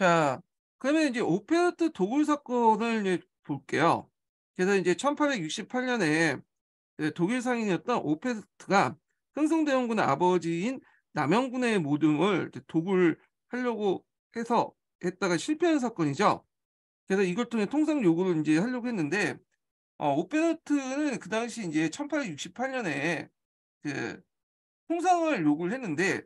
자, 그러면 이제 오페르트 독일 사건을 이제 볼게요. 그래서 이제 1868년에 그 독일 상인이었던 오페르트가 흥성대원군의 아버지인 남영군의 모둠을 독을하려고 해서 했다가 실패한 사건이죠. 그래서 이걸 통해 통상 요구를 이제 하려고 했는데 어, 오페르트는 그 당시 이제 1868년에 그 통상을 요구를 했는데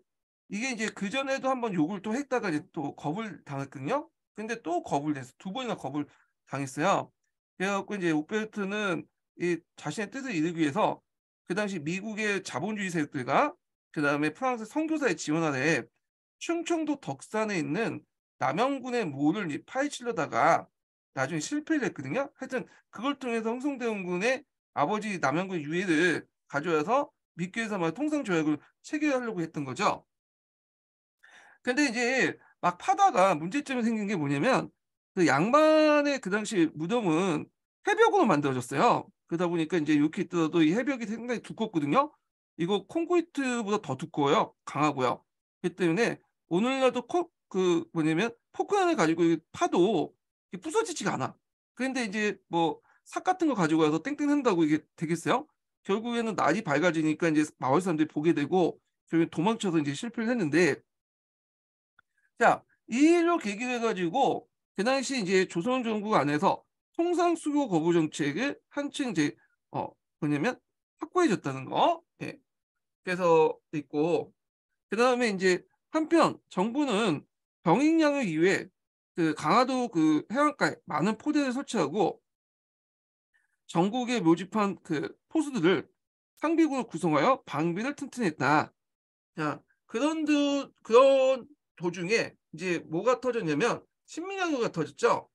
이게 이제 그 전에도 한 번 욕을 또 했다가 이제 또 겁을 당했거든요. 근데 또 겁을 내서 두 번이나 겁을 당했어요. 그래갖고 이제 오페르트는 이 자신의 뜻을 이루기 위해서 그 당시 미국의 자본주의 세력들과 그 다음에 프랑스 선교사의 지원 아래 충청도 덕산에 있는 남영군의 모를 파헤치려다가 나중에 실패를 했거든요. 하여튼 그걸 통해서 홍성대원군의 아버지 남영군 유해를 가져와서 미교에서 통상 조약을 체결하려고 했던 거죠. 근데 이제 막 파다가 문제점이 생긴 게 뭐냐면 그 양반의 그 당시 무덤은 해벽으로 만들어졌어요. 그러다 보니까 이제 이렇게 있더도이 해벽이 상당히 두껍거든요. 이거 콘크리트보다 더 두꺼워요. 강하고요. 그렇기 때문에 오늘날도 코, 그 뭐냐면 포크난을 가지고 파도 부서지지가 않아. 그런데 이제 뭐삭 같은 거 가지고 와서 땡땡 한다고 이게 되겠어요? 결국에는 날이 밝아지니까 이제 마을 사람들이 보게 되고 결국 도망쳐서 이제 실패를 했는데 자, 이를 계기해 가지고 그 당시 이제 조선 정부 안에서 통상 수교 거부 정책을 한층 이제 어 뭐냐면 확고해졌다는 거. 예. 그래서 있고 그 다음에 이제 한편 정부는 병익량을 이외 그 강화도 그 해안가에 많은 포대를 설치하고 전국에 모집한 그 포수들을 상비군을 구성하여 방비를 튼튼했다. 자, 그런 듯 그런 도중에 이제 뭐가 터졌냐면 신민양교가 터졌죠.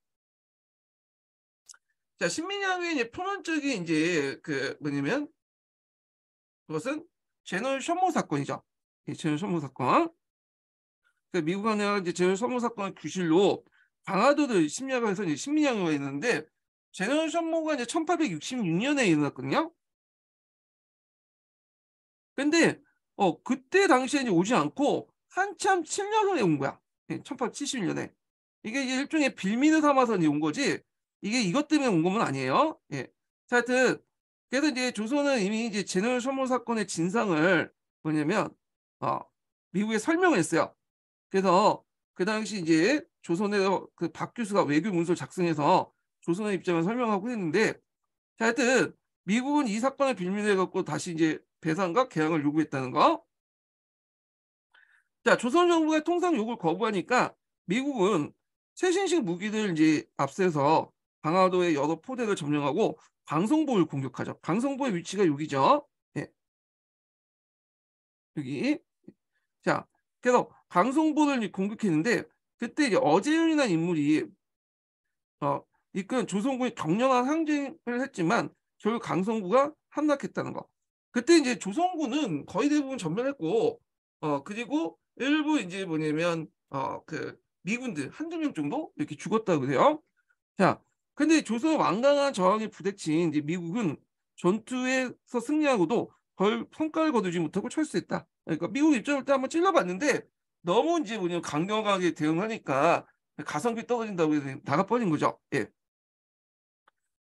자, 신민양교의 이제 표면적인 이제 그 뭐냐면 그것은 제노 션모 사건이죠. 예, 제노 션모 사건. 그 미국 안에 이제 제노 션모 사건 규실로 강화도도 심리학에서 이제 신민양교가 있는데 제노 션모가 이제 1866년에 일어났거든요. 근데 어 그때 당시에 이제 오지 않고 한참 7년 후에 온 거야. 1 8 7 0년에 이게 일종의 빌미를 삼아서 이제 온 거지. 이게 이것 때문에 온 거면 아니에요. 예. 자, 하여튼 그래서 이제 조선은 이미 이제 제너럴 선물 사건의 진상을 뭐냐면 어, 미국에 설명을 했어요. 그래서 그 당시 이제 조선의 그박 교수가 외교 문서 작성해서 조선의 입장을 설명하고 했는데 자, 하여튼 미국은 이 사건을 빌미로 해갖고 다시 이제 배상과 개항을 요구했다는 거. 자, 조선 정부의 통상 요구를 거부하니까 미국은 최신식 무기들 이제 앞세서 강화도의 여러 포대를 점령하고 방송부를 공격하죠. 방송부의 위치가 여기죠. 예. 여기. 자, 그래서 강성보를 공격했는데 그때 이제 어재윤이라는 인물이 어, 이끈 조선군이 격렬한 항쟁을 했지만 결국 강성부가 함락했다는 거. 그때 이제 조선군은 거의 대부분 전멸했고 어 그리고 일부 이제 뭐냐면 어 그 미군들 한두 명 정도 이렇게 죽었다고 해요 자, 근데 조선 완강한 저항에 부대친 이제 미국은 전투에서 승리하고도 벌 성과를 거두지 못하고 철수했다. 그러니까 미국 입장을 때 한번 찔러봤는데 너무 이제 뭐냐면 강경하게 대응하니까 가성비 떨어진다고 해서 나가버린 거죠. 예.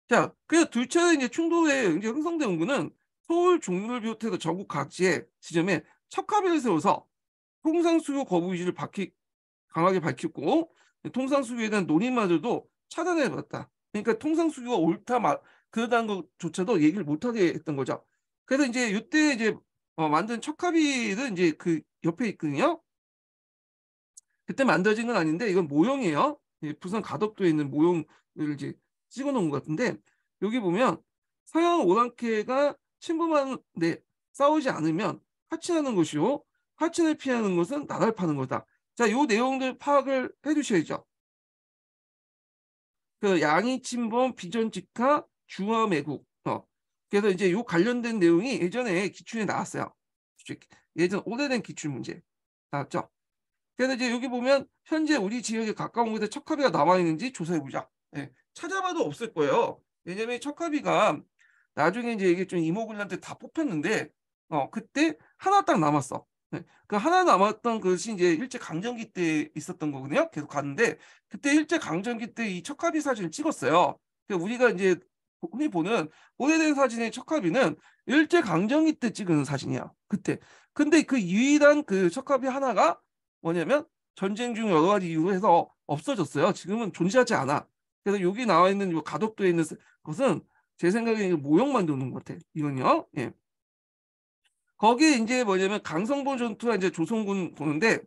자, 그래서 둘째 이제 충돌에 이제 흥성대원군은 서울 종로를 비롯해서 전국 각지의 지점에 척화비를 세워서 통상수요 거부 의지를 밝히, 강하게 밝혔고 통상수요에 대한 논의마저도 차단해봤다. 그러니까 통상수요가 옳다 말 그러다는 것조차도 얘기를 못하게 했던 거죠. 그래서 이제 이때 이제 어, 만든 척합이는 이제 그 옆에 있거든요. 그때 만들어진 건 아닌데 이건 모형이에요. 예, 부산 가덕도에 있는 모형을 이제 찍어놓은 것 같은데 여기 보면 서양 오랑캐가 침범하는데 싸우지 않으면 화치하는 것이요 파친을 피하는 것은 나날 파는 거다. 자, 요 내용들 파악을 해주셔야죠그 양이 침범, 비전 직하, 주화 매국. 어. 그래서 이제 요 관련된 내용이 예전에 기출에 나왔어요. 예전 오래된 기출 문제 나왔죠. 그래서 이제 여기 보면 현재 우리 지역에 가까운 곳에 척화비가 나와 있는지 조사해보자. 예. 찾아봐도 없을 거예요. 왜냐면 척화비가 나중에 이제 이게 좀 이모군한테 다 뽑혔는데 어 그때 하나 딱 남았어. 그 하나 남았던 것이 이제 일제 강점기 때 있었던 거거든요. 계속 갔는데 그때 일제 강점기 때 이 척합이 사진을 찍었어요. 그러니까 우리가 이제 흔히 보는 오래된 사진의 척합이는 일제 강점기 때 찍은 사진이야. 그때. 근데 그 유일한 그 척합이 하나가 뭐냐면 전쟁 중 여러 가지 이유로 해서 없어졌어요. 지금은 존재하지 않아. 그래서 여기 나와 있는 가덕도에 있는 것은 제 생각에 는 모형 만드는 것 같아. 이건요. 예. 거기에 이제 뭐냐면 강성본 전투가 이제 조선군 보는데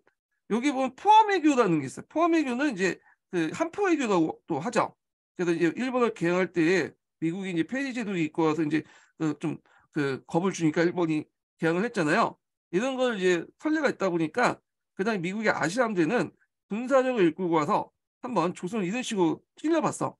여기 보면 포함해교라는 게 있어요. 포함해교는 이제 그 한포해교라고 또 하죠. 그래서 이제 일본을 개항할 때에 미국이 이제 페이 제도를 입고 와서 이제 좀그 그 겁을 주니까 일본이 개항을 했잖아요. 이런 걸 이제 설례가 있다 보니까 그 당시 미국의 아시함대는 군사력을 일끌고 와서 한번 조선을 이런 식으로 찔려봤어.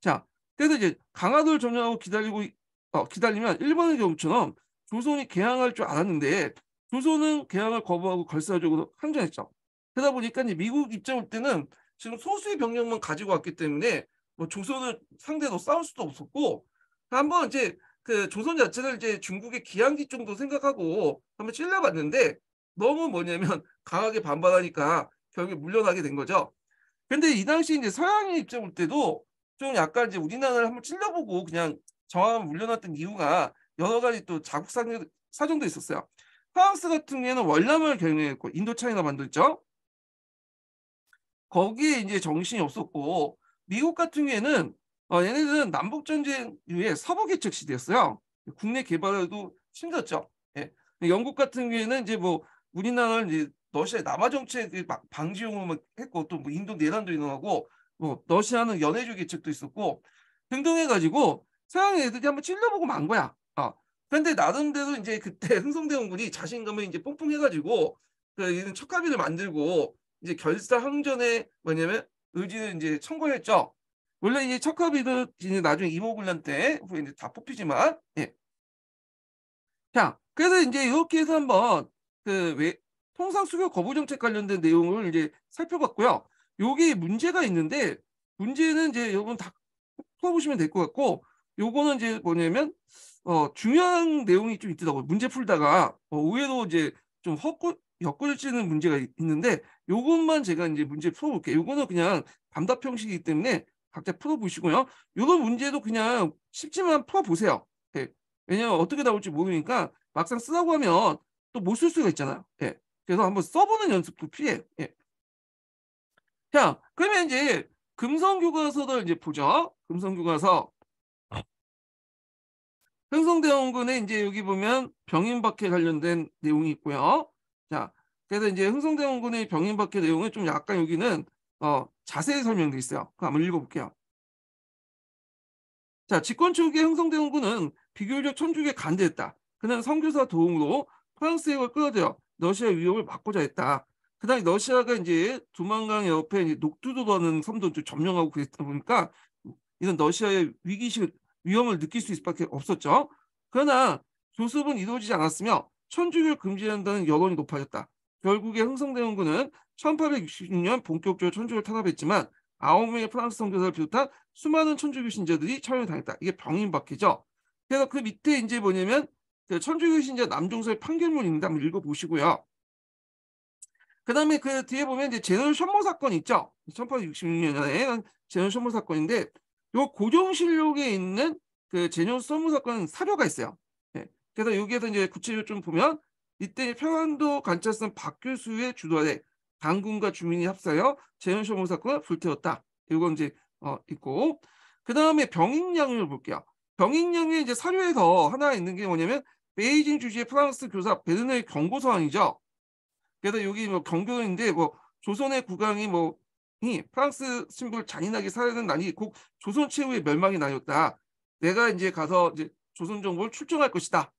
자, 그래서 이제 강화도를 점령하고 기다리고 어, 기다리면 일본의 경우처럼 조선이 개항할 줄 알았는데 조선은 개항을 거부하고 결사적으로 항전했죠. 그러다 보니까 이제 미국 입장 올 때는 지금 소수의 병력만 가지고 왔기 때문에 뭐 조선을 상대로 싸울 수도 없었고 한번 이제 그 조선 자체를 이제 중국의 기항지 정도 생각하고 한번 찔러봤는데 너무 뭐냐면 강하게 반발하니까 결국에 물러나게된 거죠. 근데 이 당시 이제 서양의 입장 올 때도 좀 약간 이제 우리나라를 한번 찔러보고 그냥 저항을 물려놨던 이유가 여러 가지 또 자국 사정, 도 있었어요. 프랑스 같은 경우에는 월남을 경영했고 인도차이나 만들죠 거기에 이제 정신이 없었고 미국 같은 경우에는 어, 얘네들은 남북 전쟁 이후에 서부 개척 시대였어요. 국내 개발에도 힘들었죠. 예. 영국 같은 경우에는 이제 뭐 우리나라를 이제 러시아 의 남아 정책 방지용으로 막 했고 또뭐 인도 내란도 인용하고 뭐 러시아는 연해주 개척도 있었고 등등 해가지고 서양 애들이 한번 찔러보고 만 거야. 그런데 나름대로 이제 그때 흥성대원군이 자신감을 이제 뽕뽕 해가지고 그 척가비를 만들고 이제 결사항전에 뭐냐면 의지를 이제 청구했죠. 원래 이 척가비도 이제 나중에 이모군란 때 후에 이제 다 뽑히지만 예. 자 그래서 이제 이렇게 해서 한번 그왜 통상 수교 거부 정책 관련된 내용을 이제 살펴봤고요. 요게 문제가 있는데 문제는 이제 여러분 다 풀어보시면 될 것 같고 요거는 이제 뭐냐면 어, 중요한 내용이 좀 있더라고요. 문제 풀다가 어, 의외로 이제 좀 헛고 엮어지는 문제가 있는데 요것만 제가 이제 문제 풀어볼게요. 요거는 그냥 반답 형식이기 때문에 각자 풀어보시고요. 요런 문제도 그냥 쉽지만 풀어보세요. 예. 왜냐면 어떻게 나올지 모르니까 막상 쓰라고 하면 또 못 쓸 수가 있잖아요. 예. 그래서 한번 써보는 연습도 필요해 예. 자, 그러면 이제 금성교과서를 이제 보죠. 금성교과서. 흥성대원군에 이제 여기 보면 병인박해 관련된 내용이 있고요. 자, 그래서 이제 흥성대원군의 병인박해 내용은 좀 약간 여기는 어, 자세히 설명돼 있어요. 그럼 한번 읽어볼게요. 자, 집권 초기에 흥성대원군은 비교적 천주교에 간대했다. 그는 선교사 도움으로 프랑스역을 끌어들여 러시아의 위협을 막고자 했다. 그 당시 러시아가 이제 두만강 옆에 녹두도라는 섬도 좀 점령하고 그랬다 보니까 이런 러시아의 위기식 위험을 느낄 수 밖에 없었죠. 그러나 교습은 이루어지지 않았으며 천주교를 금지한다는 여론이 높아졌다. 결국에 흥성대원군은 1866년 본격적으로 천주교를 탄압했지만 9명의 프랑스 성교사를 비롯한 수많은 천주교 신자들이 처형당했다. 이게 병인박해죠. 그래서 그 밑에 이제 뭐냐면 그 천주교 신자 남종서의 판결문입니다. 한번 읽어보시고요. 그 다음에 그 뒤에 보면 이제 제널 션모 사건 있죠. 1866년에 제널 션모 사건인데 요 고종실록에 있는 그 제년 서무 사건 사료가 있어요. 네. 그래서 여기에서 이제 구체적으로 좀 보면 이때 평안도 관찰선 박 교수의 주도 아래 당군과 주민이 합사하여 제년 서무 사건을 불태웠다. 이건 이제 어, 있고 그 다음에 병인양을 볼게요. 병인양의 이제 사료에서 하나 있는 게 뭐냐면 베이징 주지의 프랑스 교사 베르네의 경고 사항이죠. 그래서 여기 뭐 경고인데 뭐 조선의 국왕이 뭐이 프랑스 신부를 잔인하게 살해하는 난이 곧 조선 최후의 멸망이 나였다. 내가 이제 가서 이제 조선 정부를 출정할 것이다.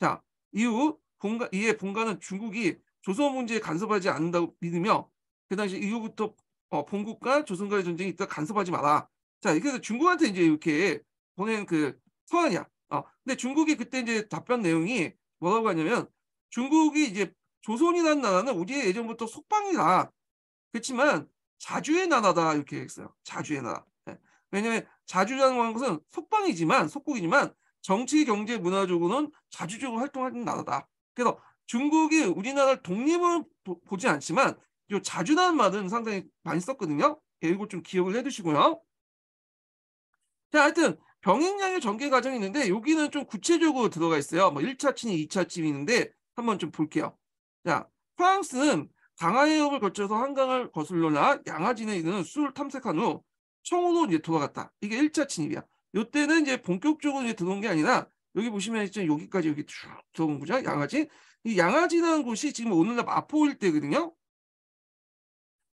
자 이후 본가, 이에 본가는 중국이 조선 문제에 간섭하지 않는다고 믿으며 그 당시 이후부터 어, 본국과 조선과의 전쟁이 있다 간섭하지 마라. 자 그래서 중국한테 이제 이렇게 보낸 그 서한이야. 어, 근데 중국이 그때 이제 답변 내용이 뭐라고 하냐면 중국이 이제 조선이라는 나라는 우리 의 예전부터 속방이다. 그렇지만 자주의 나라다 이렇게 했어요. 자주의 나라. 네. 왜냐하면 자주라는 것은 속방이지만 속국이지만 정치, 경제, 문화적으로는 자주적으로 활동하는 나라다. 그래서 중국이 우리나라를 독립을 보, 지 않지만 요 자주라는 말은 상당히 많이 썼거든요. 예, 이걸 좀 기억을 해두시고요. 자, 하여튼 병행량의 전개 과정이 있는데 여기는 좀 구체적으로 들어가 있어요. 뭐 1차 침입, 2차 침입 있는데 한번 좀 볼게요. 자, 프랑스는 강화해역을 거쳐서 한강을 거슬러나 양아진에 있는 술을 탐색한 후 청으로 이제 돌아갔다. 이게 1차 침입이야. 이때는 이제 본격적으로 이제 들어온 게 아니라 여기 보시면 이제 여기까지 여기 쭉 들어온 거죠. 양아진. 이 양아진이라는 곳이 지금 오늘날 마포 일때거든요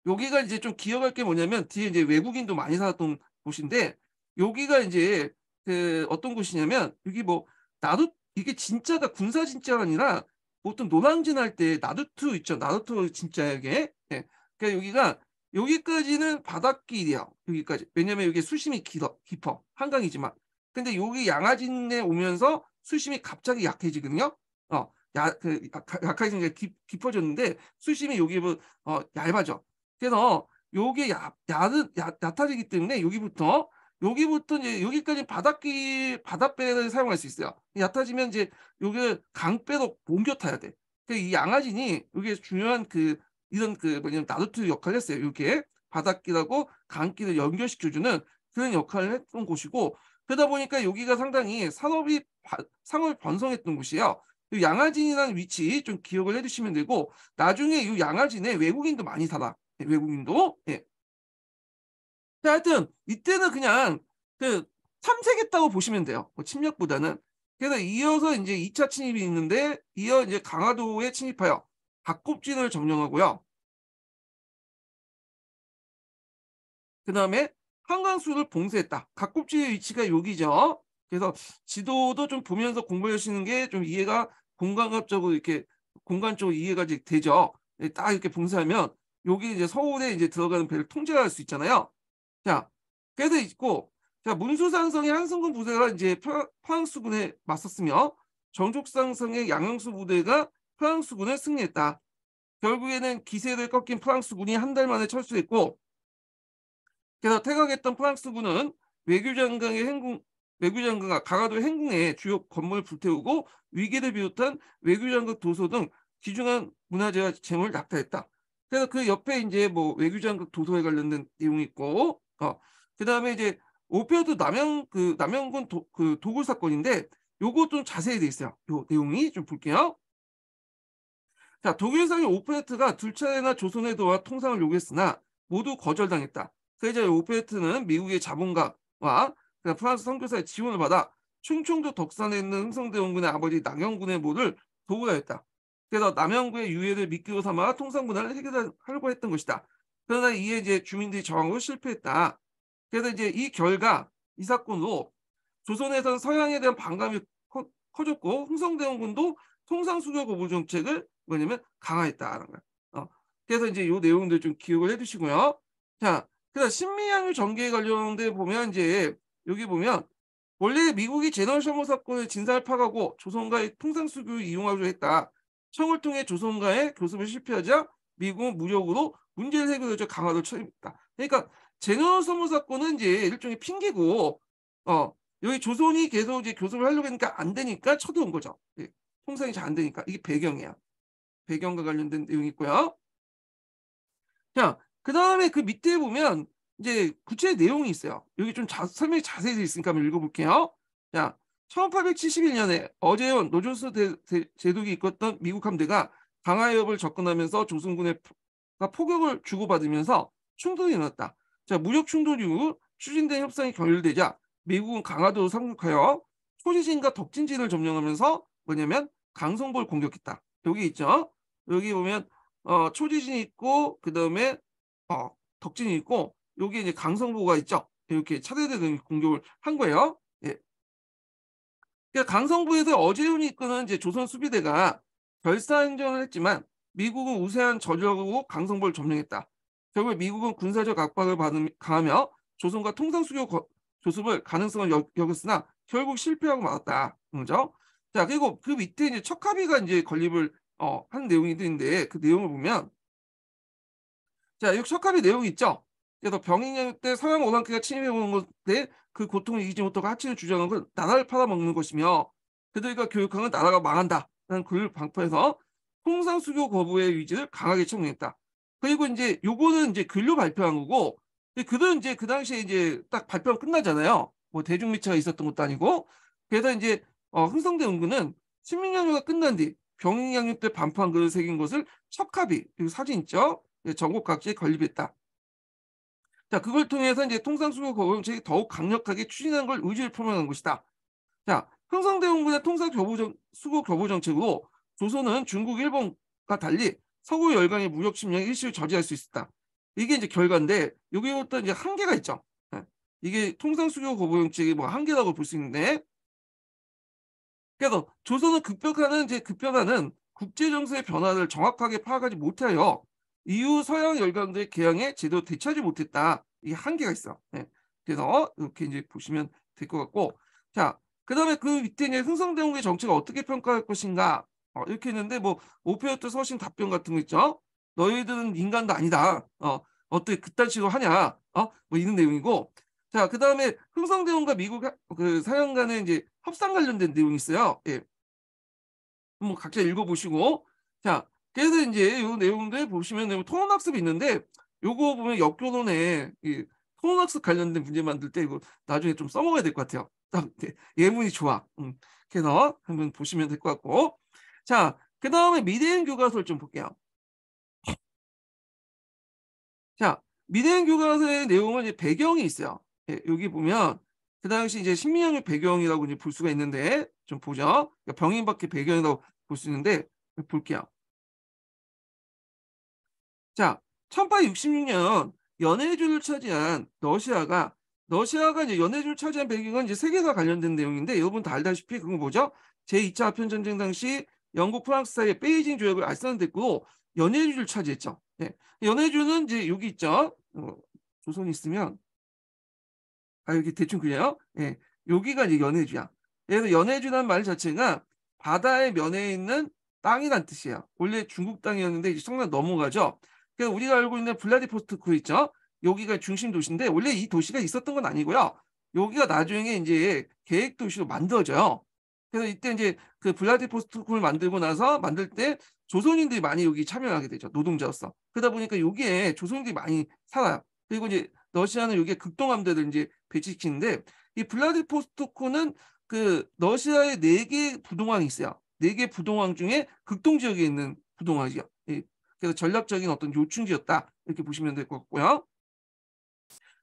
여기가 이제 좀 기억할 게 뭐냐면 뒤에 이제 외국인도 많이 살았던 곳인데 여기가 이제 그 어떤 곳이냐면 여기 뭐 나도 이게 진짜다 군사 진짜가 아니라 보통 노랑진 할 때 나루토 있죠. 나루토 진짜 이게. 예. 그러니까 여기가 여기까지는 바닷길이야. 여기까지. 왜냐면 여기 수심이 길어, 깊어. 한강이지만. 근데 여기 양아진에 오면서 수심이 갑자기 약해지거든요. 어, 야, 그, 약하게 깊, 깊어졌는데 수심이 여기 뭐, 어, 얇아져. 그래서 요게 야, 야, 야, 얕아지기 때문에 여기부터 여기부터 이제 여기까지 바닥기 바닥배를 사용할 수 있어요. 얕아지면 이제 여기 강배로 옮겨 타야 돼. 그이 양아진이 이게 중요한 그 이런 그 뭐냐면 나루트 역할을 했어요. 이게 바닥길하고 강기를 연결시켜주는 그런 역할을 했던 곳이고 그러다 보니까 여기가 상당히 산업이 상업 번성했던 곳이에요. 이 양아진이라는 위치 좀 기억을 해주시면 되고 나중에 이 양아진에 외국인도 많이 살아. 예, 외국인도 예. 하여튼 이때는 그냥 그참색했다고 보시면 돼요. 뭐 침략보다는. 그래서 이어서 이제 2차 침입이 있는데 이어 이제 강화도에 침입하여 닭껍질을 점령하고요. 그 다음에 한강수를 봉쇄했다. 각껍질의 위치가 여기죠. 그래서 지도도 좀 보면서 공부하시는 게 좀 이해가 공간적으로 이렇게 공간적으로 이해가 되죠. 예, 딱 이렇게 봉쇄하면 여기 이제 서울에 이제 들어가는 배를 통제할 수 있잖아요. 자, 그래서 있고 자 문수상성의 한성군 부대가 이제 프랑스 군에 맞섰으며 정족상성의 양영수 부대가 프랑스 군에 승리했다. 결국에는 기세를 꺾인 프랑스 군이 한 달 만에 철수했고 그래서 퇴각했던 프랑스 군은 외교장관의 행궁 외교장관과 가가도 행궁의 주요 건물을 불태우고 위계를 비롯한 외교장극 도서 등 귀중한 문화재와 재물을 낙타했다. 그래서 그 옆에 이제 뭐외교장극 도서에 관련된 내용이 있고 어, 그 다음에 이제 오피오드 남양 그 남양군 도, 그 도굴 사건인데 요거 좀 자세히 돼 있어요. 요 내용이 좀 볼게요. 자, 독일상의 오페트가둘 차례나 조선의 도와 통상을 요구했으나 모두 거절당했다. 그래서 오페트는 미국의 자본가와 프랑스 선교사의 지원을 받아 충청도 덕산에 있는 흥성대 원군의 아버지 남영군의 모를 도굴하였다. 그래서 남영군의 유해를 미끼로 삼아 통상 문화를 해결하려고 했던 것이다. 그러나 이에 이제 주민들이 저항을 실패했다. 그래서 이제 이 결과 이 사건으로 조선에선 서양에 대한 반감이 커, 커졌고 흥성대원군도 통상수교 거부 정책을 뭐냐면 강화했다라는 거예요. 어. 그래서 이제 요 내용들 좀 기억을 해두시고요. 자, 그래서 신미양유 전개에 관련돼 보면 이제 여기 보면 원래 미국이 제널 셔머 사건의 진상을 파하고 조선과의 통상수교를 이용하려 했다. 청을 통해 조선과의 교섭을 실패하자 미국은 무력으로 문제인 세금 조절 강화도 처입니다. 그러니까 제노 소모 사건은 이제 일종의 핑계고 어 여기 조선이 계속 이제 교섭을 하려고 했니까 안 되니까 쳐들어온 거죠. 예. 통상이 잘 안 되니까 이게 배경이에요 배경과 관련된 내용이 있고요. 자, 그 다음에 그 밑에 보면 이제 구체 내용이 있어요. 여기 좀 자, 설명이 자세히 돼 있으니까 한번 읽어볼게요. 자, 1871년에 어제온 노조수 제독이 이끌었던 미국 함대가 강화협을 접근하면서 조선군의 포격을 주고받으면서 충돌이 일어났다. 자, 무력 충돌 이후 추진된 협상이 결렬되자 미국은 강화도로 상륙하여 초지진과 덕진진을 점령하면서 뭐냐면 강성보를 공격했다. 여기 있죠. 여기 보면 어, 초지진이 있고 그 다음에 어, 덕진이 있고 여기 이제 강성보가 있죠. 이렇게 차례대로 공격을 한 거예요. 예. 그러니까 강성부에서 어제훈이 이끄는 이제 조선 수비대가 결사행정을 했지만 미국은 우세한 전력으로 강성벌을 점령했다. 결국 미국은 군사적 압박을 받음, 가하며 조선과 통상 수교 거, 조습을 가능성을 여, 여겼으나 결국 실패하고 말았다. 그죠? 자 그리고 그 밑에 이제 척하비가 이제 건립을 어, 한 내용이 있는데 그 내용을 보면 자 여기 척하비 내용이 있죠. 그래서 병인년 때 서양 오랑캐가 침입해 오는 것에 그 고통을 이기지 못하고 하치는 주장은 나라를 팔아먹는 것이며 그들과 교육하는 나라가 망한다라는 글을 방파해서 통상 수교 거부의 위지를 강하게 청구했다. 그리고 이제 요거는 이제 글로 발표한 거고 그들은 이제 그 당시에 이제 딱 발표가 끝나잖아요. 뭐 대중미체가 있었던 것도 아니고 그래서 이제 어, 흥성대 은군은 신민양요가 끝난 뒤 병영양요 때 반판 글을 새긴 것을 첩합이 그리고 사진 있죠. 예, 전국 각지에 건립했다. 자 그걸 통해서 이제 통상수교 거부정책이 더욱 강력하게 추진한걸 의지를 표명한 것이다. 자 흥성대 은군의 통상수교 교부정, 수교 교부정책으로 조선은 중국, 일본과 달리 서구 열강의 무역 침략 일시를 저지할 수 있었다. 이게 이제 결과인데 여기부터 이제 한계가 있죠. 예. 이게 통상 수교 거부 정책이뭐 한계라고 볼 수 있는데 그래서 조선은 급격하는 이제 급변하는 국제 정세의 변화를 정확하게 파악하지 못하여 이후 서양 열강들의 개항에 제대로 대처하지 못했다. 이게 한계가 있어. 네. 그래서 이렇게 이제 보시면 될 것 같고 자 그다음에 그 밑에 이제 흥성대웅의정책가 어떻게 평가할 것인가 어, 이렇게 했는데 뭐 오페어트 서신 답변 같은 거 있죠. 너희들은 인간도 아니다. 어, 어떻게 그딴 식으로 하냐. 어, 뭐 이런 내용이고. 자, 그 다음에 흥성대원과 미국 그 사령관의 이제 협상 관련된 내용이 있어요. 예. 뭐 각자 읽어보시고. 자, 그래서 이제 이 내용들 보시면 뭐 토론학습이 있는데 요거 보면 역교론에 이 토론학습 관련된 문제 만들 때 이거 나중에 좀 써먹어야 될 것 같아요. 딱 예, 예문이 좋아. 음. 그래서 한번 보시면 될 것 같고. 자, 그 다음에 미대인 교과서를 좀 볼게요. 자, 미대인 교과서의 내용은 이제 배경이 있어요. 예, 여기 보면 그 당시 이제 식민영역 배경이라고 이제 볼 수가 있는데 좀 보죠. 그러니까 병인밖에 배경이라고 볼 수 있는데 볼게요. 자, 1866년 연해주를 차지한 러시아가 러시아가 이제 연해주를 차지한 배경은 이제 세계가 관련된 내용인데 여러분 다 알다시피 그건 뭐죠? 제2차 아편 전쟁 당시 영국 프랑스 사이의 베이징 조약을 알선됐고 연해주를 차지했죠. 네. 예. 연해주는 이제 여기 있죠. 어, 조선이 있으면 아 여기 대충 그래요. 예. 여기가 이제 연해주야. 그래서 연해주라는 말 자체가 바다의 면에 있는 땅이란 뜻이에요. 원래 중국 땅이었는데 이제 성남 넘어가죠. 그래서 우리가 알고 있는 블라디포스토크 있죠. 여기가 중심 도시인데 원래 이 도시가 있었던 건 아니고요. 여기가 나중에 이제 계획 도시로 만들어져요. 그래서 이때 이제 그 블라디보스토크를 만들고 나서 만들 때 조선인들이 많이 여기 참여하게 되죠. 노동자로서. 그러다 보니까 여기에 조선인들이 많이 살아요. 그리고 이제 러시아는 여기에 극동함대를 이제 배치시키는데 이 블라디보스토크는 그 러시아의 네 개 부동항이 있어요. 네 개 부동항 중에 극동 지역에 있는 부동항이죠 예. 그래서 전략적인 어떤 요충지였다 이렇게 보시면 될 것 같고요.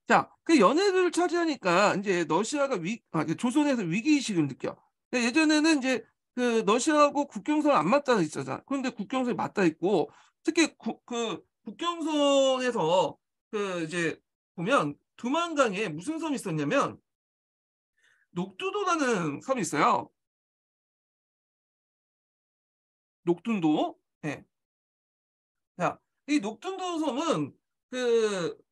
자, 그 연해를 차지하니까 이제 러시아가 위, 아, 조선에서 위기의식을 느껴. 그러니까 예전에는 이제 그 러시아하고 국경선 안 맞다 있었잖아. 그런데 국경선이 맞다 있고 특히 구, 그 국경선에서 그 이제 보면 두만강에 무슨 섬이 있었냐면 녹두도라는 섬이 있어요. 녹둔도. 네. 자, 이 녹둔도 섬은 그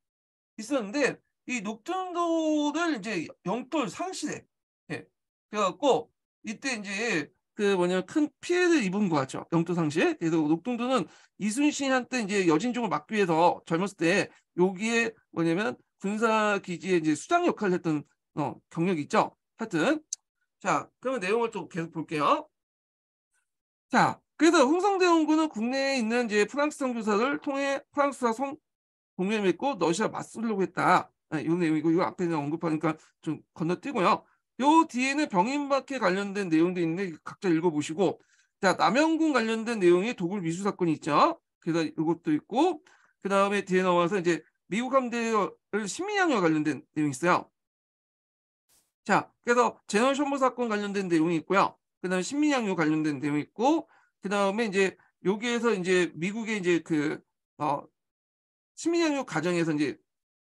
있었는데 이 녹둔도를 이제 영톨 상실대 예. 네. 그래갖고 이때 이제 그 뭐냐 큰 피해를 입은 거죠 영토 상실. 그래서 녹동도는 이순신한테 이제 여진종을 막기 위해서 젊었을 때 여기에 뭐냐면 군사 기지의 이제 수장 역할을 했던 어, 경력이 있죠. 하여튼 자 그러면 내용을 좀 계속 볼게요. 자 그래서 흥성대원군은 국내에 있는 이제 프랑스 선교사를 통해 프랑스와 성 동맹했고 러시아 맞서려고 했다. 아, 이 내용이고 이거 앞에 언급하니까 좀 건너뛰고요. 요 뒤에는 병인박해 관련된 내용도 있는데 각자 읽어보시고 자 남영군 관련된 내용의 독일 미수 사건이 있죠. 그래서 이것도 있고 그 다음에 뒤에 나와서 이제 미국 함대를 식민양요 관련된 내용이 있어요. 자 그래서 제너럴 셔머 사건 관련된 내용이 있고요. 그 다음에 식민양요 관련된 내용이 있고 그 다음에 이제 여기에서 이제 미국의 이제 그 어, 식민양요 과정에서 이제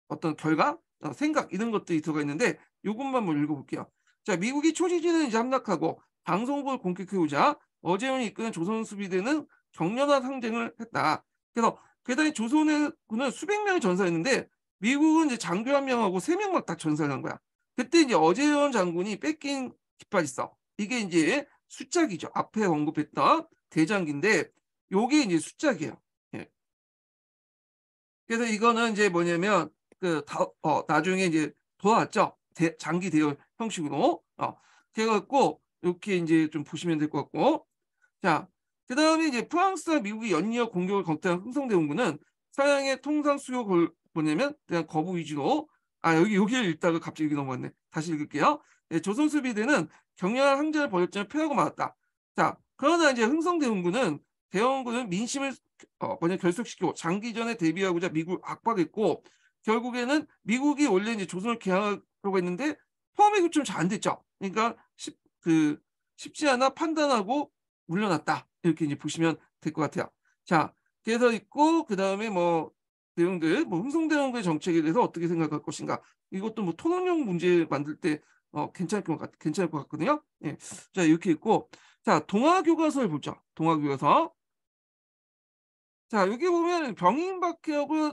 어떤 결과, 어, 생각 이런 것들이 들어가 있는데 요것만뭐 읽어볼게요. 자, 미국이 초지진은 이 함락하고 방송국을 공격해오자 어재원이 이끄는 조선 수비대는 격렬한 상쟁을 했다. 그래서 게다가 조선의 군은 수백 명이 전사했는데 미국은 이제 장교 한 명하고 세명만다전사한 거야. 그때 이제 어재원 장군이 뺏긴 깃발 있어. 이게 이제 숫자기죠. 앞에 언급했던 대장기인데 요게 이제 숫자기예요. 예. 그래서 이거는 이제 뭐냐면 그 다, 어, 나중에 이제 돌아왔죠. 대, 장기 대열 형식으로 어, 돼갖고 이렇게 이제 좀 보시면 될 것 같고 자 그다음에 이제 프랑스와 미국이 연이어 공격을 걱정한 흥성대원군은 서양의 통상 수요 걸 뭐냐면 그냥 거부 위주로 아 여기 여기를 읽다가 갑자기 여기 넘어갔네 다시 읽을게요 네, 조선 수비대는 격렬한 항전을 벌였지만 패하고 말았다 자 그러나 이제 흥성대원군은 대원군은 민심을 어, 뭐냐 결속시키고 장기전에 대비하고자 미국을 압박했고 결국에는 미국이 원래 이제 조선을 개항하고 했는데 포함액이 좀잘 안 됐죠. 그러니까 쉽, 그 쉽지 않아 판단하고 물려났다. 이렇게 이제 보시면 될 것 같아요. 자, 그래서 있고 그 다음에 뭐 내용들, 뭐흥성대응의 정책에 대해서 어떻게 생각할 것인가. 이것도 뭐 토론형 문제 만들 때 어, 괜찮을 것, 같, 괜찮을 것 같거든요. 예. 자, 이렇게 있고. 자, 동화교과서를 보죠. 동화교과서 자, 여기 보면 병인박해하고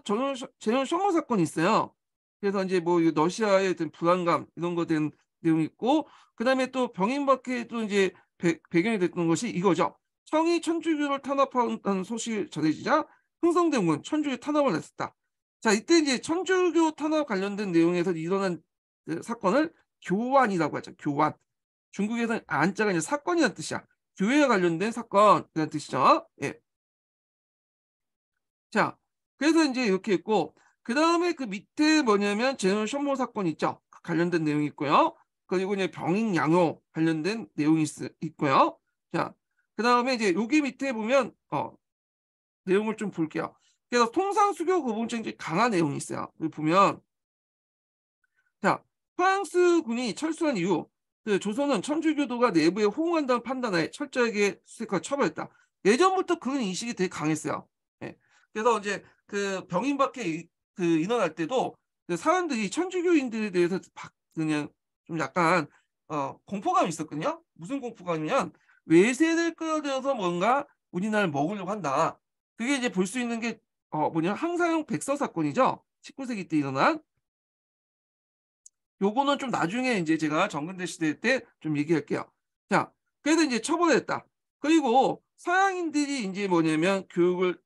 재현 쇼머 사건이 있어요. 그래서 이제 뭐 러시아의 어떤 불안감 이런 거 된, 내용이 있고 그다음에 또병인밖에또 이제 배, 경이 됐던 것이 이거죠. 성이 천주교를 탄압한다는 소식이 전해지자 흥성대군 천주교 탄압을 했었다. 자 이때 이제 천주교 탄압 관련된 내용에서 일어난 그 사건을 교환이라고 하죠. 교환. 중국에서는 안자가 이제 사건이란 뜻이야. 교회와 관련된 사건이란 뜻이죠. 예. 자, 그래서 이제 이렇게 했고 그 다음에 그 밑에 뭐냐면 재논 션모 사건 있죠. 관련된 내용이 있고요. 그리고 이제 병인 양호 관련된 내용이 있, 고요 자, 그 다음에 이제 여기 밑에 보면 어, 내용을 좀 볼게요. 그래서 통상 수교 고분쟁이 강한 내용이 있어요. 여기 보면 자, 프랑스 군이 철수한 이후 그 조선은 천주교도가 내부에 호응한다는 판단하에 철저하게 수색과 처벌했다. 예전부터 그런 인식이 되게 강했어요. 예. 그래서 이제 그 병인밖에 그 일어날 때도 그 사람들이 천주교인들에 대해서 그냥 좀 약간 어, 공포감이 있었거든요. 무슨 공포감이냐면 외세를 끌어들여서 뭔가 우리나라를 먹으려고 한다. 그게 이제 볼 수 있는 게 어, 뭐냐 항상용 백서 사건이죠. 19세기 때 일어난 요거는 좀 나중에 이제 제가 정근대 시대 때 좀 얘기할게요. 자, 그래서 이제 처벌했다. 그리고 서양인들이 이제 뭐냐면 교육을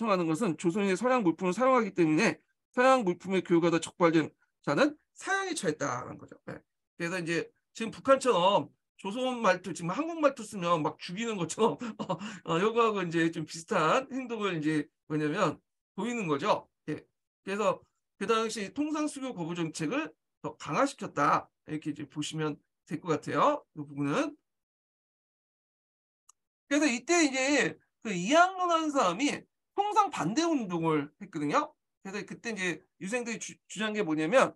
수송하는 것은 조선인의 서양 물품을 사용하기 때문에 서양 물품의 교육에더 적발된 자는 사양에 처했다는 거죠. 네. 그래서 이제 지금 북한처럼 조선 말투 지금 한국 말투 쓰면 막 죽이는 것처럼 어, 어 거하고 이제 좀 비슷한 행동을 이제 뭐냐면 보이는 거죠. 예. 그래서 그 당시 통상 수교 거부 정책을 더 강화시켰다 이렇게 이제 보시면 될 것 같아요. 이 부분은 그래서 이때 이제 그 이학로라는 사람이 형상 반대 운동을 했거든요. 그래서 그때 이제 유생들이 주, 장한게 뭐냐면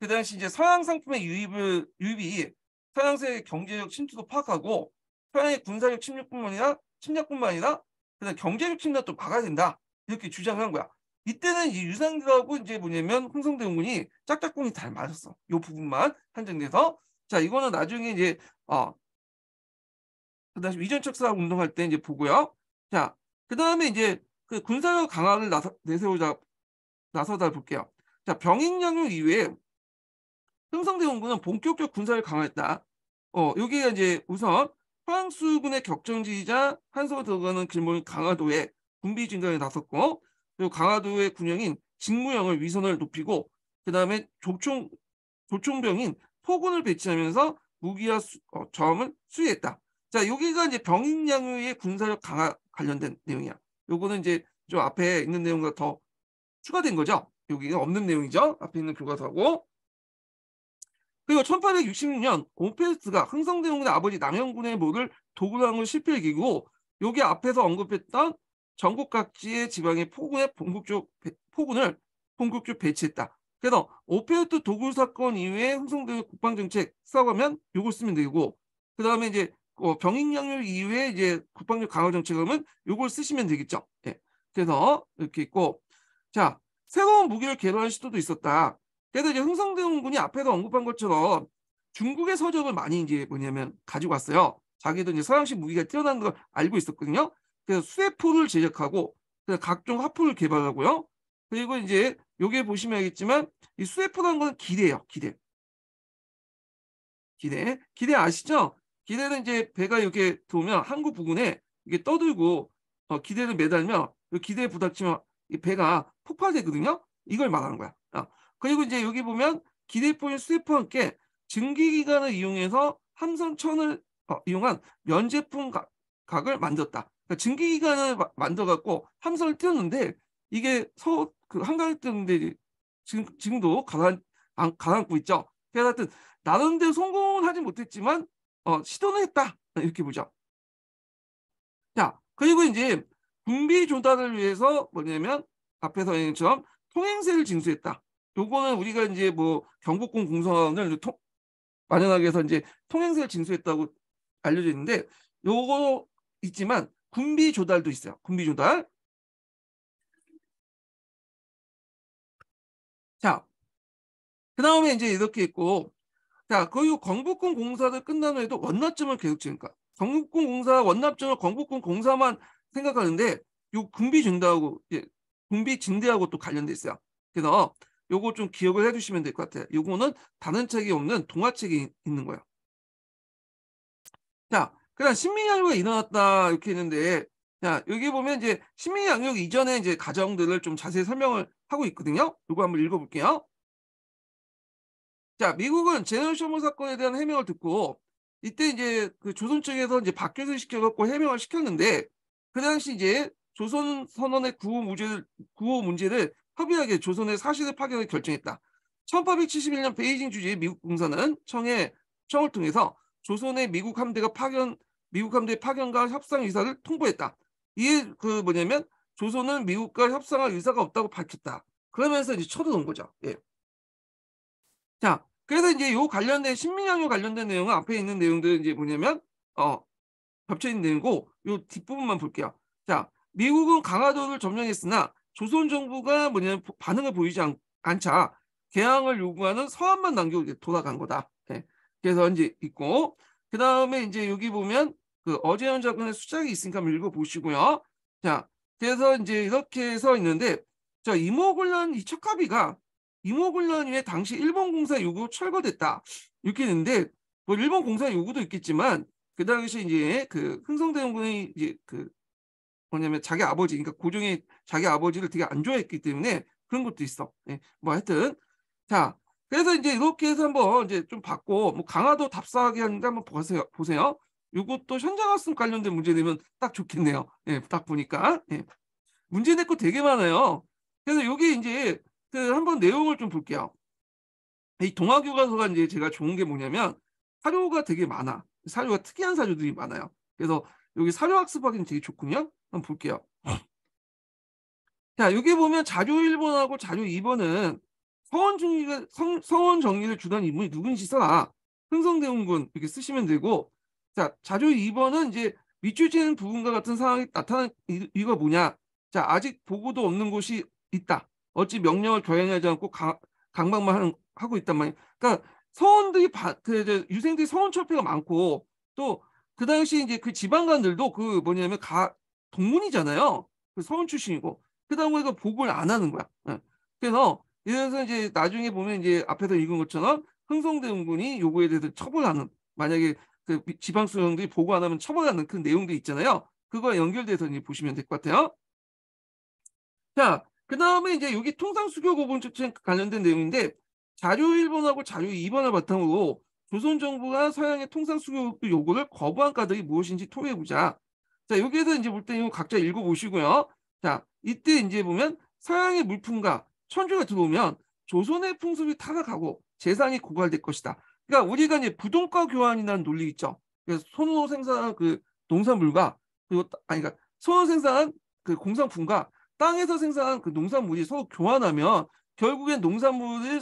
그 당시 이제 서양 상품의 유입을 유입이 서양세의 경제적 침투도 파악하고 서양의 군사적 침략뿐만 아니라 침략뿐만 아니라 그다음 경제적 침략도 막아야 된다 이렇게 주장을 한 거야. 이때는 이 유생들하고 이제 뭐냐면 홍성대 의군이 짝짝꿍이 잘 맞았어. 이 부분만 한정돼서 자 이거는 나중에 이제 어 그다음 에 위전 척사 운동할 때 이제 보고요. 자 그 다음에 이제 그 군사력 강화를 나서, 내세우자 나서다 볼게요. 자 병인 양육 이외에 흥성대원군은 본격적 군사를 강화했다. 어 여기가 이제 우선 황수군의 격정지이자 한서울 들어가는 길목인 강화도에 군비 증강에 나섰고 그리고 강화도의 군영인 직무형을 위선을 높이고 그 다음에 조총 조총병인 포군을 배치하면서 무기와 수, 어, 점을 수위했다. 자 여기가 이제 병인 양유의 군사력 강화 관련된 내용이야. 요거는 이제 좀 앞에 있는 내용과 더 추가된 거죠. 여기가 없는 내용이죠. 앞에 있는 교과서고. 그리고 1866년 오페스트가 흥성대원군의 아버지 남영군의 모를 도굴랑을실패기고 여기 앞에서 언급했던 전국 각지의 지방의 폭군의 본국적 포군을 본국적 배치했다. 그래서 오페스트 도굴 사건 이후에 흥성대원 국방정책 써가면 요걸 쓰면 되고 그 다음에 이제 어, 병익량률 이외에 이제 국방력 강화 정책 은이걸 쓰시면 되겠죠. 예. 그래서 이렇게 있고 자 새로운 무기를 개발할 시도도 있었다. 그래서 이제 흥성대원 군이 앞에서 언급한 것처럼 중국의 서적을 많이 이제 뭐냐면 가지고 왔어요. 자기도 이제 서양식 무기가 뛰어난 걸 알고 있었거든요. 그래서 수해포를 제작하고 그래서 각종 화포를 개발하고요. 그리고 이제 여기에 보시면 알겠지만 이 수해포라는 건 기대예요. 기대. 기대. 기대 아시죠? 기대는 이제 배가 이렇게 들어오면 항구 부근에 이게 떠들고 어, 기대를 매달면 그 기대에 부닥치면 배가 폭발되거든요. 이걸 말하는 거야. 어. 그리고 이제 여기 보면 기대포인 수대포와 함께 증기기관을 이용해서 함선천을 어, 이용한 면제품 각, 을 만들었다. 그러니까 증기기관을 만들어갖고 함선을 띄웠는데 이게 서그 한강에 띄웠는데 지금, 지금도 가라앉, 가라앉고 있죠. 그래서 하여튼 나름대로 성공은 하지 못했지만 어, 시도는 했다. 어, 이렇게 보죠. 자, 그리고 이제 분비 조달을 위해서 뭐냐면 앞에서 얘기처럼 통행세를 징수했다. 요거는 우리가 이제 뭐 경복궁 공사원을 통, 만연하게 해서 이제 통행세를 징수했다고 알려져 있는데 요거 있지만 군비 조달도 있어요. 군비 조달. 자, 그 다음에 이제 이렇게 있고 자, 그리고 광복군 공사를 끝난 후에도 원납점을 계속 지니까 광복군 공사 원납점을 광복군 공사만 생각하는데 요 군비 증대하고 예, 군비 증대하고 또 관련돼 있어요. 그래서 요거 좀 기억을 해주시면 될 것 같아요. 요거는 다른 책이 없는 동화책이 있는 거예요. 자, 그냥음신민양요이 일어났다 이렇게 했는데자 여기 보면 이제 신민양요 이전에 이제 가정들을 좀 자세히 설명을 하고 있거든요. 요거 한번 읽어볼게요. 자, 미국은 제노셔머 사건에 대한 해명을 듣고 이때 이제 그 조선 측에서 이제 박규순 시켜갖고 해명을 시켰는데 그 당시 이제 조선 선언의 구호 문제를, 구호 문제를 협의하게 조선의 사실을 파견을 결정했다. 1871년 베이징 주의 미국 공사는 청에 청을 통해서 조선의 미국 함대가 파견 미국 함대 파견과 협상 의사를 통보했다. 이에 그 뭐냐면 조선은 미국과 협상할 의사가 없다고 밝혔다. 그러면서 이제 쳐들어온 거죠. 예. 자, 그래서 이제 요 관련된 신민양유 관련된 내용은 앞에 있는 내용들은 이제 뭐냐면 어 겹쳐 있는 내용이고 요 뒷부분만 볼게요. 자, 미국은 강화도를 점령했으나 조선 정부가 뭐냐면 반응을 보이지 않, 않자 개항을 요구하는 서한만 남기고 이제 돌아간 거다. 네. 그래서 이제 있고 그 다음에 이제 여기 보면 그 어제현 작군의 수작이 있으니까 한번 읽어보시고요. 자, 그래서 이제 이렇게 해서 있는데 자 이모군란 이척합의가 이모군련 위에 당시 일본 공사 요구 철거됐다 이렇게 했는데 뭐 일본 공사 요구도 있겠지만 그 당시 이제 그 흥성대원군이 이제 그 뭐냐면 자기 아버지 그러니까 고종이 자기 아버지를 되게 안 좋아했기 때문에 그런 것도 있어. 예. 뭐 하여튼 자 그래서 이제 이렇게 해서 한번 이제 좀 받고 뭐 강화도 답사하게 하는데 한번 보세요. 보세요. 이것도 현장 학습 관련된 문제 내면 딱 좋겠네요. 예, 딱 보니까 예. 문제 낼거 되게 많아요. 그래서 여기 이제 그 한번 내용을 좀 볼게요. 이 동화 교과서가 이제 제가 좋은 게 뭐냐면 사료가 되게 많아. 사료가 특이한 사료들이 많아요. 그래서 여기 사료 학습하기는 되게 좋군요. 한번 볼게요. 자, 여기 보면 자료 1번하고 자료 2번은 성원 정리가 성, 성원 정리를 주던 인물이 누군지 써라. 흥성대운군 이렇게 쓰시면 되고 자, 자료 2번은 이제 밑줄치는 부분과 같은 상황이 나타난 이유가 뭐냐? 자, 아직 보고도 없는 곳이 있다. 어찌 명령을 경행하지 않고 강, 강박만 하는, 하고 있단 말이에요. 그러니까 서원들이 바, 그 유생들이 서원 철폐가 많고 또 그 당시 이제 그 지방관들도 그 뭐냐면 가 동문이잖아요. 그 서원 출신이고 그다 보에까 복을 안 하는 거야. 네. 그래서 이래서 이제 나중에 보면 이제 앞에서 읽은 것처럼 흥성대응군이 요구에 대해서 처벌하는 만약에 그 지방 수령들이 보고 안 하면 처벌하는 그 내용도 있잖아요. 그거와 연결돼서 이제 보시면 될 것 같아요. 자, 그 다음에 이제 여기 통상 수교 고분 조치 관련된 내용인데 자료 1번하고 자료 2번을 바탕으로 조선 정부가 서양의 통상 수교 요구를 거부한 가득이 무엇인지 토해 보자. 자 여기에서 이제 볼 때 이거 각자 읽어 보시고요. 자 이때 이제 보면 서양의 물품과 천주가 들어오면 조선의 풍습이 타락하고 재산이 고갈될 것이다. 그러니까 우리가 이제 부동과 교환이라는 논리 있죠. 그래서 손으로 생산한 그 농산물과 그리고 아니 그러니까 손으로 생산한 그 공산품과 땅에서 생산한 그 농산물이 서로 교환하면 결국엔 농산물을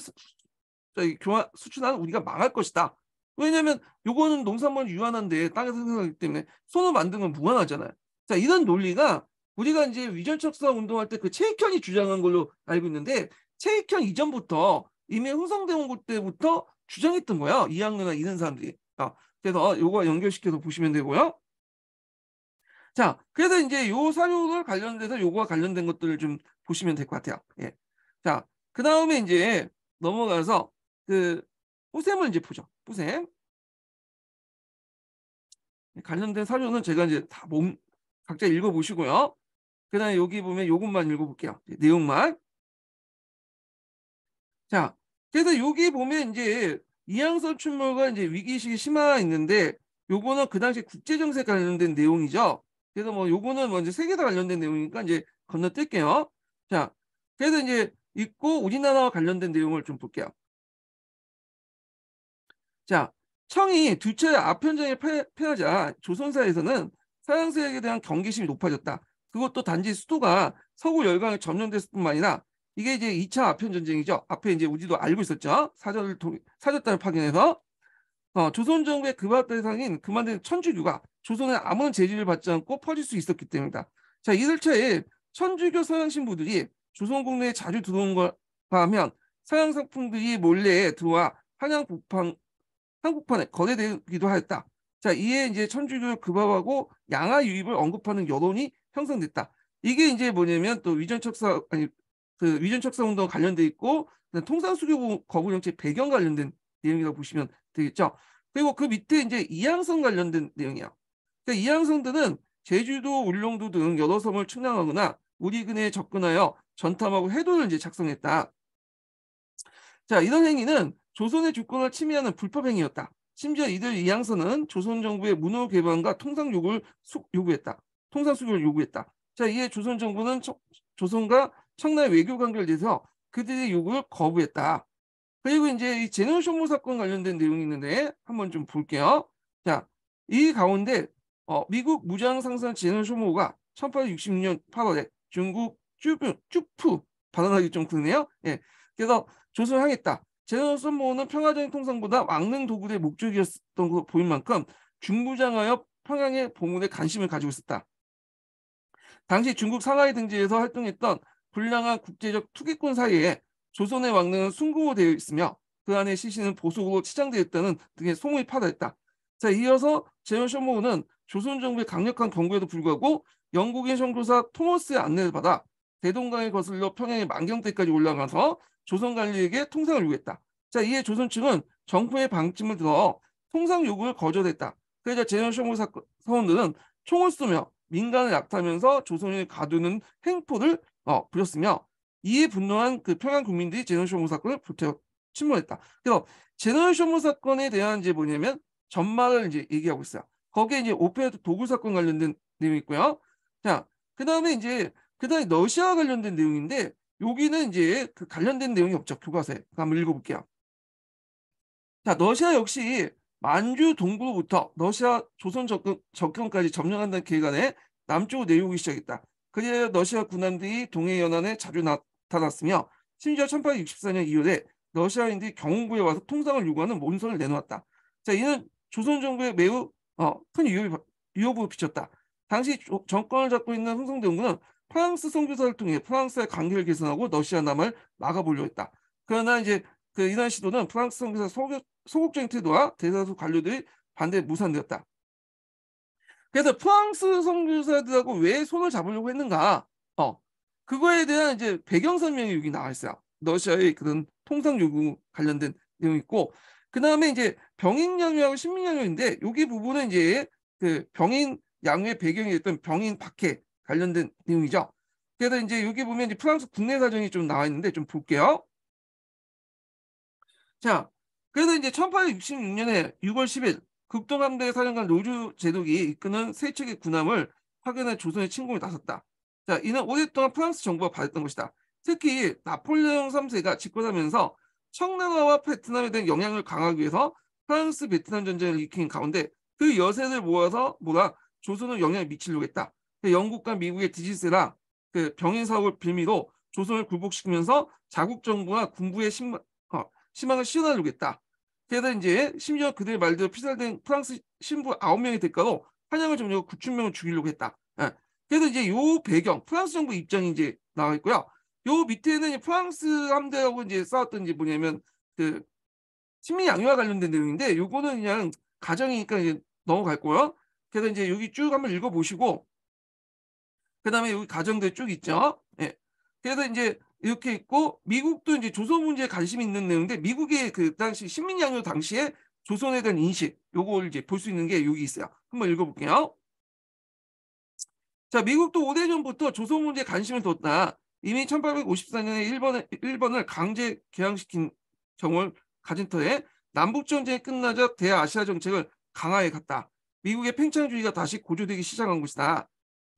교환 수출하는 우리가 망할 것이다. 왜냐하면 요거는 농산물 유한한데 땅에서 생산하기 때문에 손으로 만든 건 무한하잖아요. 자 이런 논리가 우리가 이제 위전척사 운동할 때 그 체익현이 주장한 걸로 알고 있는데 체익현 이전부터 이미 흥성대원고 때부터 주장했던 거야 이학년이나 이런 사람들이. 아, 그래서 요거 연결시켜서 보시면 되고요. 자, 그래서 이제 요 사료들 관련돼서 요거와 관련된 것들을 좀 보시면 될 것 같아요. 예. 자, 그 다음에 이제 넘어가서 그 뽀샘을 이제 보죠. 뽀샘. 예, 관련된 사료는 제가 이제 다 몸, 각자 읽어보시고요. 그 다음에 여기 보면 요것만 읽어볼게요. 예, 내용만. 자, 그래서 여기 보면 이제 이항선 춘물과 이제 위기식이 심화 있는데 요거는 그 당시 국제정세 관련된 내용이죠. 그래서 뭐 요거는 뭐 이제 세계사 관련된 내용이니까 이제 건너뛸게요. 자, 그래서 이제 있고 우리나라와 관련된 내용을 좀 볼게요. 자, 청이 두차 아편전에 패하자 조선사에서는 서양세에 대한 경계심이 높아졌다. 그것도 단지 수도가 서구 열강에 점령됐을 뿐만 아니라 이게 이제 2차 아편 전쟁이죠. 앞에 이제 우리도 알고 있었죠. 사절을 통해, 사절단을 파견해서 어, 조선 정부의 급합 그 대상인 그만둔 천주교가 조선의 아무런 제지를 받지 않고 퍼질 수 있었기 때문이다. 자, 이들차에 천주교 서양 신부들이 조선 국내에 자주 들어온 걸 하면 서양 상품들이 몰래 들어와 한양 북판 한국판에 거래되기도 하였다. 자, 이에 이제 천주교를 급합하고 양화 유입을 언급하는 여론이 형성됐다. 이게 이제 뭐냐면 또 위전 척사 아니 그 위전 척사 운동 관련돼 있고 통상 수교 거부 정책 배경 관련된 내용이라고 보시면 되겠죠. 그리고 그 밑에 이제 이항성 관련된 내용이야. 그러니까 이항성들은 제주도, 울릉도 등 여러 섬을 측량하거나 우리 근에 접근하여 전탐하고 해도를 이제 작성했다. 자, 이런 행위는 조선의 주권을 침해하는 불법 행위였다. 심지어 이들 이항선은 조선 정부의 문호 개방과 통상 요구를 수, 요구했다. 통상 수교를 요구했다. 자, 이에 조선 정부는 처, 조선과 청나의 외교 관계를 위해서 그들의 요구를 거부했다. 그리고 이제 이 제노쇼모 사건 관련된 내용이 있는데 한번 좀 볼게요. 자, 이 가운데 어, 미국 무장상선 제노쇼모가 1866년 8월에 중국 쭈푸, 쭈푸 발언하기 좀 그러네요. 예, 그래서 조선을 향했다. 제노쇼모는 평화적인 통상보다 왕릉 도굴의 목적이었던 것으로 보인 만큼 중부장하여 평양의 봉은에 관심을 가지고 있었다. 당시 중국 상하이 등지에서 활동했던 불량한 국제적 투기꾼 사이에 조선의 왕릉은 순금으 되어 있으며 그 안에 시신은 보석으로 치장되었다는 등의 소문이 파다했다. 자 이어서 제현 쇼모우는 조선 정부의 강력한 경고에도 불구하고 영국인 선교사 토머스의 안내를 받아 대동강에 거슬러 평양의 만경대까지 올라가서 조선 관리에게 통상을 요구했다. 자 이에 조선 측은 정부의 방침을 들어 통상 요구를 거절했다. 그러자 제현 쇼모 사원들은 총을 쏘며 민간을 약탈하면서 조선인을 가두는 행포를 어, 부렸으며 이에 분노한 그 평양 국민들이 제노쇼모 사건을 불태워 침몰했다. 그래서 제노쇼모 사건에 대한 이제 뭐냐면 전말을 이제 얘기하고 있어요. 거기에 이제 오페라 도굴 사건 관련된 내용이 있고요. 자, 그 다음에 이제 그 다음에 러시아 와 관련된 내용인데 여기는 이제 그 관련된 내용이 없죠. 교과서에. 한번 읽어볼게요. 자, 러시아 역시 만주 동부부터 러시아 조선 적금 까지 점령한다는 계획안에 남쪽내륙이 시작했다. 그래야 러시아 군함들이 동해 연안에 자주 나, 닫았으며 심지어 1864년 이후에 러시아인들이 경운구에 와서 통상을 요구하는 문서를 내놓았다. 자, 이는 조선 정부에 매우 어, 큰 위협이, 위협을 비쳤다. 당시 조, 정권을 잡고 있는 흥성대 군은 프랑스 선교사를 통해 프랑스의 관계를 개선하고 러시아 남을 막아보려 했다. 그러나 이제 그 이날 시도는 프랑스 선교사 소극, 소극적인 태도와 대다수 관료들이 반대 무산되었다. 그래서 프랑스 선교사들하고 왜 손을 잡으려고 했는가? 그거에 대한 이제 배경 설명이 여기 나와 있어요. 러시아의 그런 통상 요구 관련된 내용이 있고 그 다음에 이제 병인 양유하고 신민 양유인데 여기 부분은 이제 그 병인 양유의 배경이 됐던 병인 박해 관련된 내용이죠. 그래서 이제 여기 보면 이제 프랑스 국내 사정이 좀 나와 있는데 좀 볼게요. 자, 그래서 이제 1866년에 6월 10일 극동함대 사령관 로주 제독이 이끄는 세척의 군함을 파견한 조선의 침공에 나섰다. 자, 이는 오랫동안 프랑스 정부가 받았던 것이다. 특히 나폴레옹 3세가 집권하면서 청나라와 베트남에 대한 영향을 강화하기 위해서 프랑스 베트남 전쟁을 일으킨 가운데 그 여세를 모아서 몰아 조선을 영향을 미치려고 했다. 그 영국과 미국의 디지세나 그 병인 사업을 빌미로 조선을 굴복시키면서 자국 정부와 군부의 심망 어, 망을 실현하려고 했다. 게다가 이제 심지어 그들 의 말대로 피살된 프랑스 신부 9명의 대가로 한양을 점령하고 9천 명을 죽이려고 했다. 그래서 이제 요 배경 프랑스 정부 입장이 이제 나와 있고요. 요 밑에는 프랑스 함대하고 이제 싸웠던 게 뭐냐면 그 식민 양유와 관련된 내용인데 요거는 그냥 가정이니까 이제 넘어갈 거예요. 그래서 이제 여기 쭉 한번 읽어보시고 그다음에 여기 가정들 쭉 있죠. 예. 그래서 이제 이렇게 있고 미국도 이제 조선 문제에 관심 있는 내용인데 미국의 그 당시 식민 양유 당시에 조선에 대한 인식 요걸 이제 볼 수 있는 게 여기 있어요. 한번 읽어볼게요. 자, 미국도 오대 전부터 조선 문제에 관심을 뒀다. 이미 1854년에 일본에, 일본을 강제 개항시킨 경우를 가진 터에 남북전쟁이 끝나자 대아시아 정책을 강화해 갔다. 미국의 팽창주의가 다시 고조되기 시작한 것이다.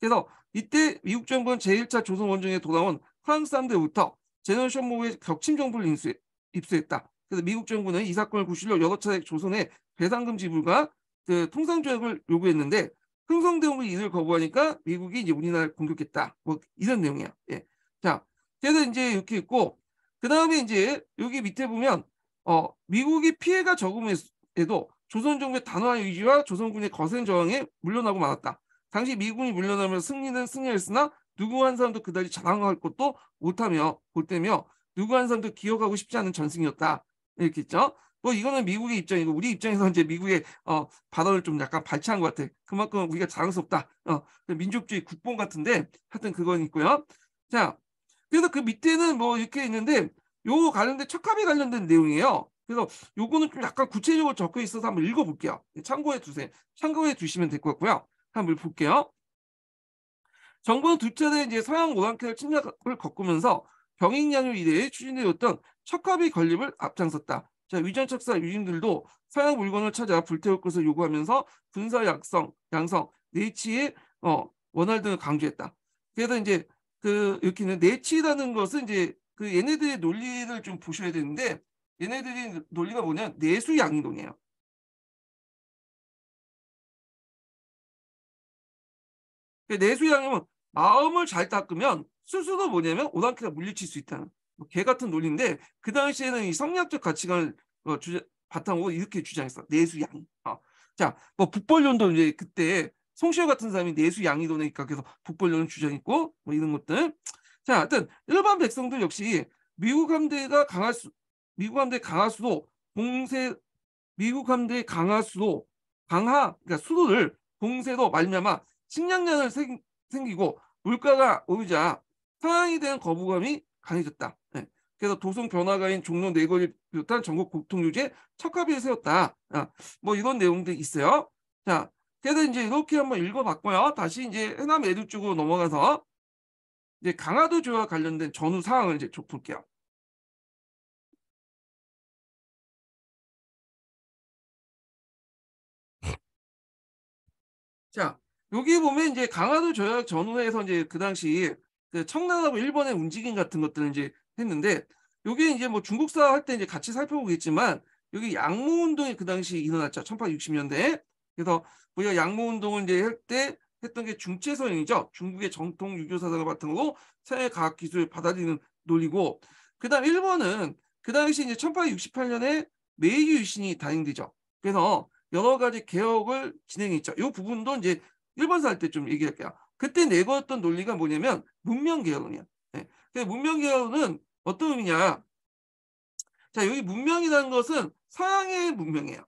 그래서 이때 미국 정부는 제1차 조선 원정에 돌아온 프랑스 사람들부터 제너레이션 모의 격침 정부를 인수해, 입수했다. 그래서 미국 정부는 이 사건을 구실로 여러 차례 조선에 배상금 지불과 그 통상조약을 요구했는데 흥성대원군이 이들 거부하니까 미국이 이제 우리나라를 공격했다. 뭐 이런 내용이야. 예. 자, 그래서 이제 이렇게 있고 그 다음에 이제 여기 밑에 보면 어 미국이 피해가 적음에도 조선 정부의 단호한 의지와 조선군의 거센 저항에 물러나고 말았다. 당시 미군이 물러나며 승리는 승리했으나 누구 한 사람도 그다지 자랑할 것도 못하며 볼 때며 누구 한 사람도 기억하고 싶지 않은 전승이었다. 이렇게 했죠 뭐 이거는 미국의 입장이고 우리 입장에서 이제 미국의 어, 발언을 좀 약간 발치한것 같아. 그만큼 우리가 자랑스럽다. 어, 민족주의 국뽕 같은데 하여튼 그건 있고요. 자, 그래서 그 밑에는 뭐 이렇게 있는데 요 관련된 척합에 관련된 내용이에요. 그래서 요거는 좀 약간 구체적으로 적혀 있어서 한번 읽어볼게요. 참고해 두세요. 참고해 두시면될 것 같고요. 한번 볼게요. 정부는 두 차례 이제 서양 오랑캐를 침략을 겪으면서 병행양육 이래에 추진되었던 척합의 건립을 앞장섰다. 자, 위전착사 유진들도 사형 물건을 찾아 불태울 것을 요구하면서 분사 약성, 양성, 내치의 어, 원활 등을 강조했다. 그래서 이제 그 이렇게는 내치라는 것은 이제 그 얘네들의 논리를 좀 보셔야 되는데 얘네들이 논리가 뭐냐 내수 양동이에요. 그러니까 내수 양이면 마음을 잘 닦으면 스스로 뭐냐면 오랑캐가 물리칠 수 있다는. 뭐 개 같은 논리인데 그 당시에는 이 성리학적 가치관을 어, 주제, 바탕으로 이렇게 주장했어. 내수양. 어. 자, 뭐 북벌론도 이제 그때 송시호 같은 사람이 내수양이도니까 그래 북벌론 주장했고 뭐 이런 것들. 자, 하여튼 일반 백성들 역시 미국 함대가 강할 수, 미국 함대 강할 수도 공세, 미국 함대 강할 수도 강하, 그러니까 수도를 공세로 말미암아 식량난을 생기고 물가가 오르자 상황에 대한 거부감이 강해졌다. 네. 그래서 도성 변화가인 종로 네거리 비롯한 전국 고통유지에 척합을 세웠다. 아, 뭐 이런 내용들이 있어요. 자, 그래서 이제 이렇게 한번 읽어봤고요. 다시 이제 해남 에듀 쪽으로 넘어가서 이제 강화도 조와 관련된 전후 사항을 이제 볼게요. 자, 여기 보면 이제 강화도 조약 전후에서 이제 그 당시 그 청나라하고 일본의 움직임 같은 것들을 이제 했는데 여기 이제 뭐 중국사 할 때 이제 같이 살펴보겠지만 여기 양모 운동이 그 당시 일어났죠. 1860년대에. 그래서 우리가 양모 운동을 이제 할 때 했던 게 중체선이죠. 중국의 정통 유교 사상을 바탕으로 사회 과학 기술을 받아들이는 논리고 그다음 일본은 그 당시 이제 1868년에 메이지 유신이 단행되죠. 그래서 여러 가지 개혁을 진행했죠. 이 부분도 이제 일본사 할 때 좀 얘기할게요. 그때 내걸었던 논리가 뭐냐면 문명개혁이야. 네. 예. 문명개혁은 어떤 의미냐? 자 여기 문명이라는 것은 서양의 문명이에요.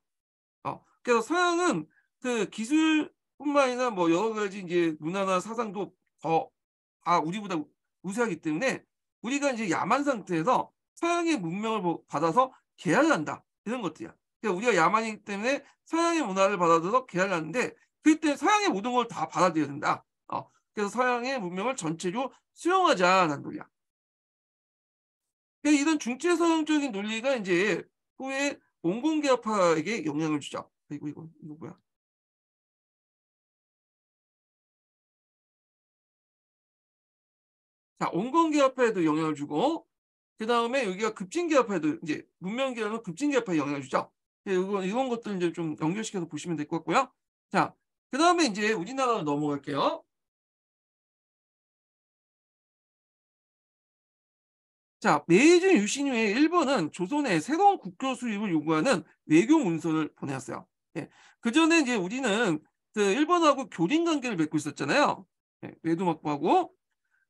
어, 그래서 서양은 그 기술뿐만 아니라 뭐 여러 가지 이제 문화나 사상도 더아 우리보다 우세하기 때문에 우리가 이제 야만 상태에서 서양의 문명을 받아서 개할한다 이런 것들이야. 그러니까 우리가 야만이기 때문에 서양의 문화를 받아들여서 개할하는데 그때 서양의 모든 걸 다 받아들여야 된다. 어, 그래서 서양의 문명을 전체로 수용하자는 논리야. 그러니 이런 중체 서양적인 논리가 이제 후에 온공개파에게 영향을 주죠. 이거 이거 이거 뭐야? 자, 온건기화파에도 영향을 주고 그 다음에 여기가 급진기화파에도 이제 문명계아는급진기화파에 영향을 주죠. 예, 이건 이런 것들 이제 좀 연결시켜서 보시면 될 것 같고요. 자, 그 다음에 이제 우리나라로 넘어갈게요. 자, 메이징 유신유의 일본은 조선에 새로운 국교 수입을 요구하는 외교 문서를 보내왔어요. 예. 그 전에 이제 우리는 그 일본하고 교린 관계를 맺고 있었잖아요. 예, 외도막부하고.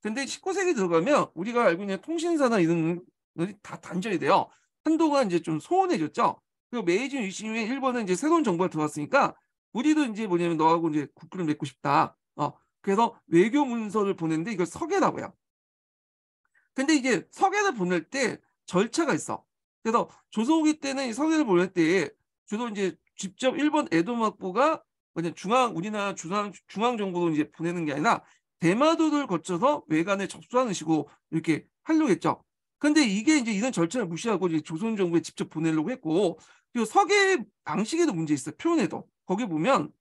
근데 19세기 들어가면 우리가 알고 있는 통신사나 이런 것이 다 단절이 돼요. 한동안 이제 좀 소원해졌죠. 그 메이징 유신유의 일본은 이제 새로운 정부가 들어왔으니까 우리도 이제 뭐냐면 너하고 이제 국교를 맺고 싶다. 어, 그래서 외교 문서를 보냈는데 이걸 서계라고 해요. 근데 이게 서계를 보낼 때 절차가 있어. 그래서 조선후기 때는 이 서계를 보낼 때 주로 이제 직접 일본 에도 막부가 그냥 중앙 우리나라 중앙 중앙 정부로 이제 보내는 게 아니라 대마도를 거쳐서 외관에 접수하는 식으로 이렇게 하려고했죠 근데 이게 이제 이런 절차를 무시하고 이제 조선 정부에 직접 보내려고 했고 그리고 서계 방식에도 문제 있어요. 표현에도 거기 보면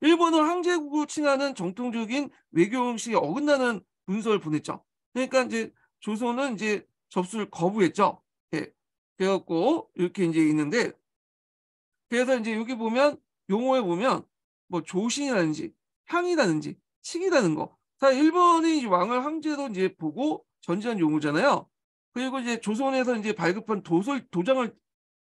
일본은항제국을 칭하는 정통적인 외교 형식에 어긋나는 문서를 보냈죠. 그러니까 이제 조선은 이제 접수를 거부했죠. 예. 그래갖고 이렇게 이제 있는데 그래서 이제 여기 보면 용어에 보면 뭐 조신이라든지 향이라든지 칙이라는 거. 다 일본이 왕을 황제로 이제 보고 전제한 용어잖아요. 그리고 이제 조선에서 이제 발급한 도설 도장을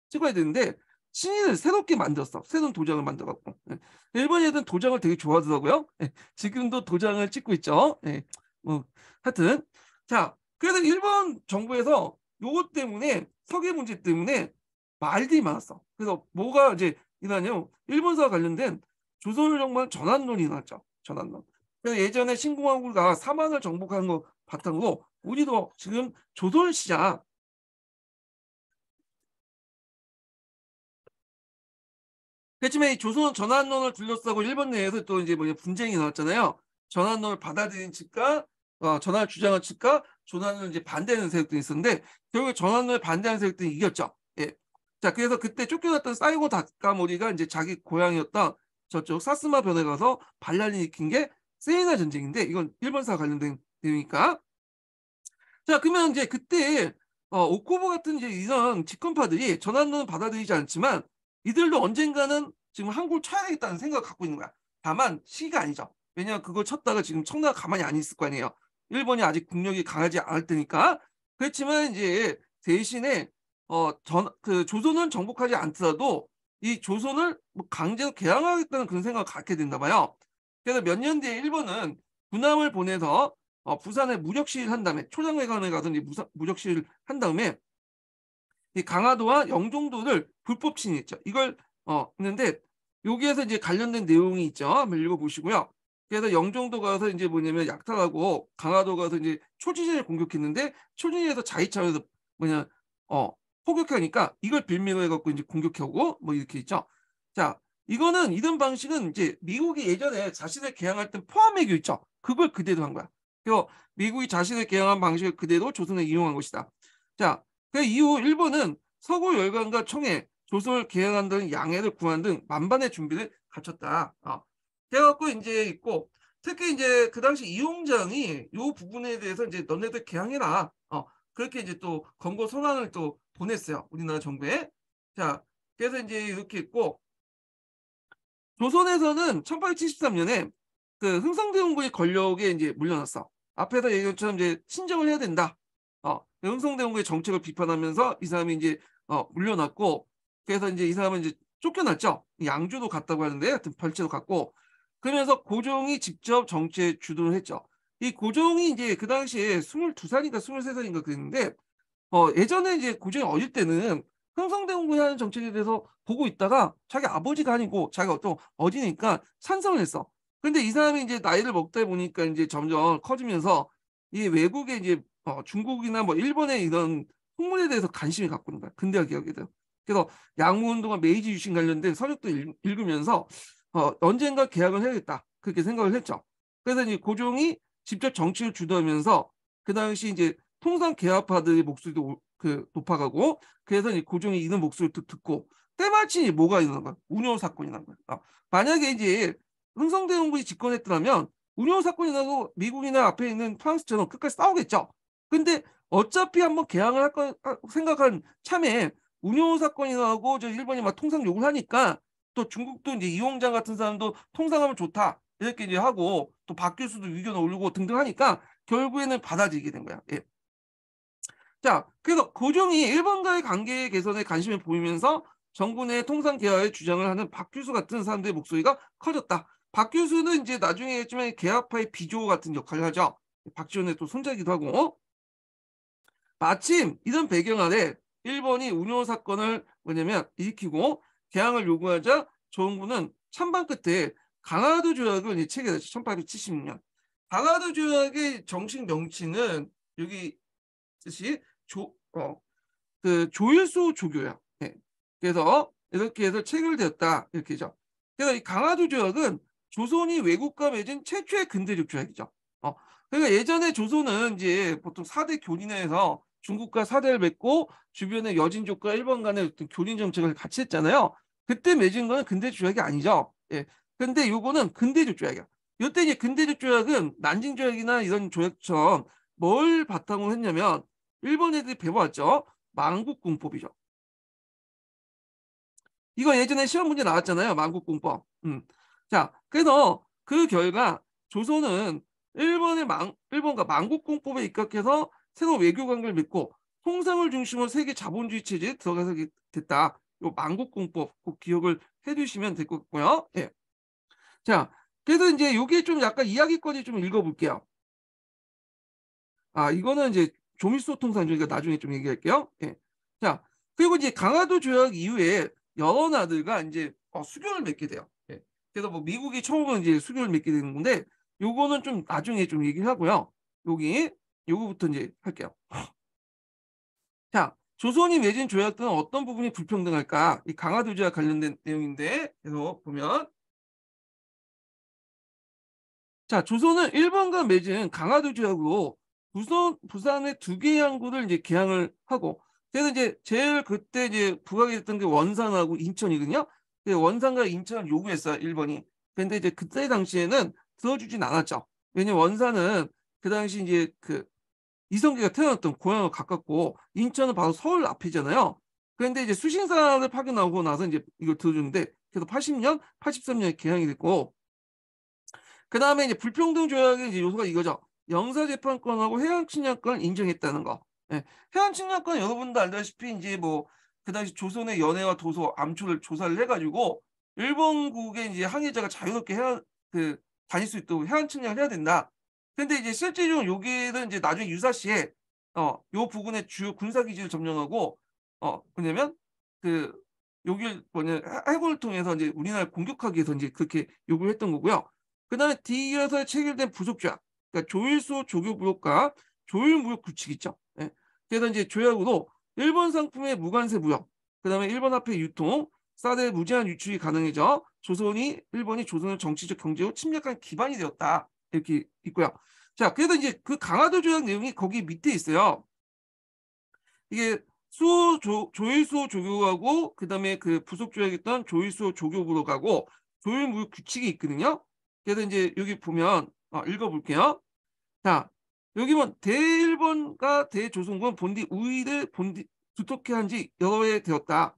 찍어야 되는데 신인을 새롭게 만들었어. 새로운 도장을 만들었고. 예. 일본 애들은 도장을 되게 좋아하더라고요. 예. 지금도 도장을 찍고 있죠. 예. 뭐 하여튼 자, 그래서 일본 정부에서 요것 때문에 석유 문제 때문에 말들이 많았어. 그래서 뭐가 이제 이나요? 일본사와 관련된 조선을 정말 전환론이 나왔죠. 전환론. 그래서 예전에 신공항국가사망을정복하는거 바탕으로 우리도 지금 조선 시작 그렇지만 이 조선 전환론을 둘러싸고 일본 내에서 또 이제 뭐 분쟁이 나왔잖아요. 전환론을 받아들인 측과 어, 전환을 주장한 측까 전환을 이제 반대하는 세력들이 있었는데 결국 전환을 반대하는 세력들이 이겼죠. 예. 자, 그래서 그때 쫓겨났던 사이고 닭가모리가 이제 자기 고향이었던 저쪽 사스마 변에 가서 반란이 일으킨 게 세이나 전쟁인데 이건 일본사 관련된 내용이니까. 자, 그러면 이제 그때 어, 오코보 같은 이제 이런 집권파들이 전환론을 받아들이지 않지만 이들도 언젠가는 지금 한국을 쳐야겠다는 생각을 갖고 있는 거야. 다만 시기가 아니죠. 왜냐하면 그걸 쳤다가 지금 청나가 가만히 안 있을 거 아니에요. 일본이 아직 국력이 강하지 않을 테니까 그렇지만 이제 대신에 어전그 조선은 정복하지 않더라도 이 조선을 뭐 강제로 개항하겠다는 그런 생각을 갖게 된다 봐요. 그래서 몇 년 뒤에 일본은 군함을 보내서 어, 부산에 무력시위를 한 다음에 초장회관에 가서 이 무력시위를 한 다음에 이 강화도와 영종도를 불법 침입했죠. 이걸 어 했는데 여기에서 이제 관련된 내용이 있죠. 한번 읽어보시고요. 그래서 영종도 가서 이제 뭐냐면 약탈하고 강화도 가서 이제 초진을 공격했는데 초진에서 자의차에서 뭐냐 어 포격하니까 이걸 빌미로 해갖고 이제 공격하고 뭐 이렇게 있죠. 자 이거는 이런 방식은 이제 미국이 예전에 자신을 개항할 때 포함해교 있죠. 그걸 그대로 한 거야. 그래서 미국이 자신을 개항한 방식을 그대로 조선에 이용한 것이다. 자, 그 이후 일본은 서구 열강과 청해 조선을 개항한다는 양해를 구한 등 만반의 준비를 갖췄다. 어. 그갖고 이제 있고 특히 이제 그 당시 이용장이 요 부분에 대해서 이제 너네들 개항해라. 어, 그렇게 이제 또 권고 선언을 또 보냈어요. 우리나라 정부에. 자, 그래서 이제 이렇게 있고 조선에서는 1873년에 그 흥성대원군이 권력에 이제 물려났어. 앞에서 얘기한 것처럼 이제 신정을 해야 된다. 어, 그 흥성대원군의 정책을 비판하면서 이 사람이 이제 어, 물려났고 그래서 이제 이 사람은 이제 쫓겨났죠. 양주도 갔다고 하는데 하여튼 별채도 갔고 그러면서 고종이 직접 정치에 주도를 했죠. 이 고종이 이제 그 당시에 22살인가 23살인가 그랬는데 어 예전에 이제 고종이 어릴 때는 흥성대원군이 하는 정책에 대해서 보고 있다가 자기 아버지가 아니고 자기가 또 어리니까 찬성을 했어. 근데 이 사람이 이제 나이를 먹다 보니까 이제 점점 커지면서 이외국에 이제 어, 중국이나 뭐 일본의 이런 풍문에 대해서 관심이 갖고 있는 거야. 근대화 개혁이대요 그래서 양무운동과 메이지 유신 관련된 서적도 읽, 으면서 어, 언젠가 계약을 해야겠다 그렇게 생각을 했죠. 그래서 이제 고종이 직접 정치를 주도하면서 그 당시 이제 통상 개화파들의 목소리도 그 높아가고 그래서 이제 고종이 이런 목소리도 듣고 때마침 뭐가 일어난 거야? 운영 사건이 난 거야. 어, 만약에 이제 흥성대원군이 집권했더라면 운영 사건이 나고 미국이나 앞에 있는 프랑스처럼 끝까지 싸우겠죠. 근데 어차피 한번 개항을 할거 아, 생각한 참에 운영 사건이 나고 저 일본이 막 통상 욕을 하니까 또 중국도 이제 이홍장 같은 사람도 통상하면 좋다 이렇게 이제 하고 또 박규수도 의견을 올리고 등등 하니까 결국에는 받아지게된 거야. 예. 자, 그래서 고종이 일본과의 관계 개선에 관심을 보이면서 정군의 통상 개화의 주장을 하는 박규수 같은 사람들의 목소리가 커졌다. 박규수는 이제 나중에 했지만 개화파의 비조 같은 역할을 하죠. 박지원의 또 손자이기도 하고. 마침 이런 배경 아래 일본이 운요 사건을 뭐냐면 일으키고 개항을 요구하자 조원군은 찬반 끝에 강화도 조약을 체결했죠. 1870년. 강화도 조약의 정식 명칭은 여기 뜻이 조, 어, 그 조일소 조교야. 네. 예. 그래서 이렇게 해서 체결되었다. 이렇게죠. 그래서 이 강화도 조약은 조선이 외국과 맺은 최초의 근대적 조약이죠. 어. 그러니까 예전에 조선은 이제 보통 사대 교리내에서 중국과 사대를 맺고 주변의 여진족과 일본 간의 어떤 교린 정책을 같이 했잖아요. 그때 맺은 거는 근대조 조약이 아니죠. 예. 근데 요거는 근대조 조약이야. 이때 이제 근대조 조약은 난징 조약이나 이런 조약처럼 뭘 바탕으로 했냐면 일본 애들이 배워왔죠. 망국공법이죠. 이거 예전에 시험 문제 나왔잖아요. 망국공법. 음. 자, 그래서 그 결과 조선은 일본의 망, 일본과 망국공법에 입각해서 새로 외교 관계를 맺고 통상을 중심으로 세계 자본주의 체제에 들어가게 됐다. 요 만국공법 꼭 기억을 해두시면 될 것 같고요. 예. 자, 그래서 이제 이게좀 약간 이야기거리 좀 읽어볼게요. 아, 이거는 이제 조미소 통상 저희가 나중에 좀 얘기할게요. 예. 자, 그리고 이제 강화도 조약 이후에 여러 나들과 이제 어, 수교를 맺게 돼요. 예. 그래서 뭐 미국이 처음으로 이제 수교를 맺게 되는 건데 요거는 좀 나중에 좀얘기 하고요. 여기 요거부터 이제 할게요. 자, 조선이 맺은 조약 등은 어떤 부분이 불평등할까? 이 강화도주와 관련된 내용인데 계속 보면 자, 조선은 일본과 맺은 강화도주하고 부산, 부산의 두 개의 항구를 이제 개항을 하고 그래서 이제 제일 그때 이제 부각이 됐던 게 원산하고 인천이거든요. 그 원산과 인천을 요구했어요, 일본이. 근데 이제 그때 당시에는 들어주진 않았죠. 왜냐면 원산은 그 당시 이제 그 이성계가 태어났던 고향과 가깝고 인천은 바로 서울 앞이잖아요. 그런데 이제 수신사를 파견하고 나서 이제 이걸 들어주는데 그래서 80년, 83년에 개항이 됐고 그 다음에 이제 불평등 조약의 이제 요소가 이거죠. 영사재판권하고 해양침략권을 인정했다는 거. 예. 해양침략권 여러분도 알다시피 이제 뭐 그 당시 조선의 연애와 도서, 암초를 조사를 해가지고 일본국의 이제 항해자가 자유롭게 해안 그 다닐 수 있도록 해안 침략을 해야 된다. 근데 이제 실제적으로 여기는 이제 나중에 유사시에 어, 요 부근의 주요 군사 기지를 점령하고 어, 뭐냐면 그 여기를 뭐냐 해군을 통해서 이제 우리나라를 공격하기 위해서 이제 그렇게 요구를 했던 거고요. 그다음에 D에서 체결된 부속조약, 그러니까 조일소 조교무역과 조일무역 규칙 있죠. 예. 그래서 이제 조약으로 일본 상품의 무관세 무역, 그다음에 일본 화폐 유통, 사대 무제한 유출이 가능해져 조선이 일본이 조선을 정치적 경제로 침략한 기반이 되었다. 이렇게 있고요. 자, 그래서 이제 그 강화도 조약 내용이 거기 밑에 있어요. 이게 수 조, 조일수호 조교하고 그다음에 그 부속 조약했던 조일수호 조교부로가고 조율무역 규칙이 있거든요. 그래서 이제 여기 보면 어, 읽어볼게요. 자, 여기 보면 대일본과 대조선군 본디 우위를 본디 두텁게 한지 여러 해 되었다.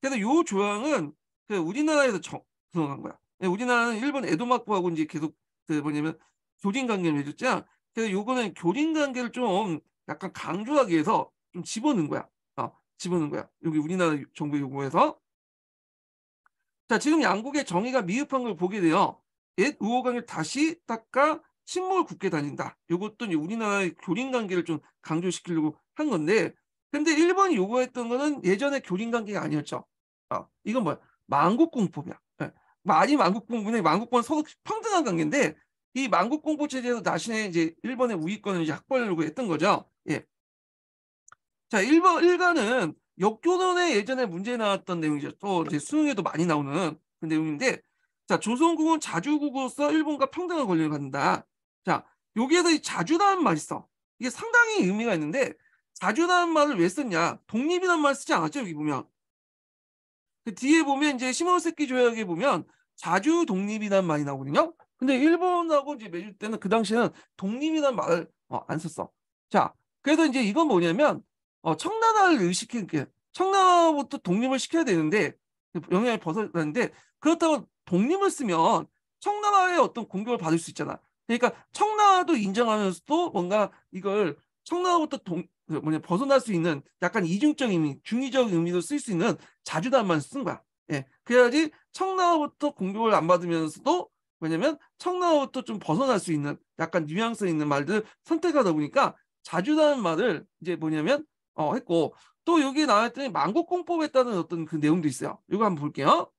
그래서 요 조항은 그 우리나라에서 정한 거야. 예, 우리나라는 일본 에도막부하고 이제 계속 그 뭐냐면 교진관계를 해줬죠. 그래서 요거는 교진관계를 좀 약간 강조하기 위해서 좀 집어넣은 거야. 어, 집어넣은 거야. 여기 우리나라 정부 요구에서. 자, 지금 양국의 정의가 미흡한 걸 보게 되어 옛 우호관계를 다시 닦아 신몰 굳게 다닌다. 요것도 우리나라의 교린관계를 좀 강조시키려고 한 건데 근데 일본이 요구했던 거는 예전에 교린관계가 아니었죠. 어, 이건 뭐야? 망국공법이야. 많이 만국공부는 만국권 서로 평등한 관계인데 이 만국공부 체제에서 나신의 이제 일본의 우위권을 이제 확보하려고 했던 거죠. 예. 자, 1번 1가는 역교론의 예전에 문제 나왔던 내용이죠. 또 이제 수능에도 많이 나오는 그 내용인데 자, 조선국은 자주국으로서 일본과 평등한 권리를 갖는다. 자, 여기에서 이 자주라는 말이 있어. 이게 상당히 의미가 있는데 자주라는 말을 왜 썼냐? 독립이라는 말 쓰지 않았죠, 여기 보면. 그 뒤에 보면 이제 시몬세키 조약에 보면 자주 독립이란 말이 나오거든요. 근데 일본하고 이제 맺을 때는 그 당시에는 독립이란 말을 어, 안 썼어. 자, 그래서 이제 이건 뭐냐면 어, 청나라를 의식해 게 청나라부터 독립을 시켜야 되는데 영향을 벗어나는데 그렇다고 독립을 쓰면 청나라의 어떤 공격을 받을 수 있잖아. 그러니까 청나라도 인정하면서도 뭔가 이걸 청나라부터 동, 그 뭐냐 벗어날 수 있는 약간 이중적 의미, 중의적 의미로 쓸 수 있는 자주단만 쓴 거야. 예. 그래야지 청라부터 공격을 안 받으면서도 왜냐면 청라부터 좀 벗어날 수 있는 약간 뉘앙스 있는 말들을 선택하다 보니까 자주라는 말을 이제 뭐냐면 어 했고 또 여기 나왔더니 만국공법에 따른 어떤 그 내용도 있어요. 이거 한번 볼게요.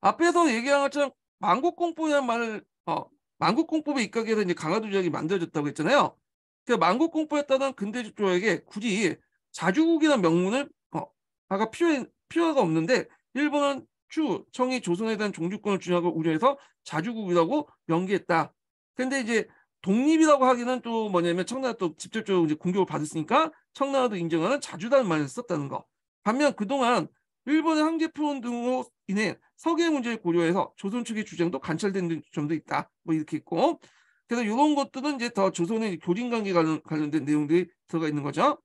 앞에서 얘기한 것처럼 만국공법이라는 말을 어 만국공법에 입각해서 이제 강화도 조약이 만들어졌다고 했잖아요. 그 만국공법에 따른 근대적 조약에 굳이 자주국이라는 명문을 어, 아까 필요해 필요가 없는데 일본은 추 청이 조선에 대한 종주권을 주장하고 우려해서 자주국이라고 명기했다. 근데 이제 독립이라고 하기는 또 뭐냐면 청나라 도 직접적으로 이제 공격을 받았으니까 청나라도 인정하는 자주다는 말을 썼다는 거. 반면 그동안 일본의 항제표 등으로 인해 서계 문제를 고려해서 조선 측의 주장도 관찰된 점도 있다. 뭐 이렇게 있고. 그래서 이런 것들은 이제 더 조선의 교린 관계 관련된 내용들이 들어가 있는 거죠.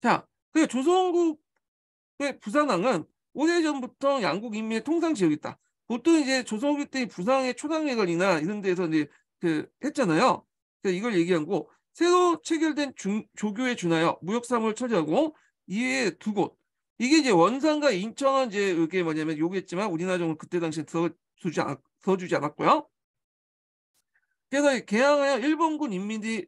자, 그 조선국 네, 부산항은 오래전부터 양국 인민의 통상 지역이다. 보통 이제 조선기 때 부산의 항 초당회관이나 이런 데서 이제 그 했잖아요. 그래서 이걸 얘기한 거. 새로 체결된 중, 조교에 준하여 무역사무 처리하고 이외에 두 곳. 이게 이제 원산과 인천은 이제 이게 뭐냐면 요겠지만 우리나라 정부 그때 당시에 써주지 않, 들주지 않았고요. 그래서 개항하여 일본군 인민들이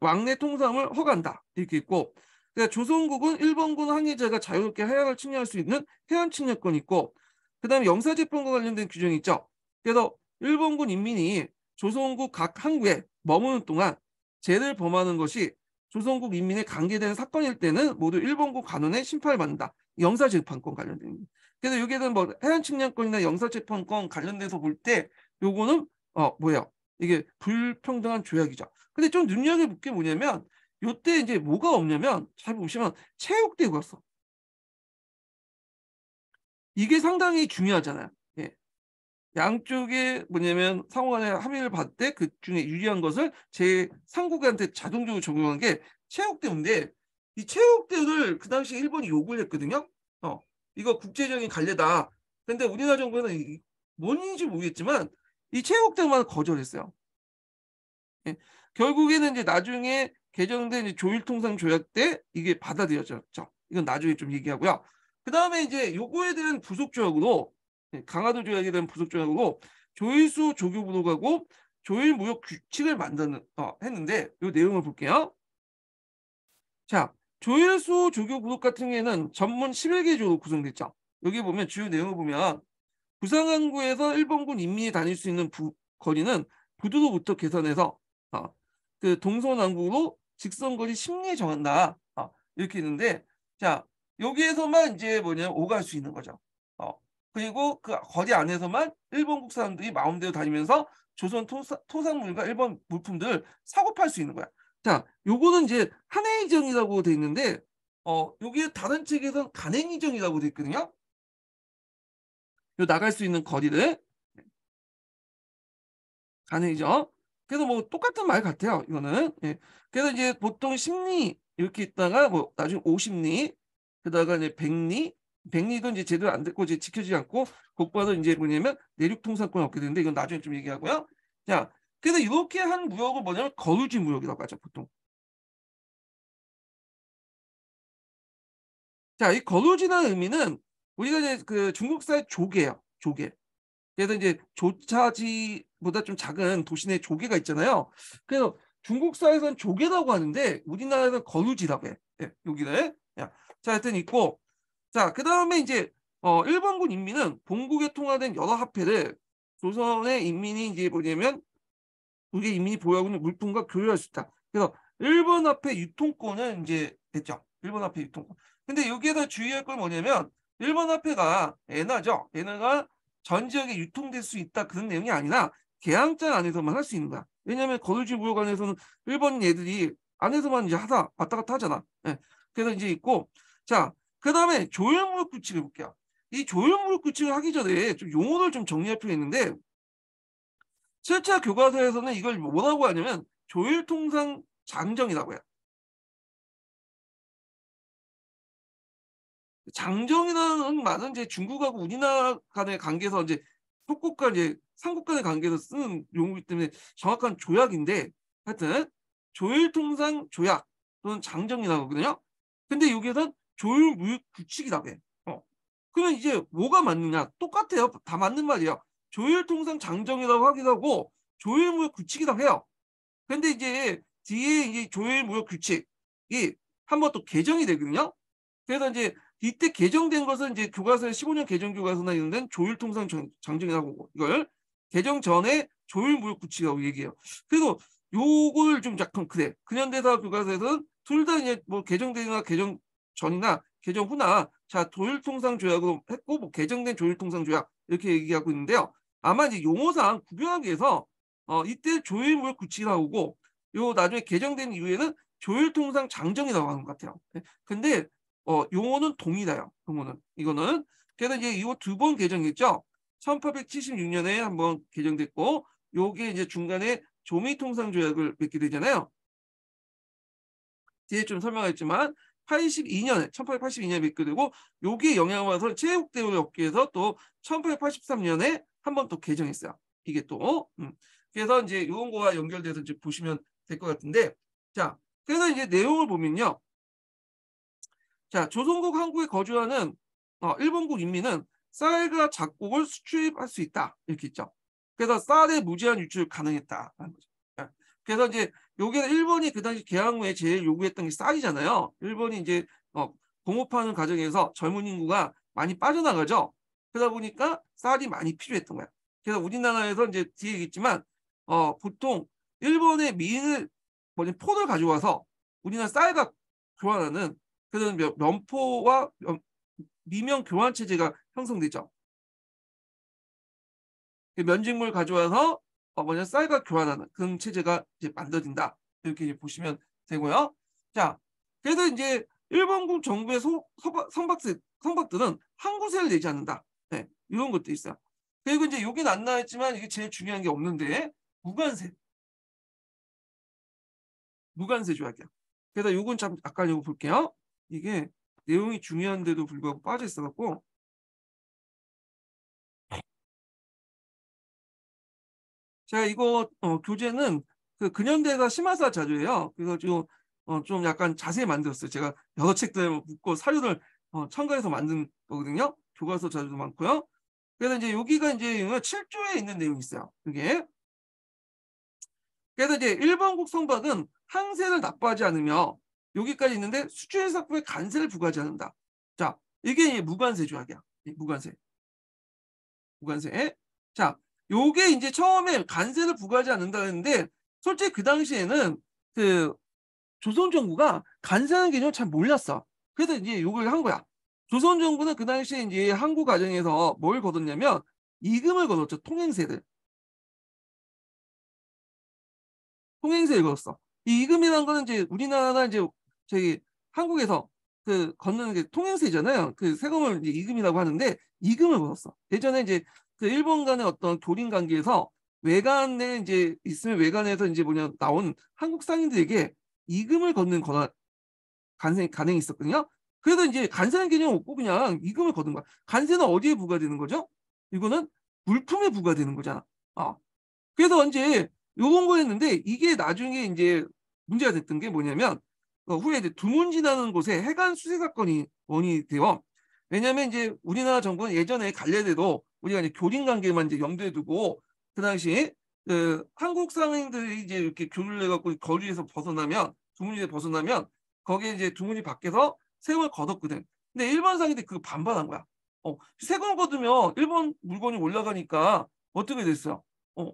왕래 통상을 허간다 이렇게 있고 그러니까 조선국은 일본군 항해자가 자유롭게 해양을 침략할 수 있는 해안 침략권이 있고 그다음에 영사재판과 관련된 규정이 있죠. 그래서 일본군 인민이 조선국 각 항구에 머무는 동안 죄를 범하는 것이 조선국 인민에 관계되는 사건일 때는 모두 일본군 관원의 심판을 받는다. 영사재판권 관련된. 그래서 여기에는 뭐 해안 침략권이나 영사재판권 관련돼서 볼 때 요거는 어 뭐예요? 이게 불평등한 조약이죠. 근데 좀 눈여겨볼 게 뭐냐면 요때 이제 뭐가 없냐면 잘 보시면 체육대회가 써. 이게 상당히 중요하잖아요. 예. 양쪽에 뭐냐면 상호간의 합의를 받을 때그 중에 유리한 것을 제3국한테 자동적으로 적용한 게 체육대회인데 이 체육대회를 그 당시 일본이 요구를 했거든요. 어, 이거 국제적인 관례다. 근데 우리나라 정부는 뭔지 모르겠지만 이 체육대회만 거절했어요. 예. 결국에는 이제 나중에 개정된 조일통상 조약 때 이게 받아들여졌죠. 이건 나중에 좀 얘기하고요. 그 다음에 이제 요거에 대한 부속 조약으로 예, 강화도 조약에 대한 부속 조약으로 조일수 조교부호하고 조일 무역 규칙을 만드는 어, 했는데 요 내용을 볼게요. 자, 조일수 조교 부독 같은 경우에는 전문 11개 조로 구성됐죠. 여기 보면 주요 내용을 보면 부산항구에서 일본군 인민이 다닐 수 있는 부, 거리는 부두로부터 계산해서 어, 그 동서남구로 직선거리 심리에 정한다. 어, 이렇게 있는데 자 여기에서만 이제 뭐냐면 오갈 수 있는 거죠. 어, 그리고 그 거리 안에서만 일본국 사람들이 마음대로 다니면서 조선 토사, 토산물과 일본 물품들 사고 팔 수 있는 거야. 자, 요거는 이제 한해이정이라고 돼 있는데 어, 여기 다른 책에선 간행이정이라고 돼 있거든요. 요 나갈 수 있는 거리를 간행이정. 그래서 뭐 똑같은 말 같아요. 이거는. 예. 그래서 이제 보통 10리 이렇게 있다가 뭐 나중에 50리 그다가 이제 100리 백리도 이제 제대로 안 됐고 이제 지켜지지 않고 국가도 이제 뭐냐면 내륙 통상권 얻게 되는데 이건 나중에 좀 얘기하고요. 자, 그래서 이렇게 한 무역을 뭐냐면 거루지 무역이라고 하죠 보통. 자, 이거루지라는 의미는 우리가 이제 그 중국사의 조개요, 조개. 그래서 이제 조차지보다 좀 작은 도시내 조개가 있잖아요. 그래서 중국사에서는 조개라고 하는데 우리나라에서는 거루지라고 해. 예, 여기를. 예. 자, 하여튼 있고. 자, 그 다음에 이제 어, 일본군 인민은 본국에 통화된 여러 화폐를 조선의 인민이 이제 뭐냐면 우리 인민이 보유하고 있는 물품과 교류할 수 있다. 그래서 일본 화폐 유통권은 이제 됐죠. 일본 화폐 유통권. 근데 여기에서 주의할 건 뭐냐면 일본 화폐가 엔화죠. 엔화가 전 지역에 유통될 수 있다 그런 내용이 아니라 계양장 안에서만 할 수 있는 거야. 왜냐하면 거울지 보역관에서는 일본 애들이 안에서만 이제 하다 왔다 갔다 하잖아. 예. 그래서 이제 있고 자 그다음에 조형물 규칙을 볼게요. 이 조형물 규칙을 하기 전에 좀 용어를 좀 정리할 필요 있는데 실제 교과서에서는 이걸 뭐라고 하냐면 조율통상 잠정이라고 해요. 장정이라는 말은 이제 중국하고 우리나라 간의 관계에서 이제 속국과 이제 삼국 간의 관계에서 쓰는 용어이기 때문에 정확한 조약인데 하여튼 조일통상 조약 또는 장정이라고 하거든요. 근데 여기에선 조일무역 규칙이라고 해. 어. 그러면 이제 뭐가 맞느냐? 똑같아요. 다 맞는 말이에요. 조일통상 장정이라고 하기도 하고 조일무역 규칙이라고 해요. 근데 이제 뒤에 이제 조일무역 규칙이 한 번 또 개정이 되거든요. 그래서 이제 이때 개정된 것은 이제 교과서에 15년 개정 교과서나 이런 데는 조율통상 장정이라고 하고 이걸 개정 전에 조율무역 구치라고 얘기해요. 그래서 요걸 좀 약간 그래. 근현대사 교과서에서는 둘 다 이제 뭐 개정되거나 개정 전이나 개정 후나 자 조율통상 조약으로 했고 뭐 개정된 조율통상 조약 이렇게 얘기하고 있는데요. 아마 이제 용어상 구별하기 위해서 어 이때 조율무역 구치라고 하고 요 나중에 개정된 이후에는 조율통상 장정이라고 하는 것 같아요. 예. 근데 어, 용어는 동일해요. 용어는. 이거는. 그래서 이제 이거 두 번 개정했죠. 1876년에 한번 개정됐고, 요게 이제 중간에 조미통상조약을 맺게 되잖아요. 뒤에 좀 설명했지만, 82년에, 1882년에 맺게 되고, 요게 영향을 받아서 체육대회 업계에서 또 1883년에 한번또 개정했어요. 이게 또. 음. 그래서 이제 요런 거와 연결돼서 이제 보시면 될 것 같은데, 자, 그래서 이제 내용을 보면요. 자, 조선국 한국에 거주하는 어, 일본국 인민은 쌀과 작곡을 수출할 수 있다. 이렇게 있죠. 그래서 쌀의 무제한 유출 가능했다라는 거죠. 예. 그래서 이제 요게 일본이 그 당시 개항 후에 제일 요구했던 게 쌀이잖아요. 일본이 이제 어, 공업하는 과정에서 젊은 인구가 많이 빠져나가죠. 그러다 보니까 쌀이 많이 필요했던 거야. 그래서 우리나라에서 이제 뒤에 있지만 어, 보통 일본의 미인을 뭐냐 폰을 가져와서 우리나라 쌀과 교환하는 그래서 면포와 미면 교환 체제가 형성되죠. 그 면직물 가져와서 먼저 쌀과 교환하는 그런 체제가 이제 만들어진다. 이렇게 보시면 되고요. 자, 그래서 이제 일본국 정부의 소, 성박들, 성박들은 항구세를 내지 않는다. 네, 이런 것도 있어요. 그리고 이제 여기는 안 나왔지만 이게 제일 중요한 게 없는데 무관세. 무관세 조약이야. 그래서 이건참 아까 이거 볼게요. 이게 내용이 중요한데도 불구하고 빠져 있어갖고 제가 이거 어, 교재는 그근현대가 심화사 자료예요. 그래서지고 어, 좀 약간 자세히 만들었어요. 제가 여러 책들 묶고 사료를 어, 첨가해서 만든 거거든요. 교과서 자료도 많고요. 그래서 이제 여기가 이제 7조에 있는 내용이 있어요. 이게 그래서 이제 일번 국성박은 항세를 납부하지 않으며 여기까지 있는데 수출해상품에 관세를 부과하는다. 지않 자, 이게 무관세 조약이야. 무관세. 무관세. 자, 요게 이제 처음에 관세를 부과하지 않는다 했는데 솔직히 그 당시에는 그 조선 정부가 관세하는 개념 을잘 몰랐어. 그래서 이제 요걸 한 거야. 조선 정부는 그 당시에 이제 항구 과정에서 뭘 거뒀냐면 이금을 거뒀죠. 통행세를. 통행세를 거뒀어. 이금이라는 거는 이제 우리나라 이제 저희 한국에서 그 걷는 게 통행세잖아요. 그 세금을 이제 이금이라고 하는데 이금을 받었어 예전에 이제 그 일본 간의 어떤 교린 관계에서 외관에 이제 있으면 외관에서 이제 뭐냐 나온 한국 상인들에게 이금을 걷는 거나 간세 가능이 있었거든요. 그래서 이제 간세는 개념 없고 그냥 이금을 걷는 거야. 간세는 어디에 부과되는 거죠? 이거는 물품에 부과되는 거잖아. 어. 그래서 언제 요건 거였는데 이게 나중에 이제 문제가 됐던 게 뭐냐면 어, 후에 이제 두문지라는 곳에 해관 수세 사건이 원이 인 되어 왜냐하면 이제 우리나라 정부는 예전에 갈래대도 우리가 이제 교린 관계만 이제 염두에 두고 그 당시 그 한국 상인들이 이제 이렇게 교류를 해갖고 거리에서 벗어나면 두문지에 벗어나면 거기에 이제 두문지 밖에서 세금을 걷었거든. 근데 일반 상인들이 그 반발한 거야. 어, 세금 을 걷으면 일본 물건이 올라가니까 어떻게 됐어요? 어,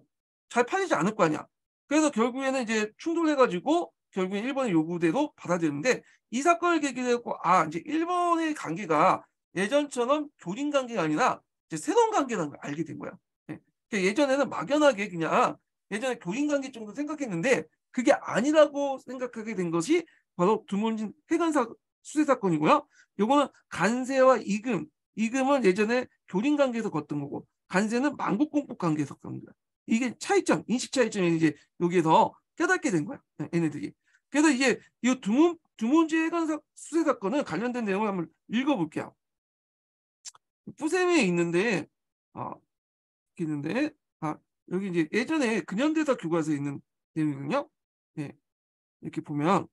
잘 팔리지 않을 거 아니야. 그래서 결국에는 이제 충돌해가지고 결국엔 일본의 요구대로 받아들였는데 이 사건을 계기로 했고 아 이제 일본의 관계가 예전처럼 교린 관계가 아니라 이제 새로운 관계라는 걸 알게 된 거야. 예. 그러니까 예전에는 막연하게 그냥 예전에 교린 관계 정도 생각했는데 그게 아니라고 생각하게 된 것이 바로 두문진 해관사 수세 사건이고요. 요거는 간세와 이금, 이금은 예전에 교린 관계에서 걷던 거고 간세는 만국공법 관계에서 걷는 거야. 이게 차이점, 인식 차이점이 이제 여기에서 깨닫게 된 거야. 네, 얘네들이. 그래서 이제 이두 두문제 해관 수세 사건은 관련된 내용을 한번 읽어볼게요. 뿌셈에 있는데 아 있는데 아 여기 이제 예전에 근현대사 교과서에 있는 내용이거든요. 네. 이렇게 보면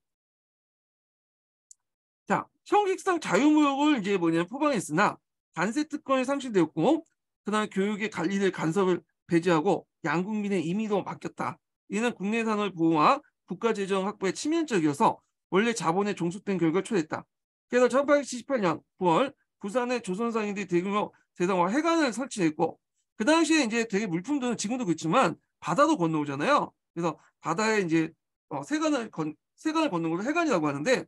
자 형식상 자유무역을 이제 뭐냐면 포방했으나 단세 특권이 상실되었고 그다음에 교육의 관리를 간섭을 배제하고 양국민의 임의로 맡겼다. 이는 국내 산업 보호와 국가 재정 확보에 치명적이어서 원래 자본에 종속된 결과를 초래했다. 그래서 1878년 9월 부산의 조선상인들이 대규모 대상화 해관을 설치했고 그 당시에 이제 되게 물품들은 지금도 그렇지만 바다도 건너오잖아요. 그래서 바다에 이제 어, 세관을 건 세관을 건너 것을 해관이라고 하는데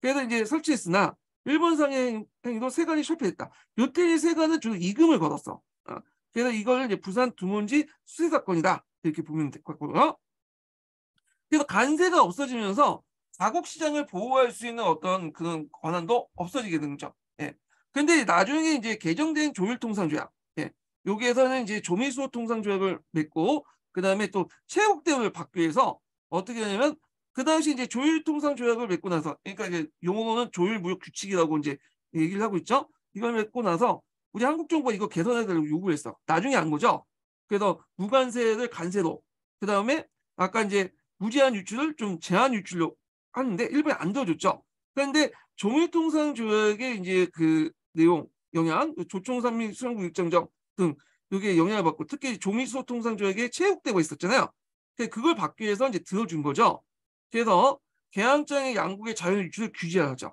그래서 이제 설치했으나 일본 상행행도 세관이 실패했다. 요태리 세관은 주로 이금을 걸었어. 어, 그래서 이걸 이제 부산 두문지 수세 사건이다 이렇게 보면 될 것 같고요. 그래서 간세가 없어지면서 자국 시장을 보호할 수 있는 어떤 그런 권한도 없어지게 되죠. 예. 근데 나중에 이제 개정된 조율 통상 조약. 예. 여기에서는 이제 조미수호 통상 조약을 맺고 그다음에 또 체육대회를 받기 위해서 어떻게 하냐면 그 당시 이제 조율 통상 조약을 맺고 나서 그러니까 이제 용어는 조율 무역 규칙이라고 이제 얘기를 하고 있죠. 이걸 맺고 나서 우리 한국 정부가 이거 개선해야 되고 요구했어. 나중에 안 거죠. 그래서 무관세를 간세로. 그다음에 아까 이제 무제한 유출을 좀 제한 유출로 하는데 일본이 안 도와줬죠. 그런데 조밀통상 조약의 이제 그 내용 영향, 그 조총산 및 수영국 입장정 등 이게 영향을 받고 특히 조수소통상 조약에 체육되고 있었잖아요. 그걸 받기 위해서 이제 들어준 거죠. 그래서 개항장의 양국의 자연 유출을 규제하죠.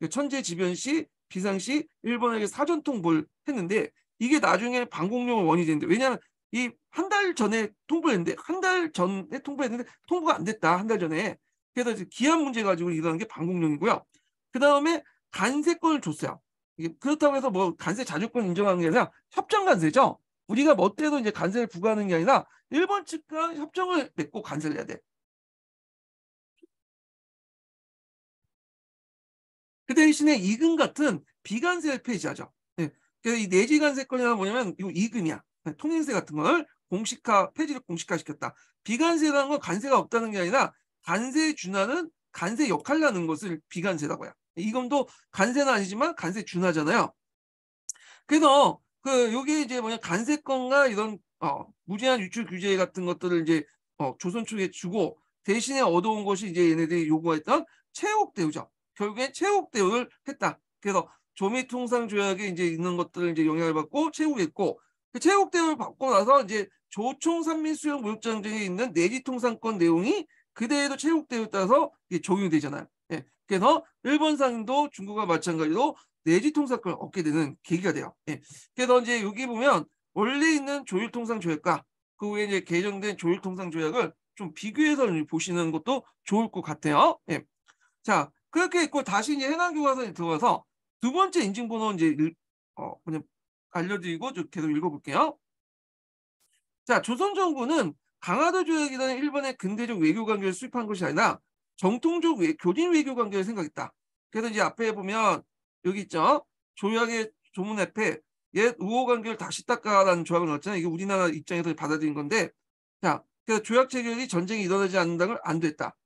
그 천재지변 시, 비상 시 일본에게 사전 통보를 했는데 이게 나중에 방공용을 원이 되는데 왜냐하면 이한달 전에 통보 했는데 한 달 전에 통보했는데 통보가 안 됐다 한 달 전에 그래서 이제 기한 문제 가지고 일어난 게 방공령이고요. 그 다음에 간세권을 줬어요. 그렇다고 해서 뭐 간세 자주권 인정하는 게 아니라 협정 간세죠. 우리가 멋대로 뭐 이제 간세를 부과하는 게 아니라 일본 측과 협정을 맺고 간세를 해야 돼. 그 대신에 이금 같은 비간세를 폐지하죠. 네. 그래서 이 내지간세권이란 뭐냐면 이 이금이야. 네, 통행세 같은 걸 공식화 폐지를 공식화시켰다. 비관세라는 건 관세가 없다는 게 아니라 관세 준하는 관세 역할을 하는 것을 비관세라고 해요. 이건도 관세는 아니지만 관세 준하잖아요. 그래서 그 요게 이제 뭐냐 관세권과 이런 어, 무제한 유출 규제 같은 것들을 이제 어, 조선 측에 주고 대신에 얻어온 것이 이제 얘네들이 요구했던 체육 대우죠. 결국엔 체육 대우를 했다. 그래서 조미통상 조약에 이제 있는 것들을 이제 영향을 받고 체육했고 그 체육대회를 받고 나서 이제 조총 산민 수용무역장쟁에 있는 내지통상권 내용이 그대로 체육대회에 따라서 적용되잖아요. 예. 그래서 일본 상도 중국과 마찬가지로 내지통상권을 얻게 되는 계기가 돼요. 예. 그래서 이제 여기 보면 원래 있는 조율통상조약과 그 후에 이제 개정된 조율통상조약을 좀 비교해서 보시는 것도 좋을 것 같아요. 예. 자, 그렇게 있고 그 다시 이제 해난 교과서에 들어가서 두 번째 인증번호 이제 어, 그냥 알려드리고 계속 읽어볼게요. 자, 조선 정부는 강화도 조약이라는 일본의 근대적 외교 관계를 수립한 것이 아니라 정통적 외, 교린 외교 관계를 생각했다. 그래서 이제 앞에 보면 여기 있죠. 조약의 조문 앞에 옛 우호 관계를 다시 닦아라는 조약을 넣었잖아요. 이게 우리나라 입장에서 받아들인 건데, 자, 그래서 조약 체결이 전쟁이 일어나지 않는다는 걸 안됐다.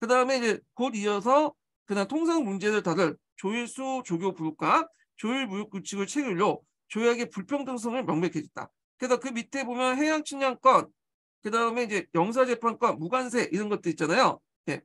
그 다음에 이제 곧 이어서 그냥 통상 문제를 다룰 조일수 조교 부국과 조일 무역 규칙을 체결로 조약의 불평등성을 명백해졌다. 그래서 그 밑에 보면 해양측량권그 다음에 이제 영사재판권, 무관세 이런 것도 있잖아요. 예.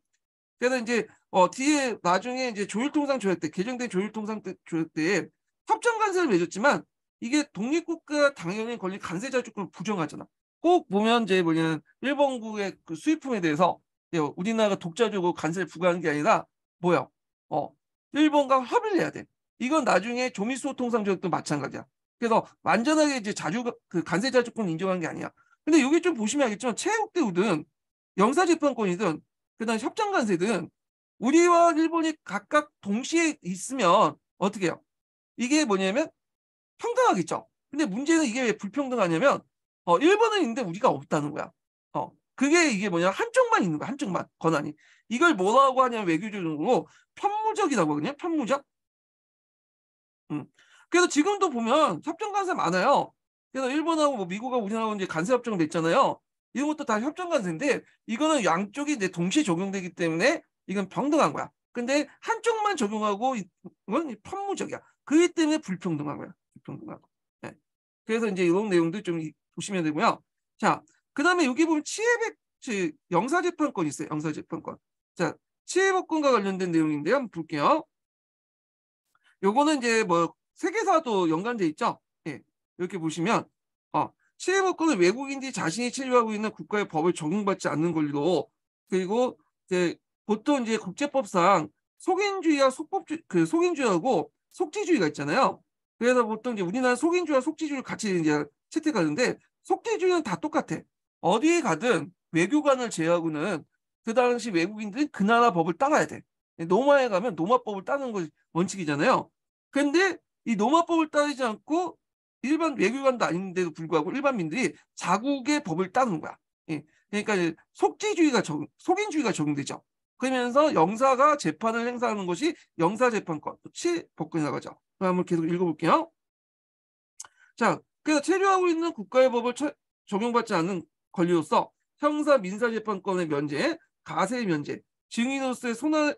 그래서 이제 어, 뒤에 나중에 이제 조율통상 조약 때 개정된 조율통상 조약 때에 협정 관세를 맺었지만 이게 독립국가 당연히 권리 간세자 주권을 부정하잖아. 꼭 보면 이제 뭐냐면 일본국의 그 수입품에 대해서 예, 우리나라가 독자적으로 간세를 부과하는 게 아니라 뭐야? 어, 일본과 협의를 해야 돼. 이건 나중에 조미수 호 통상 조약도 마찬가지야. 그래서 완전하게 이제 자주 그 간세 자주권 인정한 게 아니야. 근데 여기 좀 보시면 알겠지만 체육 대우든 영사 재판권이든 그다음 협정 간세든 우리와 일본이 각각 동시에 있으면 어떻게 해요? 이게 뭐냐면 평등하겠죠. 근데 문제는 이게 왜 불평등하냐면 어 일본은 있는데 우리가 없다는 거야. 어 그게 이게 뭐냐 한쪽만 있는 거야. 한쪽만 권한이. 이걸 뭐라고 하냐면 외교적으로 편무적이라고 하거든요. 편무적. 음. 그래서 지금도 보면 협정 간세 많아요. 그래서 일본하고 뭐 미국하고 우리나라하고 이제 간세 협정 맺잖아요. 이런 것도 다 협정 간세인데 이거는 양쪽이 이 동시에 적용되기 때문에 이건 평등한 거야. 근데 한쪽만 적용하고 이건 편무적이야. 그기 때문에 불평등한 거야. 불평등한 거. 네. 그래서 이제 이런 내용도 좀 보시면 되고요. 자, 그 다음에 여기 보면 치해백 영사재판권 있어요. 영사재판권. 자, 치해법권과 관련된 내용인데요. 한번 볼게요. 요거는 이제 뭐 세계사도 연관돼 있죠. 예. 이렇게 보시면 어, 외무권은 외국인들이 자신이 체류하고 있는 국가의 법을 적용받지 않는 권리로 그리고 이제 보통 이제 국제법상 속인주의와 속법주의 그 속인주의하고 속지주의가 있잖아요. 그래서 보통 이제 우리나라 속인주의와 속지주의를 같이 이제 채택하는데 속지주의는 다 똑같아. 어디에 가든 외교관을 제외하고는 그 당시 외국인들은 그 나라 법을 따라야 돼. 예, 노마에 가면 노마법을 따는 것이 원칙이잖아요. 그런데 이 노마법을 따르지 않고 일반 외교관도 아닌데도 불구하고 일반민들이 자국의 법을 따는 거야. 예. 그러니까 속지주의가 적 속인주의가 적용되죠. 그러면서 영사가 재판을 행사하는 것이 영사재판권, 치 법권사가죠. 한번 계속 읽어볼게요. 자, 그래서 체류하고 있는 국가의 법을 처, 적용받지 않는 권리로서 형사 민사재판권의 면제, 가세 의 면제, 증인으로서의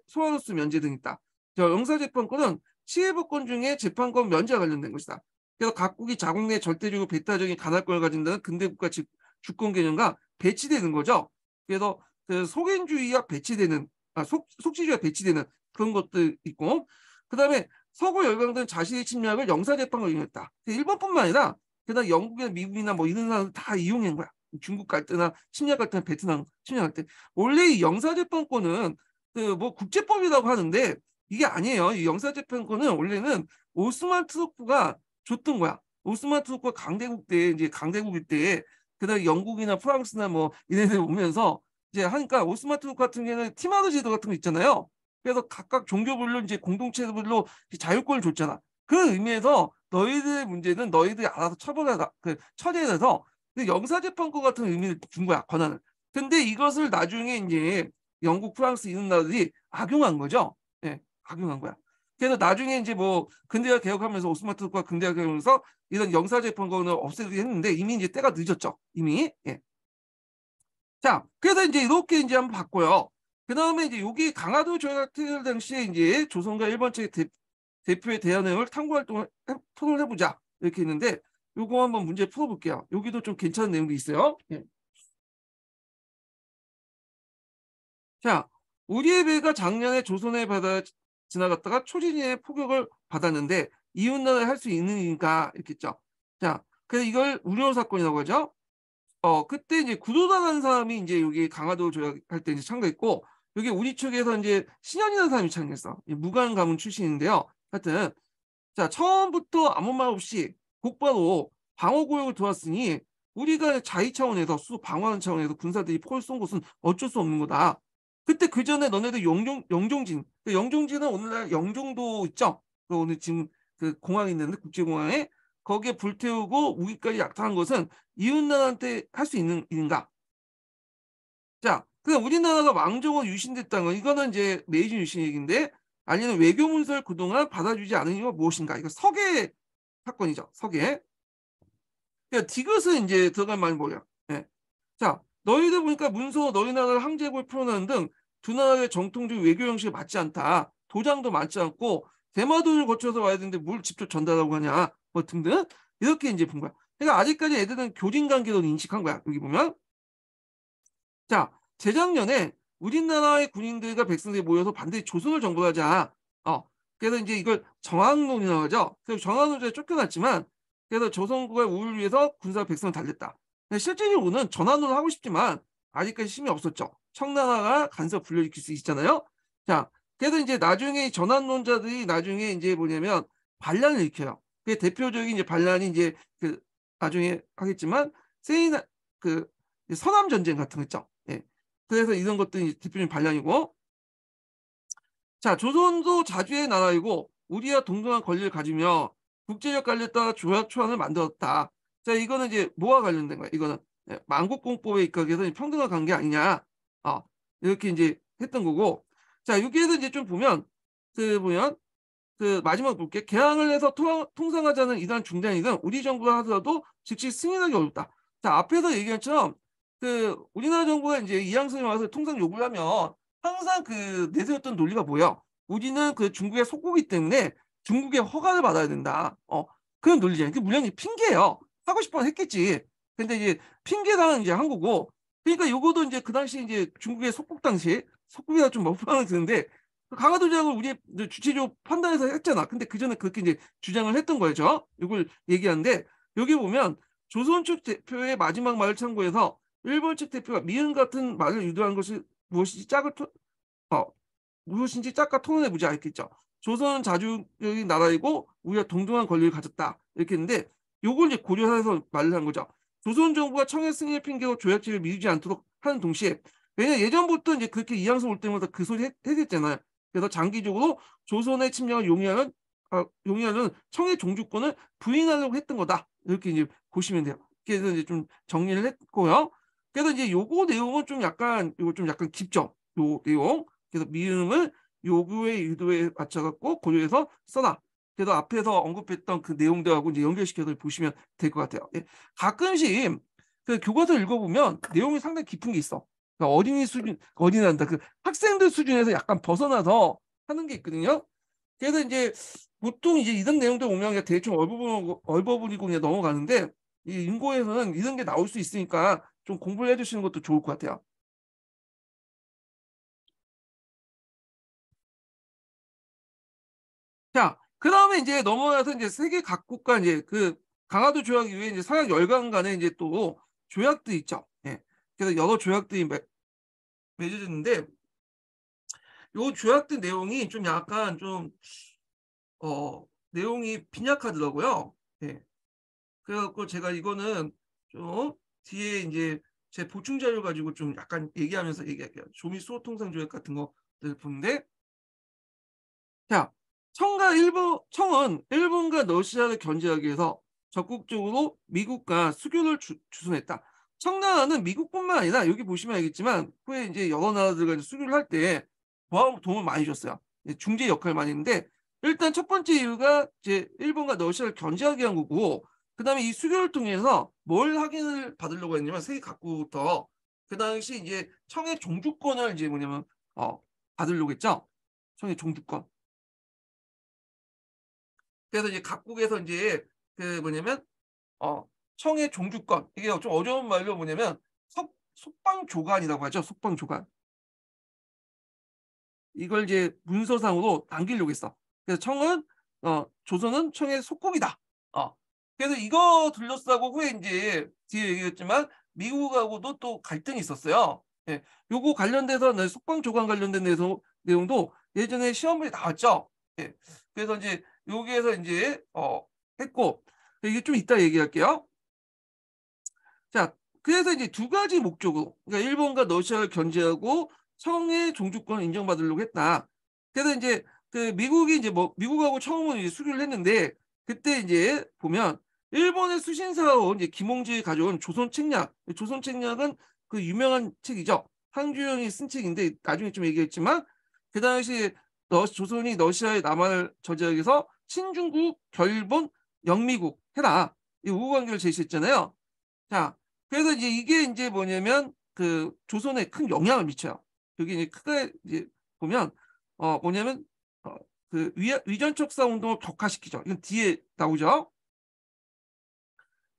소환원수 면제 등이 있다. 저 영사재판권은 치해법권 중에 재판권 면제와 관련된 것이다. 그래서 각국이 자국 내 절대적이고 배타적인 간할권을 가진다는 근대국가 즉 주권 개념과 배치되는 거죠. 그래서 그 소갱주의와 배치되는 아, 속, 속지주의와 배치되는 그런 것도 있고 그 다음에 서구 열강들은 자신의 침략을 영사재판으로 이용했다. 일본뿐만 아니라 그다음 영국이나 미국이나 뭐 이런 나라들 다 이용한 거야. 중국 갈 때나 침략 갈 때나 베트남 침략 할때 원래 이 영사재판권은 그 뭐 국제법이라고 하는데 이게 아니에요. 이 영사재판권은 원래는 오스만 트루크가 줬던 거야. 오스만 트루크가 강대국 때 이제 강대국일 때 그다음 영국이나 프랑스나 뭐 이런 데 오면서 이제 하니까 오스만 트루크 같은 경우는 티마드 제도 같은 거 있잖아요. 그래서 각각 종교별로 이제 공동체별로 자유권을 줬잖아. 그 의미에서 너희들의 문제는 너희들이 알아서 처벌하다, 그 처리해서 근데 영사재판권 같은 의미를 준 거야 권한을. 근데 이것을 나중에 이제 영국, 프랑스 이런 나라들이 악용한 거죠. 예, 네, 악용한 거야. 그래서 나중에 이제 뭐 근대화 개혁하면서 오스마트 국가 와 근대화 개혁하면서 이런 영사재판권을 없애기로 했는데 이미 이제 때가 늦었죠. 이미. 예. 자, 그래서 이제 이렇게 이제 한번 봤고요. 그 다음에 이제 여기 강화도 조약 체결 당시에 이제 조선과 일본 측의 대, 표의 대화 내용을 탐구 활동을 토론해보자 을 이렇게 했는데 요거 한번 문제 풀어볼게요. 여기도 좀 괜찮은 내용도 있어요. 네. 자, 우리의 배가 작년에 조선해 바다 지나갔다가 초진의 포격을 받았는데 이웃나라에 할 수 있는 가 이렇겠죠. 자, 그래서 이걸 우려 사건이라고 하죠. 어, 그때 이제 구도당한 사람이 이제 여기 강화도 조약할 때 이제 참가했고 여기 우리 측에서 이제 신현이라는 사람이 참가했어. 무관 가문 출신인데요. 하여튼 자 처음부터 아무 말 없이 곧바로 방어구역을 들어왔으니 우리가 자위 차원에서 수 방어하는 차원에서 군사들이 포를 쏜 것은 어쩔 수 없는 거다. 그때 그 전에 너네들 영종 영종진 그 영종진은 오늘날 영종도 있죠. 그 오늘 지금 그 공항 이 있는데 국제공항에 거기에 불태우고 우기까지 약탈한 것은 이웃나라한테 할 수 있는 일인가? 자, 그냥 우리나라가 왕정가 유신됐다는 건 이거는 이제 메이지 유신 얘기인데 아니면 외교 문서를 그동안 받아주지 않은 이유가 무엇인가? 이거 서계 사건이죠. 서기에. 그니까 예, 디귿은 이제 들어갈 말이 뭐냐. 네. 자, 너희들 보니까 문서 너희 나라를 항제국을 풀어내는등 두 나라의 정통적 외교 형식에 맞지 않다. 도장도 맞지 않고 대마도를 거쳐서 와야 되는데 뭘 직접 전달하고 하냐. 뭐 등등. 이렇게 이제 본 거야. 그러니까 아직까지 애들은 교진 관계로 인식한 거야. 여기 보면. 자, 재작년에 우리나라의 군인들과 백성들이 모여서 반드시 조선을 정벌하자 그래서 이제 이걸 정황론이라고 하죠. 그래서 정황론에 쫓겨났지만 그래서 조선국의 우위를 위해서 군사 백성을 달랬다. 실제적으로는 전환론을 하고 싶지만 아직까지 힘이 없었죠. 청나라가 간섭 불려일으킬 수 있잖아요. 자, 그래서 이제 나중에 전환론자들이 나중에 이제 뭐냐면 반란을 일으켜요. 그게 대표적인 이제 반란이 이제 그 나중에 하겠지만 세이나 그 서남 전쟁 같은 거 있죠. 예. 그래서 이런 것들이 대표적인 반란이고 자, 조선도 자주의 나라이고 우리와 동등한 권리를 가지며 국제적 관리에 따라 조약 초안을 만들었다. 자, 이거는 이제 뭐와 관련된 거야? 이거는 예, 만국공법에 입각해서 평등한 관계 아니냐. 어, 이렇게 이제 했던 거고. 자, 여기에서 이제 좀 보면, 그, 보면, 그, 마지막 볼게. 개항을 해서 토, 통상하자는 이단 중대한이은 우리 정부가 하더라도 즉시 승인하기 어렵다. 자, 앞에서 얘기한 처럼, 그, 우리나라 정부가 이제 이양성이 와서 통상 요구를 하면, 항상 그 내세웠던 논리가 뭐야? 우리는 그 중국의 속국이기 때문에 중국의 허가를 받아야 된다. 어 그런 논리잖아요. 그 물론 핑계예요. 하고 싶어서 했겠지. 근데 이제 핑계라는 이제 한국어 그러니까 요것도 이제 그 당시 이제 중국의 속국 당시 속국이라 좀 머프라는 드는데 그 강화도 주약을 우리 주체적 판단해서 했잖아. 근데 그 전에 그렇게 이제 주장을 했던 거죠. 이걸 얘기하는데 여기 보면 조선 측 대표의 마지막 말을 참고해서 일본 측 대표가 미음 같은 말을 유도한 것을 무엇인지 짝을 토, 어, 무엇인지 짝과 토론해 보지 않겠죠. 조선은 자주적인 나라이고 우리가 동등한 권리를 가졌다 이렇게 했는데 요걸 이제 고려에서 말을 한 거죠. 조선 정부가 청해 승인을 핑계로 조약책을 미루지 않도록 하는 동시에 왜냐 예전부터 이제 그렇게 이양성 올 때마다 그 소리 해, 했잖아요. 그래서 장기적으로 조선의 침략을 용이하는 아, 용이하는 청해 종주권을 부인하려고 했던 거다 이렇게 이제 보시면 돼요. 그래서 이제 좀 정리를 했고요. 그래서 이제 요거 내용은 좀 약간 요거 좀 약간 깊죠. 요 내용. 그래서 미음을 요구의 유도에 맞춰 갖고 고려해서 써라 그래서 앞에서 언급했던 그 내용들하고 이제 연결시켜서 보시면 될 것 같아요. 예. 가끔씩 그 교과서 읽어보면 내용이 상당히 깊은 게 있어. 그러니까 어린이 수준, 어린이란다. 그 학생들 수준에서 약간 벗어나서 하는 게 있거든요. 그래서 이제 보통 이제 이런 내용들 오면 그냥 대충 얼버무리고, 넘어가는데 이 인고에서는 이런 게 나올 수 있으니까 좀 공부를 해주시는 것도 좋을 것 같아요. 자, 그 다음에 이제 넘어가서 이제 세계 각국 과 이제 그 강화도 조약 이후에 이제 서양 열강 간에 이제 또조약들이 있죠. 예. 그래서 여러 조약들이 맺, 맺어졌는데 요 조약들 내용이 좀 약간 좀 어, 내용이 빈약하더라고요. 예. 그래갖고 제가 이거는 좀 뒤에 이제 제 보충 자료 가지고 좀 약간 얘기하면서 얘기할게요. 조미 수호통상 조약 같은 거들 보는데 자 청과 일본 청은 일본과 러시아를 견제하기 위해서 적극적으로 미국과 수교를 주, 주선했다. 청나라는 미국뿐만 아니라 여기 보시면 알겠지만 후에 이제 여러 나라들과 수교를 할 때 도움을 많이 줬어요. 예, 중재 역할을 많이 했는데 일단 첫 번째 이유가 이제 일본과 러시아를 견제하기위한 거고 그 다음에 이 수교를 통해서 뭘 확인을 받으려고 했냐면 세계 각국부터 그 당시 이제 청의 종주권을 이제 뭐냐면 어 받으려고 했죠. 청의 종주권. 그래서 이제 각국에서 이제 그 뭐냐면 어 청의 종주권 이게 좀 어려운 말로 뭐냐면 속 속방조간이라고 하죠. 속방조간. 이걸 이제 문서상으로 남기려고 했어. 그래서 청은 어 조선은 청의 속국이다. 어 그래서 이거 둘러싸고 후에 이제 뒤에 얘기했지만 미국하고도 또 갈등이 있었어요. 예, 요거 관련돼서 속방 조관 관련된 내용, 내용도 예전에 시험에 나왔죠. 예, 그래서 이제 여기에서 이제 어 했고 이게 좀 이따 얘기할게요. 자, 그래서 이제 두 가지 목적으로 그러니까 일본과 러시아를 견제하고 성의 종주권 인정받으려고 했다. 그래서 이제 그 미국이 이제 뭐 미국하고 처음은 이제 수교를 했는데 그때 이제 보면 일본의 수신사로 이제 김홍주에 가져온 조선 책략. 조선 책략은 그 유명한 책이죠. 한주영이쓴 책인데 나중에 좀 얘기했지만 그 당시 러, 조선이 러시아의 남한을 저지역에서친중국 결본, 영미국 해라. 이 우호관계를 제시했잖아요. 자, 그래서 이제 이게 이제 뭐냐면 그 조선에 큰 영향을 미쳐요. 여기 이제 크게 이제 보면 어 뭐냐면 그 위, 위전척사 운동을 격화시키죠. 이건 뒤에 나오죠.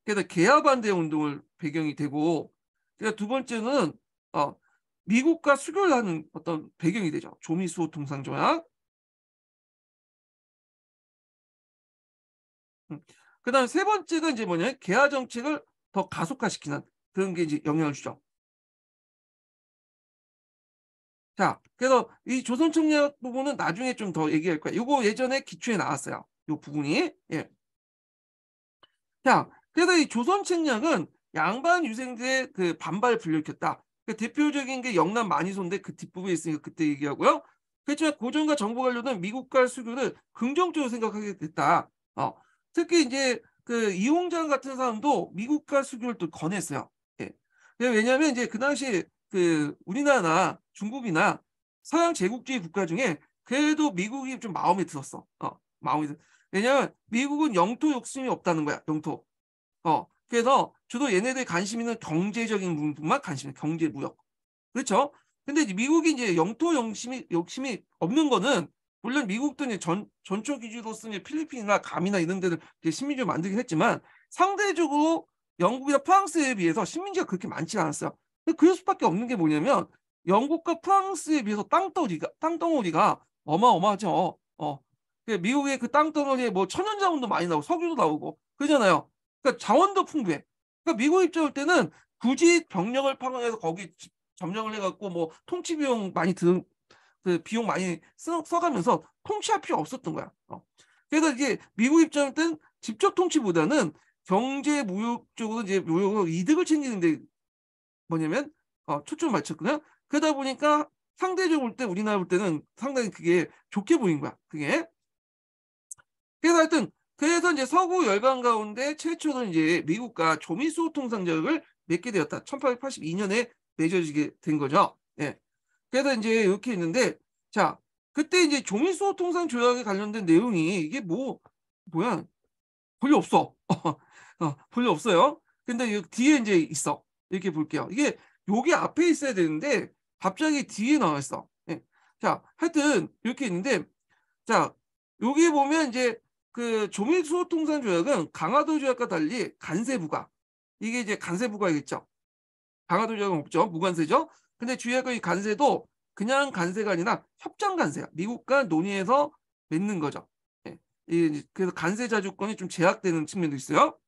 그래서 개화 반대 운동을 배경이 되고 그러니까 두 번째는 어, 미국과 수교하는 어떤 배경이 되죠. 조미수호 통상조약. 음, 그다음 세 번째가 이제 뭐냐 개화 정책을 더 가속화시키는 그런 게 이제 영향을 주죠. 자, 그래서 이 조선총력 부분은 나중에 좀 더 얘기할 거예요. 이거 예전에 기초에 나왔어요. 이 부분이. 예. 자, 그래서 이 조선책략은 양반 유생제 그 반발 을 분류켰다. 그 대표적인 게 영남 마이손데그 뒷부분에 있으니까 그때 얘기하고요. 그렇지만 고전과 정보 관료는 미국과 수교를 긍정적으로 생각하게 됐다. 어, 특히 이제 그 이홍장 같은 사람도 미국과 수교를 또권했어요 예. 왜냐하면 이제 그 당시 그 우리나라나 중국이나 서양 제국주의 국가 중에 그래도 미국이 좀 마음에 들었어. 어, 마음이 들. 왜냐면 미국은 영토 욕심이 없다는 거야. 영토. 어. 그래서 주로 얘네들 관심 있는 경제적인 부분만 관심 있는 경제 무역. 그렇죠? 근데 미국이 이제 영토 욕심이 욕심이 없는 거는 물론 미국도 이제 전 전초 기지로서 는 필리핀이나 감이나 이런 데를 이제 식민지를 만들긴 했지만 상대적으로 영국이나 프랑스에 비해서 식민지가 그렇게 많지 않았어요. 그럴 수밖에 없는 게 뭐냐면 영국과 프랑스에 비해서 땅덩어리가 땅덩어리가 어마어마하죠. 어. 그 미국의 그 땅덩어리에 뭐 천연자원도 많이 나오고 석유도 나오고 그러잖아요. 그러니까 자원도 풍부해. 그러니까 미국 입장일 때는 굳이 병력을 파견해서 거기 점령을 해갖고 뭐 통치 비용 많이 드, 는그 비용 많이 써, 가면서 통치할 필요 없었던 거야. 어. 그래서 이게 미국 입장일 때는 직접 통치보다는 경제 무역 쪽으로 이제 무역으로 이득을 챙기는데 뭐냐면 어, 초점을 맞췄거든요. 그러다 보니까 상대적으로 볼 때 우리나라 볼 때는 상당히 그게 좋게 보인 거야. 그게. 그래서 하여튼 그래서 이제 서구 열강 가운데 최초로 이제 미국과 조미수 호 통상 적을 맺게 되었다. 1882년에 맺어지게 된 거죠. 예. 그래서 이제 이렇게 있는데 자 그때 이제 조미수 호 통상 조약에 관련된 내용이 이게 뭐 뭐야 별로 없어. 어, 별로 없어요. 근데 뒤에 이제 있어. 이렇게 볼게요. 이게 여기 앞에 있어야 되는데 갑자기 뒤에 나와 있어. 예. 자, 하여튼 이렇게 있는데 자, 여기 보면 이제 그 조밀 수호 통상 조약은 강화도 조약과 달리 간세 부과. 이게 이제 간세 부과이겠죠. 강화도 조약은 없죠. 무관세죠. 근데 주의할 이 간세도 그냥 간세가 아니라 협정 간세야. 미국과 논의해서 맺는 거죠. 예. 그래서 간세 자주권이 좀 제약되는 측면도 있어요.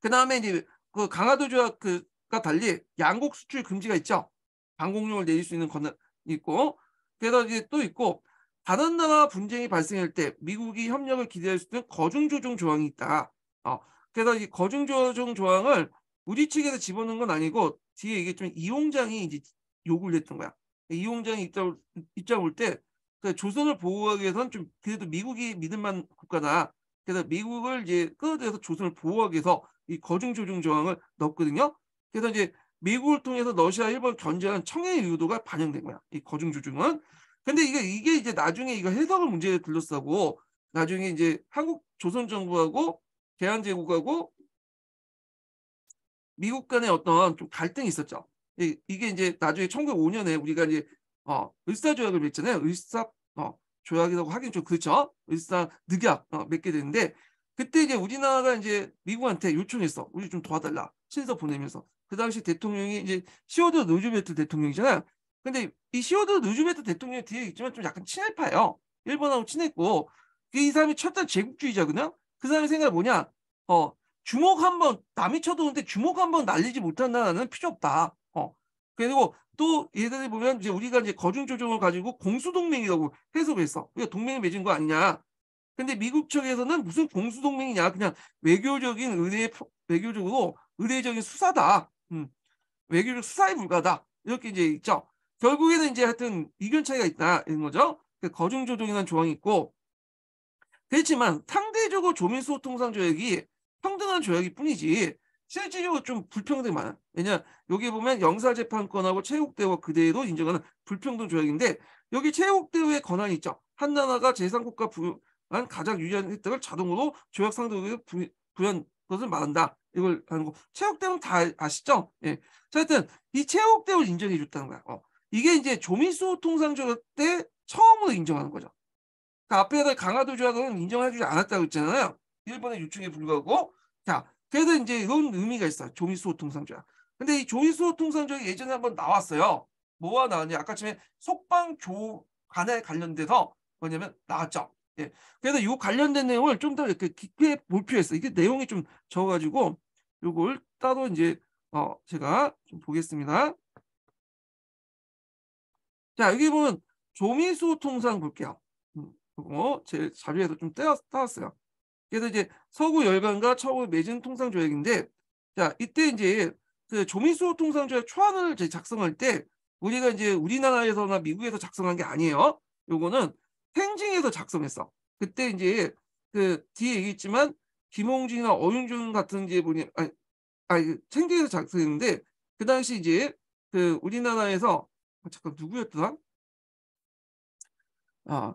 그 다음에 이제 그 강화도 조약 그 달리 양국 수출 금지가 있죠. 방공령을 내릴 수 있는 권한이 있고 그래서 이제 또 있고 다른 나라 분쟁이 발생할 때 미국이 협력을 기대할 수 있는 거중 조정 조항이 있다. 어, 게다가 이 거중 조정 조항을 우리 측에서 집어넣은 건 아니고 뒤에 이게 좀 이용장이 이제 요구를 했던 거야. 이용장이 입장 입장 때 그 조선을 보호하기 위해서는 좀 그래도 미국이 믿을만 국가다. 그래서 미국을 이제 끌어들여서 조선을 보호하기 위해서 이 거중 조정 조항을 넣었거든요. 그래서 이제 미국을 통해서 러시아 일본 견제한 청해의 의도가 반영된 거야. 이 거중 조중은. 근데 이게 이게 이제 나중에 이거 해석을 문제에 둘러싸고 나중에 이제 한국 조선 정부하고 대한 제국하고 미국 간의 어떤 좀 갈등이 있었죠. 이, 게 이제 나중에 1905년에 우리가 이제 어, 을사 조약을 맺잖아요. 을사 어, 조약이라고 하긴 좀 그렇죠. 을사 늑약 어, 맺게 되는데 그때 이제 우리나라가 이제 미국한테 요청했어. 우리 좀 도와달라. 신서 보내면서 그 당시 대통령이 이제 시워드 노즈베트 대통령이잖아요. 근데 이시워드 노즈베트 대통령 뒤에 있지만 좀 약간 친일파예요. 일본하고 친했고 그 이 사람이 첫단 제국주의자거든. 그 사람의 생각이 뭐냐? 어 주먹 한번 남이 쳐도는데 주먹 한번 날리지 못한 나는 필요 없다. 어 그리고 또 예전에 보면 이제 우리가 이제 거중 조정을 가지고 공수동맹이라고 해석했어. 우리가 동맹을 맺은 거 아니냐? 근데 미국 측에서는 무슨 공수동맹이냐? 그냥 외교적인 의뢰 외교적으로 의례적인 수사다. 음, 외교적 수사에 불과하다. 이렇게 이제 있죠. 결국에는 이제 하여튼 의견 차이가 있다는 거죠. 그 거중조정이라는 조항이 있고 그렇지만 상대적으로 조민소통상 조약이 평등한 조약이 뿐이지 실질적으로 좀 불평등이 많아. 왜냐 여기 보면 영사재판권하고 체육대우 그대로 인정하는 불평등 조약인데 여기 체육대우의 권한이 있죠. 한 나라가 제3국가 부여한 가장 유리한 혜택을 자동으로 조약 상대국에 부여한 그것을 말한다 이걸 하는 거. 체육대회는다 아시죠? 예. 자, 하여튼 이체육대회를 인정해 줬다는 거야. 어. 이게 이제 조민수 통상조약 때 처음으로 인정하는 거죠. 그 그러니까 앞에다 강화도 조약은 인정해주지 않았다고 했잖아요. 일본의 요청에 불구하고 자 그래서 이제 이런 의미가 있어 요 조민수 통상조약. 근데 이 조민수 통상조약 예전에 한번 나왔어요. 뭐가 나왔냐? 아까 전에 속방 조관에 관련돼서 뭐냐면 나왔죠. 예. 그래서 이 관련된 내용을 좀 더 이렇게 깊게 볼 필요했어요. 이게 내용이 좀 적어가지고 이걸 따로 이제 어 제가 좀 보겠습니다. 자 여기 보면 조미수 통상 볼게요. 어, 음, 제 자료에서 좀 따왔어요. 그래서 이제 서구 열강과 처구 매진 통상 조약인데 자 이때 이제 그 조미수 통상 조약 초안을 작성할 때 우리가 이제 우리나라에서나 미국에서 작성한 게 아니에요. 요거는 탱징에서 작성했어. 그때 이제 그 뒤에 얘기했지만 김홍진이나 어윤준 같은 이제 분이 아니, 아니 탱징에서 그 작성했는데 그 당시 이제 그 우리나라에서 아, 잠깐 누구였더라? 아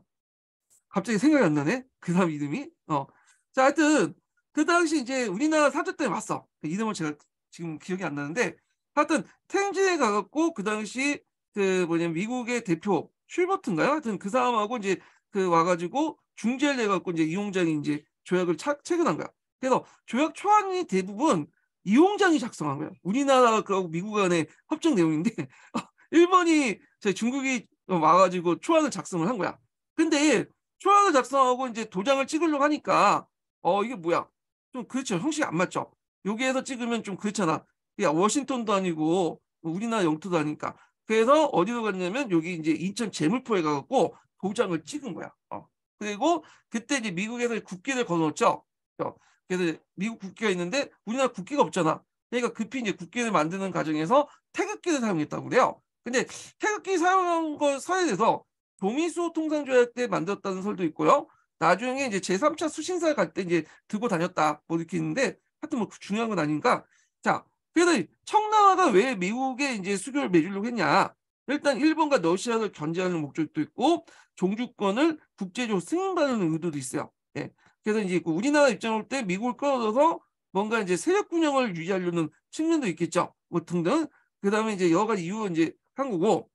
갑자기 생각이 안 나네. 그 사람 이름이 어. 자 하여튼 그 당시 이제 우리나라 사저 때에 왔어. 그 이름을 제가 지금 기억이 안 나는데 하여튼 탱지에 가갖고 그 당시 그 뭐냐면 미국의 대표 슐버트인가요? 하여튼 그 사람하고 이제 그 와가지고 중재를 내갖고 이제 이용장이 이제 조약을 차, 체결한 거야. 그래서 조약 초안이 대부분 이용장이 작성한 거야. 우리나라하고 미국 간의 협정 내용인데 일본이 제 중국이 와가지고 초안을 작성을 한 거야. 근데 초안을 작성하고 이제 도장을 찍으려고 하니까 어 이게 뭐야? 좀 그렇죠. 형식이 안 맞죠. 여기에서 찍으면 좀 그렇잖아. 야 워싱턴도 아니고 우리나라 영토도 아니까 그래서 어디로 갔냐면 여기 이제 인천 재물포에 가갖고 도장을 찍은 거야. 어. 그리고 그때 이제 미국에서 국기를 걸었죠. 어. 그래서 미국 국기가 있는데 우리나라 국기가 없잖아. 그러니까 급히 이제 국기를 만드는 과정에서 태극기를 사용했다고 그래요. 근데 태극기 사용한 걸 서해에서 도미수 통상조약 때 만들었다는 설도 있고요. 나중에 이제 제3차 수신사 갈 때 이제 들고 다녔다. 뭐 이렇게 있는데 하여튼 뭐 중요한 건 아닌가. 자, 그래서 청나라가 왜 미국에 이제 수교를 맺으려고 했냐? 일단 일본과 러시아를 견제하는 목적도 있고 종주권을 국제적으로 승인받는 의도도 있어요. 예. 그래서 이제 그 우리나라 입장으로 때 미국을 끌어들어서 뭔가 이제 세력 균형을 유지하려는 측면도 있겠죠. 뭐 등등. 그 다음에 이제 여러 가지 이유가 이제 한 거고.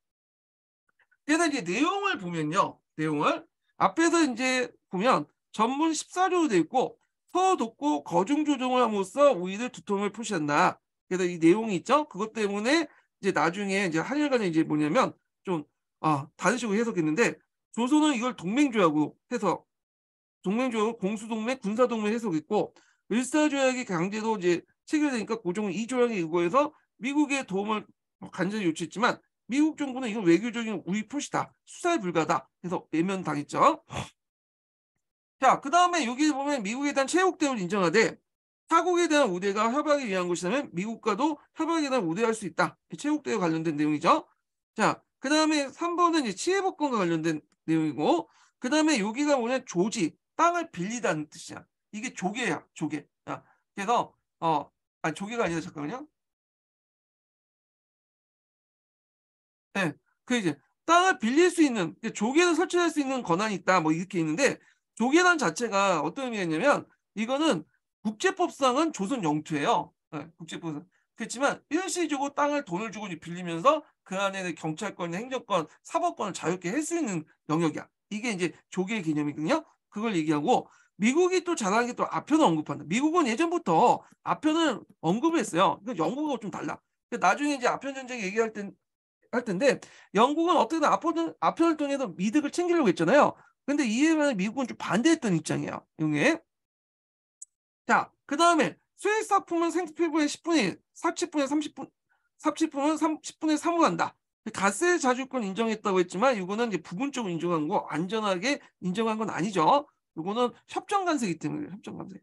그래서 이제 내용을 보면요. 내용을. 앞에서 이제 보면 전문 14조로 되어 있고 서독고 거중 조정을 함으로써 우리들 두통을 표시한다. 그래서 이 내용이 있죠. 그것 때문에 이제 나중에 이제 한일간에 이제 뭐냐면 좀 아, 다른 식으로 해석했는데 조선은 이걸 동맹조약으로 해서 동맹조약 공수동맹, 군사동맹 해석했고 을사조약이 강제로 이제 체결되니까 고종은 이 조약에 의거해서 미국의 도움을 간절히 요청했지만 미국 정부는 이건 외교적인 우위 표시다. 수사에 불과하다. 해서 외면당했죠. 자, 그 다음에 여기 보면 미국에 대한 체육 대우를 인정하되 타국에 대한 우대가 협약에 의한 것이라면 미국과도 협약에 대한 우대할 수 있다. 체육대회 관련된 내용이죠. 자, 그 다음에 3번은 치해복권과 관련된 내용이고, 그 다음에 여기가 뭐냐, 조지, 땅을 빌리다는 뜻이야. 이게 조개야, 조개. 자, 그래서, 어, 아, 조개가 아니라 잠깐만요. 네, 그 이제 땅을 빌릴 수 있는, 조개를 설치할 수 있는 권한이 있다, 뭐 이렇게 있는데, 조개란 자체가 어떤 의미였냐면, 이거는 국제법상은 조선 영토예요. 네, 국제법상. 그렇지만 일시적으로 땅을 돈을 주고 빌리면서 그 안에 경찰권, 행정권, 사법권을 자유롭게 할 수 있는 영역이야. 이게 이제 조계 개념이거든요. 그걸 얘기하고 미국이 또 잘하는 게또 아편을 언급한다. 미국은 예전부터 아편을 언급 했어요. 그러니까 영국하고 좀 달라. 나중에 이제 아편 전쟁 얘기할 때, 할 텐데 영국은 어떻게든 아편을, 아편을 통해서 미득을 챙기려고 했잖아요. 근데 이에 반해 미국은 좀 반대했던 입장이에요. 용해. 자, 그 다음에 수액사품은 생필분의 10분의 1, 삽취품의 30분, 삽취품은 30분의 3으로 한다. 가세 자주권 인정했다고 했지만 이거는 이제 부분적으로 인정한 거 안전하게 인정한 건 아니죠. 이거는 협정 관세이기 때문에 협정 관세.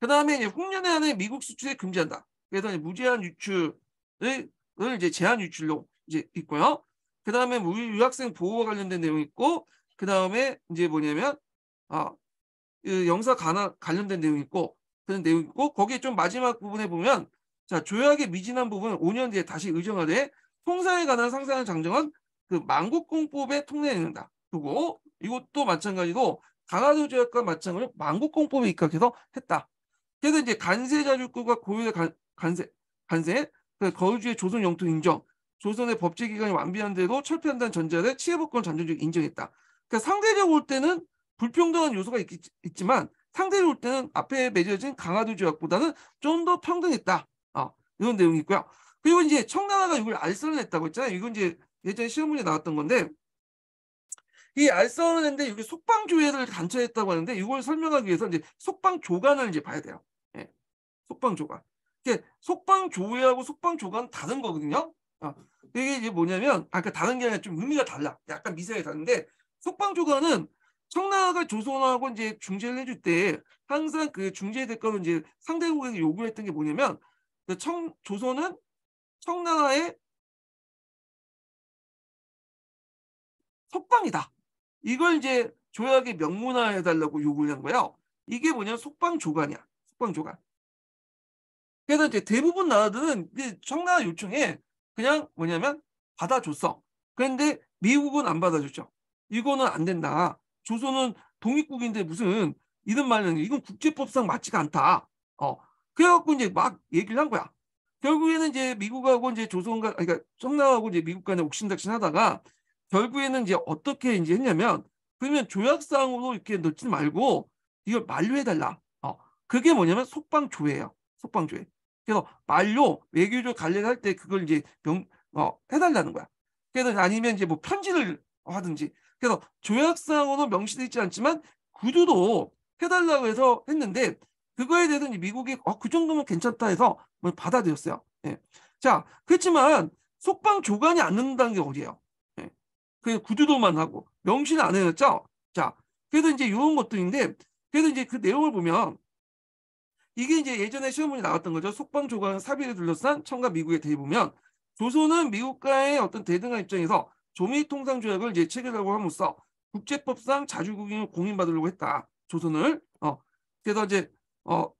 그 다음에 이제 홍련에 한해 미국 수출에 금지한다. 그래서 무제한 유출을 이제 제한 유출로 이제 있고요. 그 다음에 우리 유학생 보호와 관련된 내용이 있고 그 다음에 이제 뭐냐면 아그 영사 관한, 관련된 내용이 있고 그런 내용이 있고 거기에 좀 마지막 부분에 보면 자 조약의 미진한 부분 5년 뒤에 다시 의정화돼 통상에 관한 상세한 장정은 그 만국공법에 통례에 있다 그리고 이것도 마찬가지로 강화도 조약과 마찬가지로 만국공법에 입각해서 했다. 그래서 이제 간세자주권과 고유의 간, 세 간세, 그 거주의 조선 영토 인정, 조선의 법제기관이 완비한 대로 철폐한다는 전제하에 치해법권잔존적 인정했다. 그러니까 상대적으로 볼 때는 불평등한 요소가 있, 있지만 상대를 볼 때는 앞에 맺어진 강화도 조약보다는 좀 더 평등했다. 아, 이런 내용이 있고요. 그리고 이제 청나라가 이걸 알선을 했다고 했잖아요. 이건 이제 예전에 시험 문제 나왔던 건데 이 알선을 했는데 여기 속방조회를 간처했다고 하는데 이걸 설명하기 위해서 이제 속방조관을 이제 봐야 돼요. 예. 속방조관 이게 속방조회하고 속방조관은 다른 거거든요. 아, 이게 이제 뭐냐면 아까 그러니까 다른 게 아니라 좀 의미가 달라. 약간 미세하게 다른데 속방조관은 청나가 조선하고 이제 중재를 해줄 때 항상 그 중재 대가로 이제 상대국에서 요구했던 게 뭐냐면 그 청 조선은 청나라의 속방이다 이걸 이제 조약에 명문화해달라고 요구를 한 거예요. 이게 뭐냐 속방조간이야. 속방조간. 그래서 이제 대부분 나라들은 청나라 요청에 그냥 뭐냐면 받아줬어. 그런데 미국은 안 받아줬죠. 이거는 안 된다. 조선은 독립국인데 무슨 이런 말은 이건 국제법상 맞지가 않다. 어 그래갖고 이제 막 얘기를 한 거야. 결국에는 이제 미국하고 이제 조선과 그러니까 청나하고 이제 미국 간에 옥신각신하다가 결국에는 이제 어떻게 이제 했냐면 그러면 조약상으로 이렇게 넣지 말고 이걸 만료해달라. 어 그게 뭐냐면 속방조예요. 속방조예. 그래서 만료 외교조 관례를 할 때 그걸 이제 명, 어, 해달라는 거야. 그래서 아니면 이제 뭐 편지를 하든지 그래서 조약상으로 명시되어 있지 않지만 구두도 해달라고 해서 했는데 그거에 대해서 미국이 어, 그 정도면 괜찮다 해서 받아들였어요. 예. 자 그렇지만 속방 조간이 안 넣는다는 게 어디예요? 예. 그 구두도만 하고 명시는 안 해놨죠. 자 그래서 이제 이런 것들인데 그래서 이제 그 내용을 보면 이게 이제 예전에 시험문이 나왔던 거죠. 속방 조간 사비를 둘러싼 청과 미국에대해 보면 조선은 미국과의 어떤 대등한 입장에서 조미통상 조약을 이제 체결하고 함으로써 국제법상 자주국인을 공인받으려고 했다. 조선을 어 그래서 이제 어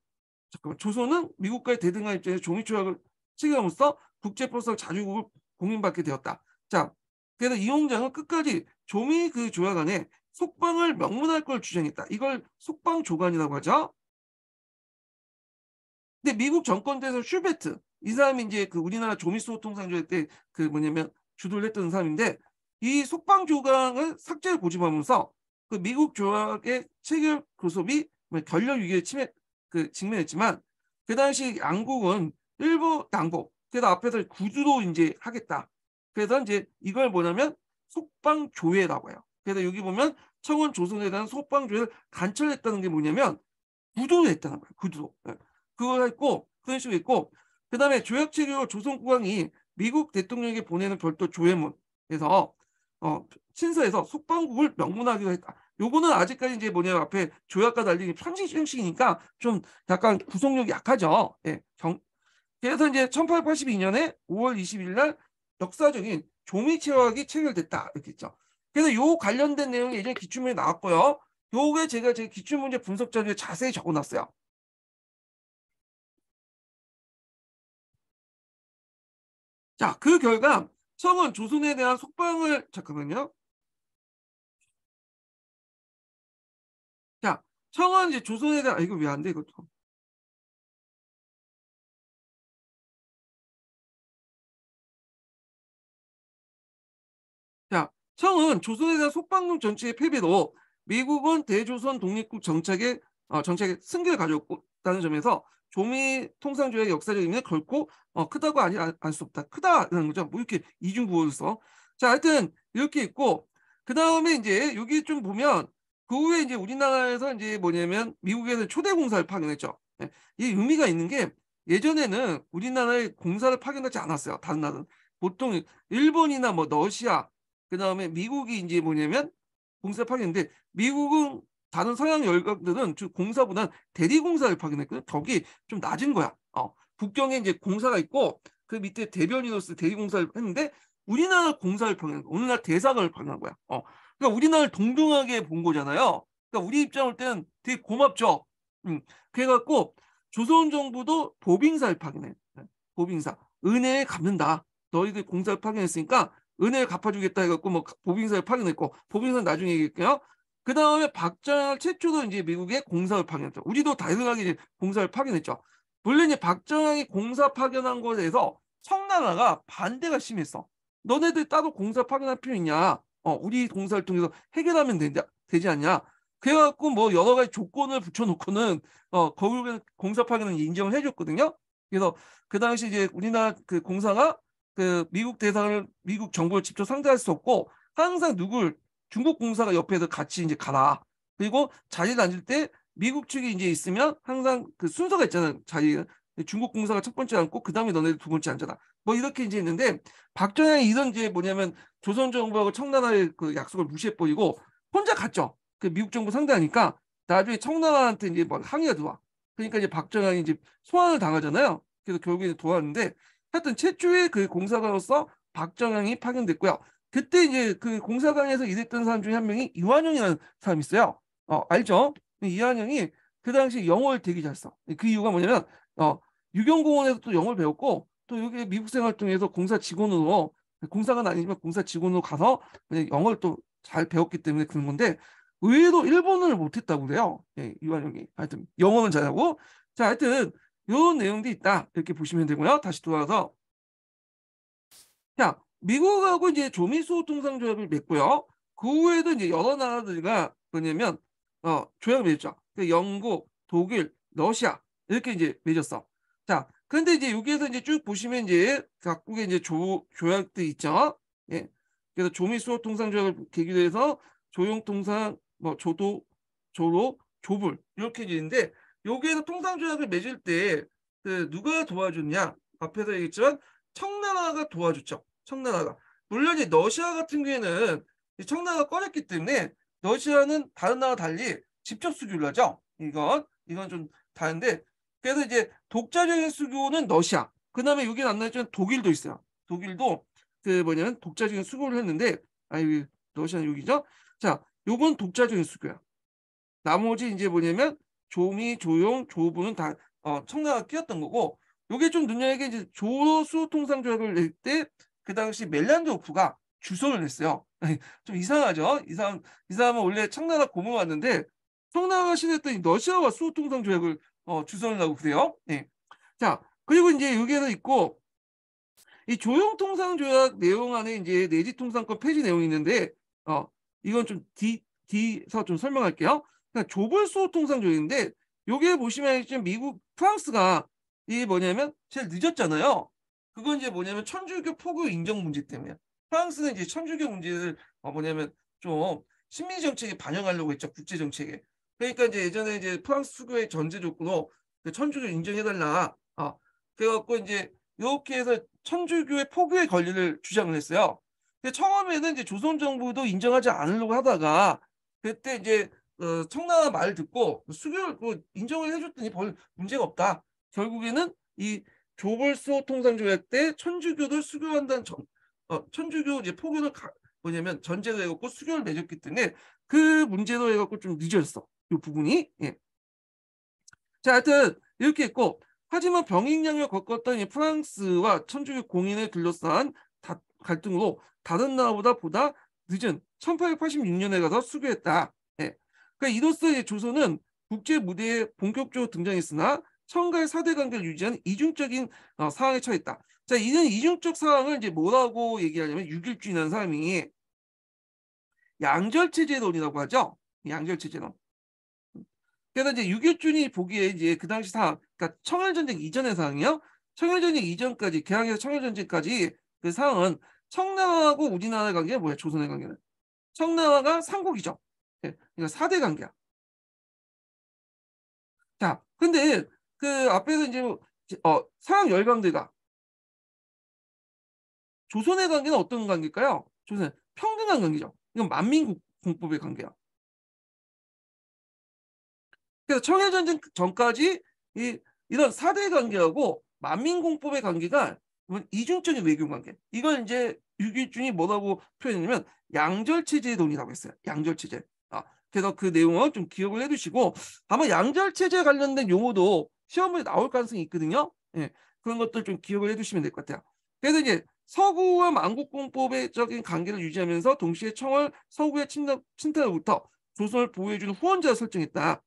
잠깐만 조선은 미국과의 대등한 입장에서 조미조약을 체결함으로써 국제법상 자주국을 공인받게 되었다. 자 그래서 이용장은 끝까지 조미 그 조약 안에 속방을 명문할 걸 주장했다. 이걸 속방 조간이라고 하죠. 근데 미국 정권대에서 슈베트 이 사람이 이제 그 우리나라 조미수호통상조약 때 그 뭐냐면 주도를 했던 사람인데 이 속방 조항을 삭제를 고집하면서 그 미국 조약의 체결 교섭이 뭐 결렬 위기에 침해 그 직면했지만 그 당시 양국은 일부 양보 그래서 앞에서 구두도 이제 하겠다 그래서 이제 이걸 뭐냐면 속방 조회라고 해요 그래서 여기 보면 청원 조선에 대한 속방 조회를 간철했다는 게 뭐냐면 구도를 했다는 거예요 구도 두 예. 그걸 했고 그런 식으로 했고 그 다음에 조약 체결 조선 국왕이 미국 대통령에게 보내는 별도 조회문에서 어, 신서에서 속방국을 명문하기로 했다. 요거는 아직까지 이제 뭐냐 앞에 조약과 달리 편식 형식이니까 좀 약간 구속력이 약하죠. 예. 경, 그래서 이제 1882년에 5월 20일 날 역사적인 조미 체화학이 체결됐다 이렇게 있죠. 그래서 요 관련된 내용이 예전에 기출문에 나왔고요. 요게 제가 제 기출문제 분석 자료에 자세히 적어놨어요. 자, 그 결과 청은 조선에 대한 속방을 잠깐만요. 자, 청은 이제 조선에 대한 아, 이거 왜 안 돼? 이것도. 자, 청은 조선에 대한 속방금 전체의 패배로 미국은 대조선 독립국 정책에 어, 정책에 승기를 가져다는 점에서 조미 통상 조약의 역사적 의미는 결코 어, 크다고 아니 아, 알수 없다. 크다라는 거죠. 뭐 이렇게 이중 구호로서. 자, 하여튼 이렇게 있고 그 다음에 이제 여기 좀 보면 그 후에 이제 우리나라에서 이제 뭐냐면 미국에서 초대 공사를 파견했죠. 예, 이 의미가 있는 게 예전에는 우리나라에 공사를 파견하지 않았어요. 다른 나라는 보통 일본이나 뭐 러시아 그 다음에 미국이 이제 뭐냐면 공사파견인데 미국은 다른 서양 열강들은 공사보단 대리공사를 파견했거든. 요 격이 좀 낮은 거야. 어. 북경에 이제 공사가 있고 그 밑에 대변인으로서 대리공사를 했는데 우리나라 공사를 파견한 거야. 우리나라 대사관을 파견한 거야. 어. 그러니까 우리나라를 동등하게 본 거잖아요. 그러니까 우리 입장 올 때는 되게 고맙죠. 음. 그래갖고 조선 정부도 보빙사를 파견해. 보빙사. 은혜에 갚는다. 너희들 공사를 파견했으니까 은혜를 갚아주겠다 해갖고 뭐 보빙사를 파견했고 보빙사는 나중에 얘기할게요. 그 다음에 박정현 최초로 이제 미국에 공사를 파견했죠. 우리도 다양하게 공사를 파견했죠. 물론 이제 박정현이 공사 파견한 것에서 청나라가 반대가 심했어. 너네들 따로 공사 파견할 필요 있냐? 어, 우리 공사를 통해서 해결하면 되 되지 않냐? 그래갖고 뭐 여러 가지 조건을 붙여놓고는 어, 거국에 그 공사 파견을 인정을 해줬거든요. 그래서 그 당시 이제 우리나라 그 공사가 그 미국 대상을 미국 정부를 직접 상대할 수 없고 항상 누굴 중국 공사가 옆에서 같이 이제 가라. 그리고 자리 앉을 때 미국 측이 이제 있으면 항상 그 순서가 있잖아요. 자리 중국 공사가 첫 번째 앉고 그 다음에 너네들 두 번째 앉아라. 뭐 이렇게 이제 있는데 박정현이 이런 이제 뭐냐면 조선 정부하고 청나라의 그 약속을 무시해 버리고 혼자 갔죠. 그 미국 정부 상대하니까 나중에 청나라한테 이제 막 항의가 들어와. 그러니까 이제 박정현이 이제 소환을 당하잖아요. 그래서 결국에 는 도왔는데 하여튼 최초의 그 공사가로서 박정현이 파견됐고요. 그때 이제 그 공사장에서 일했던 사람 중에 한 명이 이완영이라는 사람이 있어요. 어, 알죠? 이완영이 그 당시 영어를 되게 잘 써. 그 이유가 뭐냐면 어, 유경공원에서 또 영어를 배웠고 또 여기 미국 생활 통해서 공사 직원으로 공사가 아니지만 공사 직원으로 가서 영어를 또 잘 배웠기 때문에 그런 건데 의외로 일본어를 못했다고 그래요. 예, 이완영이 하여튼 영어는 잘하고 자 하여튼 이런 내용도 있다 이렇게 보시면 되고요. 다시 돌아와서 자 미국하고 이제 조미수호 통상조약을 맺고요. 그 후에도 이제 여러 나라들과 뭐냐면 어, 조약을 맺었죠. 그 영국, 독일, 러시아 이렇게 이제 맺었어. 자, 근데 이제 여기에서 이제 쭉 보시면 이제 각국의 이제 조, 조약들 있죠. 예. 그래서 조미수호 통상조약을 계기로 해서 조용통상, 뭐 조도, 조로, 조불 이렇게 있는데 여기에서 통상조약을 맺을 때그 누가 도와줬냐? 앞에서 얘기했지만 청나라가 도와줬죠. 청나라가. 물론 이 러시아 같은 경우에는 청나라가 꺼냈기 때문에 러시아는 다른 나라 와 달리 직접 수교를 하죠. 이건 이건 좀 다른데 그래서 이제 독자적인 수교는 러시아. 그다음에 여기 안나있지만 독일도 있어요. 독일도 그 뭐냐면 독자적인 수교를 했는데 아니 러시아는 여기죠. 자, 요건 독자적인 수교야. 나머지 이제 뭐냐면 조미, 조용, 조부는 다 어, 청나가 라 끼었던 거고 요게 좀 눈여겨 이제 조수 통상 조약을 낼때 그 당시 멜란조프가 주선을 했어요. 좀 이상하죠? 이상, 이 사람은 원래 청나라 고모였는데 청나라가 신했던 러시아와 수호통상 조약을 어, 주선을 하고 그래요. 네. 자, 그리고 이제 여기에서 있고 이 조용통상 조약 내용 안에 이제 내지통상권 폐지 내용이 있는데 어, 이건 좀 뒤, 뒤에서 좀 설명할게요. 그러 그러니까 좁은 수호통상 조약인데 여기에 보시면 지금 미국 프랑스가 이게 뭐냐면 제일 늦었잖아요. 그건 이제 뭐냐면 천주교 포교 인정 문제 때문에 프랑스는 이제 천주교 문제를 어 뭐냐면 좀 식민 정책에 반영하려고 했죠 국제 정책에. 그러니까 이제 예전에 이제 프랑스 수교의 전제 조건으로 그 천주교 인정해달라. 아 그래갖고 이제 이렇게 해서 천주교의 포교의 권리를 주장을 했어요. 근데 처음에는 이제 조선 정부도 인정하지 않으려고 하다가 그때 이제 어, 청나라 말을 듣고 수교를 뭐 인정을 해줬더니 별 문제가 없다. 결국에는 이 조벌호 통상조약 때 천주교를 수교한다는 전, 어, 천주교 이제 포교를 가, 뭐냐면 전제로 해갖고 수교를 내줬기 때문에 그문제도 해갖고 좀 늦었어. 이 부분이. 예. 자, 하여튼 이렇게 했고 하지만 병익량을 겪었던 이 프랑스와 천주교 공인을 둘러싼 다, 갈등으로 다른 나라보다 보다 늦은 1886년에 가서 수교했다. 예. 그러니까 이로써 조선은 국제 무대에 본격적으로 등장했으나 청가의 사대 관계를 유지하는 이중적인 어, 상황에 처했다. 자, 이는 이중적 상황을 이제 뭐라고 얘기하냐면 육일주의라는 사람이 양절체제론이라고 하죠. 양절체제론. 그래서 이제 육일주의 보기에 이제 그 당시 상황, 그러니까 청일전쟁 이전의 상황이요. 청일전쟁 이전까지 개항에서 청일전쟁까지 그 상황은 청나라하고 우리나라의 관계는 뭐야? 조선의 관계는 청나라가 삼국이죠. 예, 그러니까 사대 관계야. 자, 근데 그 앞에서 이제 어, 서양 열강들과 조선의 관계는 어떤 관계일까요? 조선 평등한 관계죠. 이건 만민 공법의 관계야. 그래서 청일전쟁 전까지 이, 이런 사대 관계하고 만민공법의 관계가 뭐 이중적인 외교 관계. 이걸 이제 유기준이 뭐라고 표현했냐면 양절체제의 돈이라고 했어요. 양절체제. 아, 그래서 그 내용을 좀 기억을 해두시고 아마 양절체제 관련된 용어도 시험에 나올 가능성이 있거든요. 예, 그런 것들 좀 기억을 해두시면 될 것 같아요. 그래서 이제 서구와 만국공법의적인 관계를 유지하면서 동시에 청을 서구의 침략, 침탈로부터 조선을 보호해주는 후원자를 설정했다.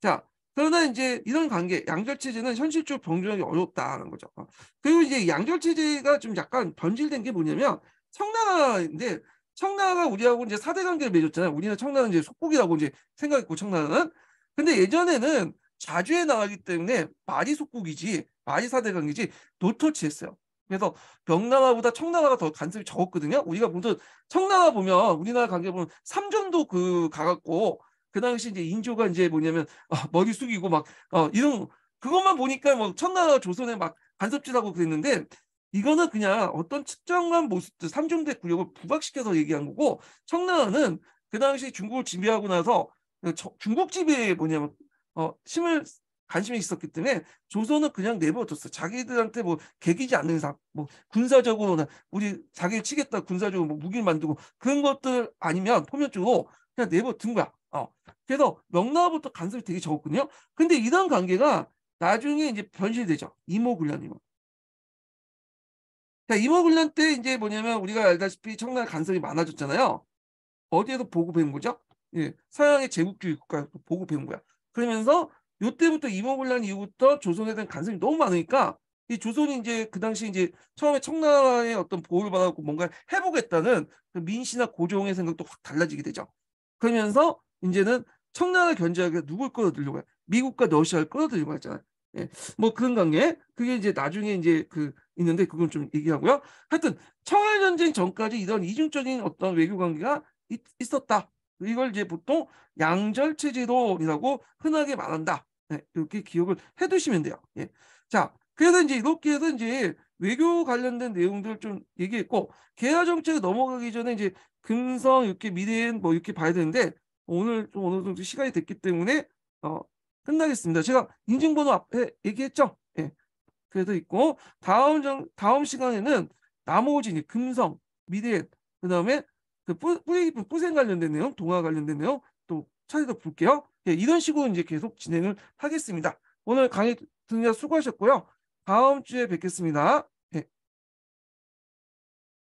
자, 그러나 이제 이런 관계, 양절체제는 현실적으로 병존하기 어렵다는 거죠. 어, 그리고 이제 양절체제가 좀 약간 변질된 게 뭐냐면 청나라인데 청나라가 우리하고 이제 사대 관계를 맺었잖아요. 우리는 청나라는 이제 속국이라고 이제 생각했고 청나라는. 근데 예전에는 자주에 나가기 때문에 마리 속국이지 마리 사대강이지 노토치했어요. 그래서 병나라보다 청나라가 더 간섭이 적었거든요. 우리가 보슨 청나라 보면 우리나라 관계 보면 삼전도 그 가갖고 그 당시 이제 인조가 이제 뭐냐면 어, 머리 숙이고 막 어, 이런 그것만 보니까 뭐 청나라 조선에 막 간섭질하고 그랬는데 이거는 그냥 어떤 측정한 모습, 삼중대 구역을 부각시켜서 얘기한 거고 청나라는 그 당시 중국을 지배하고 나서 저, 중국 지배에 뭐냐면 어, 힘을 관심이 있었기 때문에 조선은 그냥 내버려뒀어. 자기들한테 뭐 개기지 않는 상뭐 군사적으로는 우리 자기를 치겠다 군사적으로 뭐 무기를 만들고 그런 것들 아니면 포면적으로 그냥 내버려둔 거야. 어. 그래서 명나라부터 간섭이 되게 적었거든요. 근데 이런 관계가 나중에 이제 변신이 되죠. 이모군련이요 자, 그러니까 이모군련때 이제 뭐냐면 우리가 알다시피 청나라 간섭이 많아졌잖아요. 어디에서 보고 배운 거죠? 예, 서양의 제국주의 국가에서 보고 배운 거야. 그러면서 요때부터 임모불란 이후부터 조선에 대한 간섭이 너무 많으니까 이 조선이 이제 그 당시 이제 처음에 청나라의 어떤 보호를 받아갖고 뭔가 해보겠다는 그 민씨나 고종의 생각도 확 달라지게 되죠. 그러면서 이제는 청나라 견제하기가 누굴 끌어들려고 해? 미국과 러시아를 끌어들려고 했잖아요. 예. 뭐 그런 관계 그게 이제 나중에 이제 그 있는데 그건 좀 얘기하고요. 하여튼 청일 전쟁 전까지 이런 이중적인 어떤 외교 관계가 있, 있, 었다 이걸 이제 보통 양절체제도라고 흔하게 말한다. 네, 이렇게 기억을 해두시면 돼요. 예. 자, 그래서 이제 이렇게 해서 이제 외교 관련된 내용들을 좀 얘기했고 개화 정책 넘어가기 전에 이제 금성 이렇게 미래엔 뭐 이렇게 봐야 되는데 오늘 좀 어느 정도 시간이 됐기 때문에 어, 끝나겠습니다. 제가 인증번호 앞에 얘기했죠. 예. 그래도 있고 다음 정, 다음 시간에는 나머지 금성 미래엔 그 다음에 그 뿌리 깊은 뿌생 관련된 내용, 동화 관련된 내용 또찾아더 볼게요. 예, 이런 식으로 이제 계속 진행을 하겠습니다. 오늘 강의 듣느라 수고하셨고요. 다음 주에 뵙겠습니다.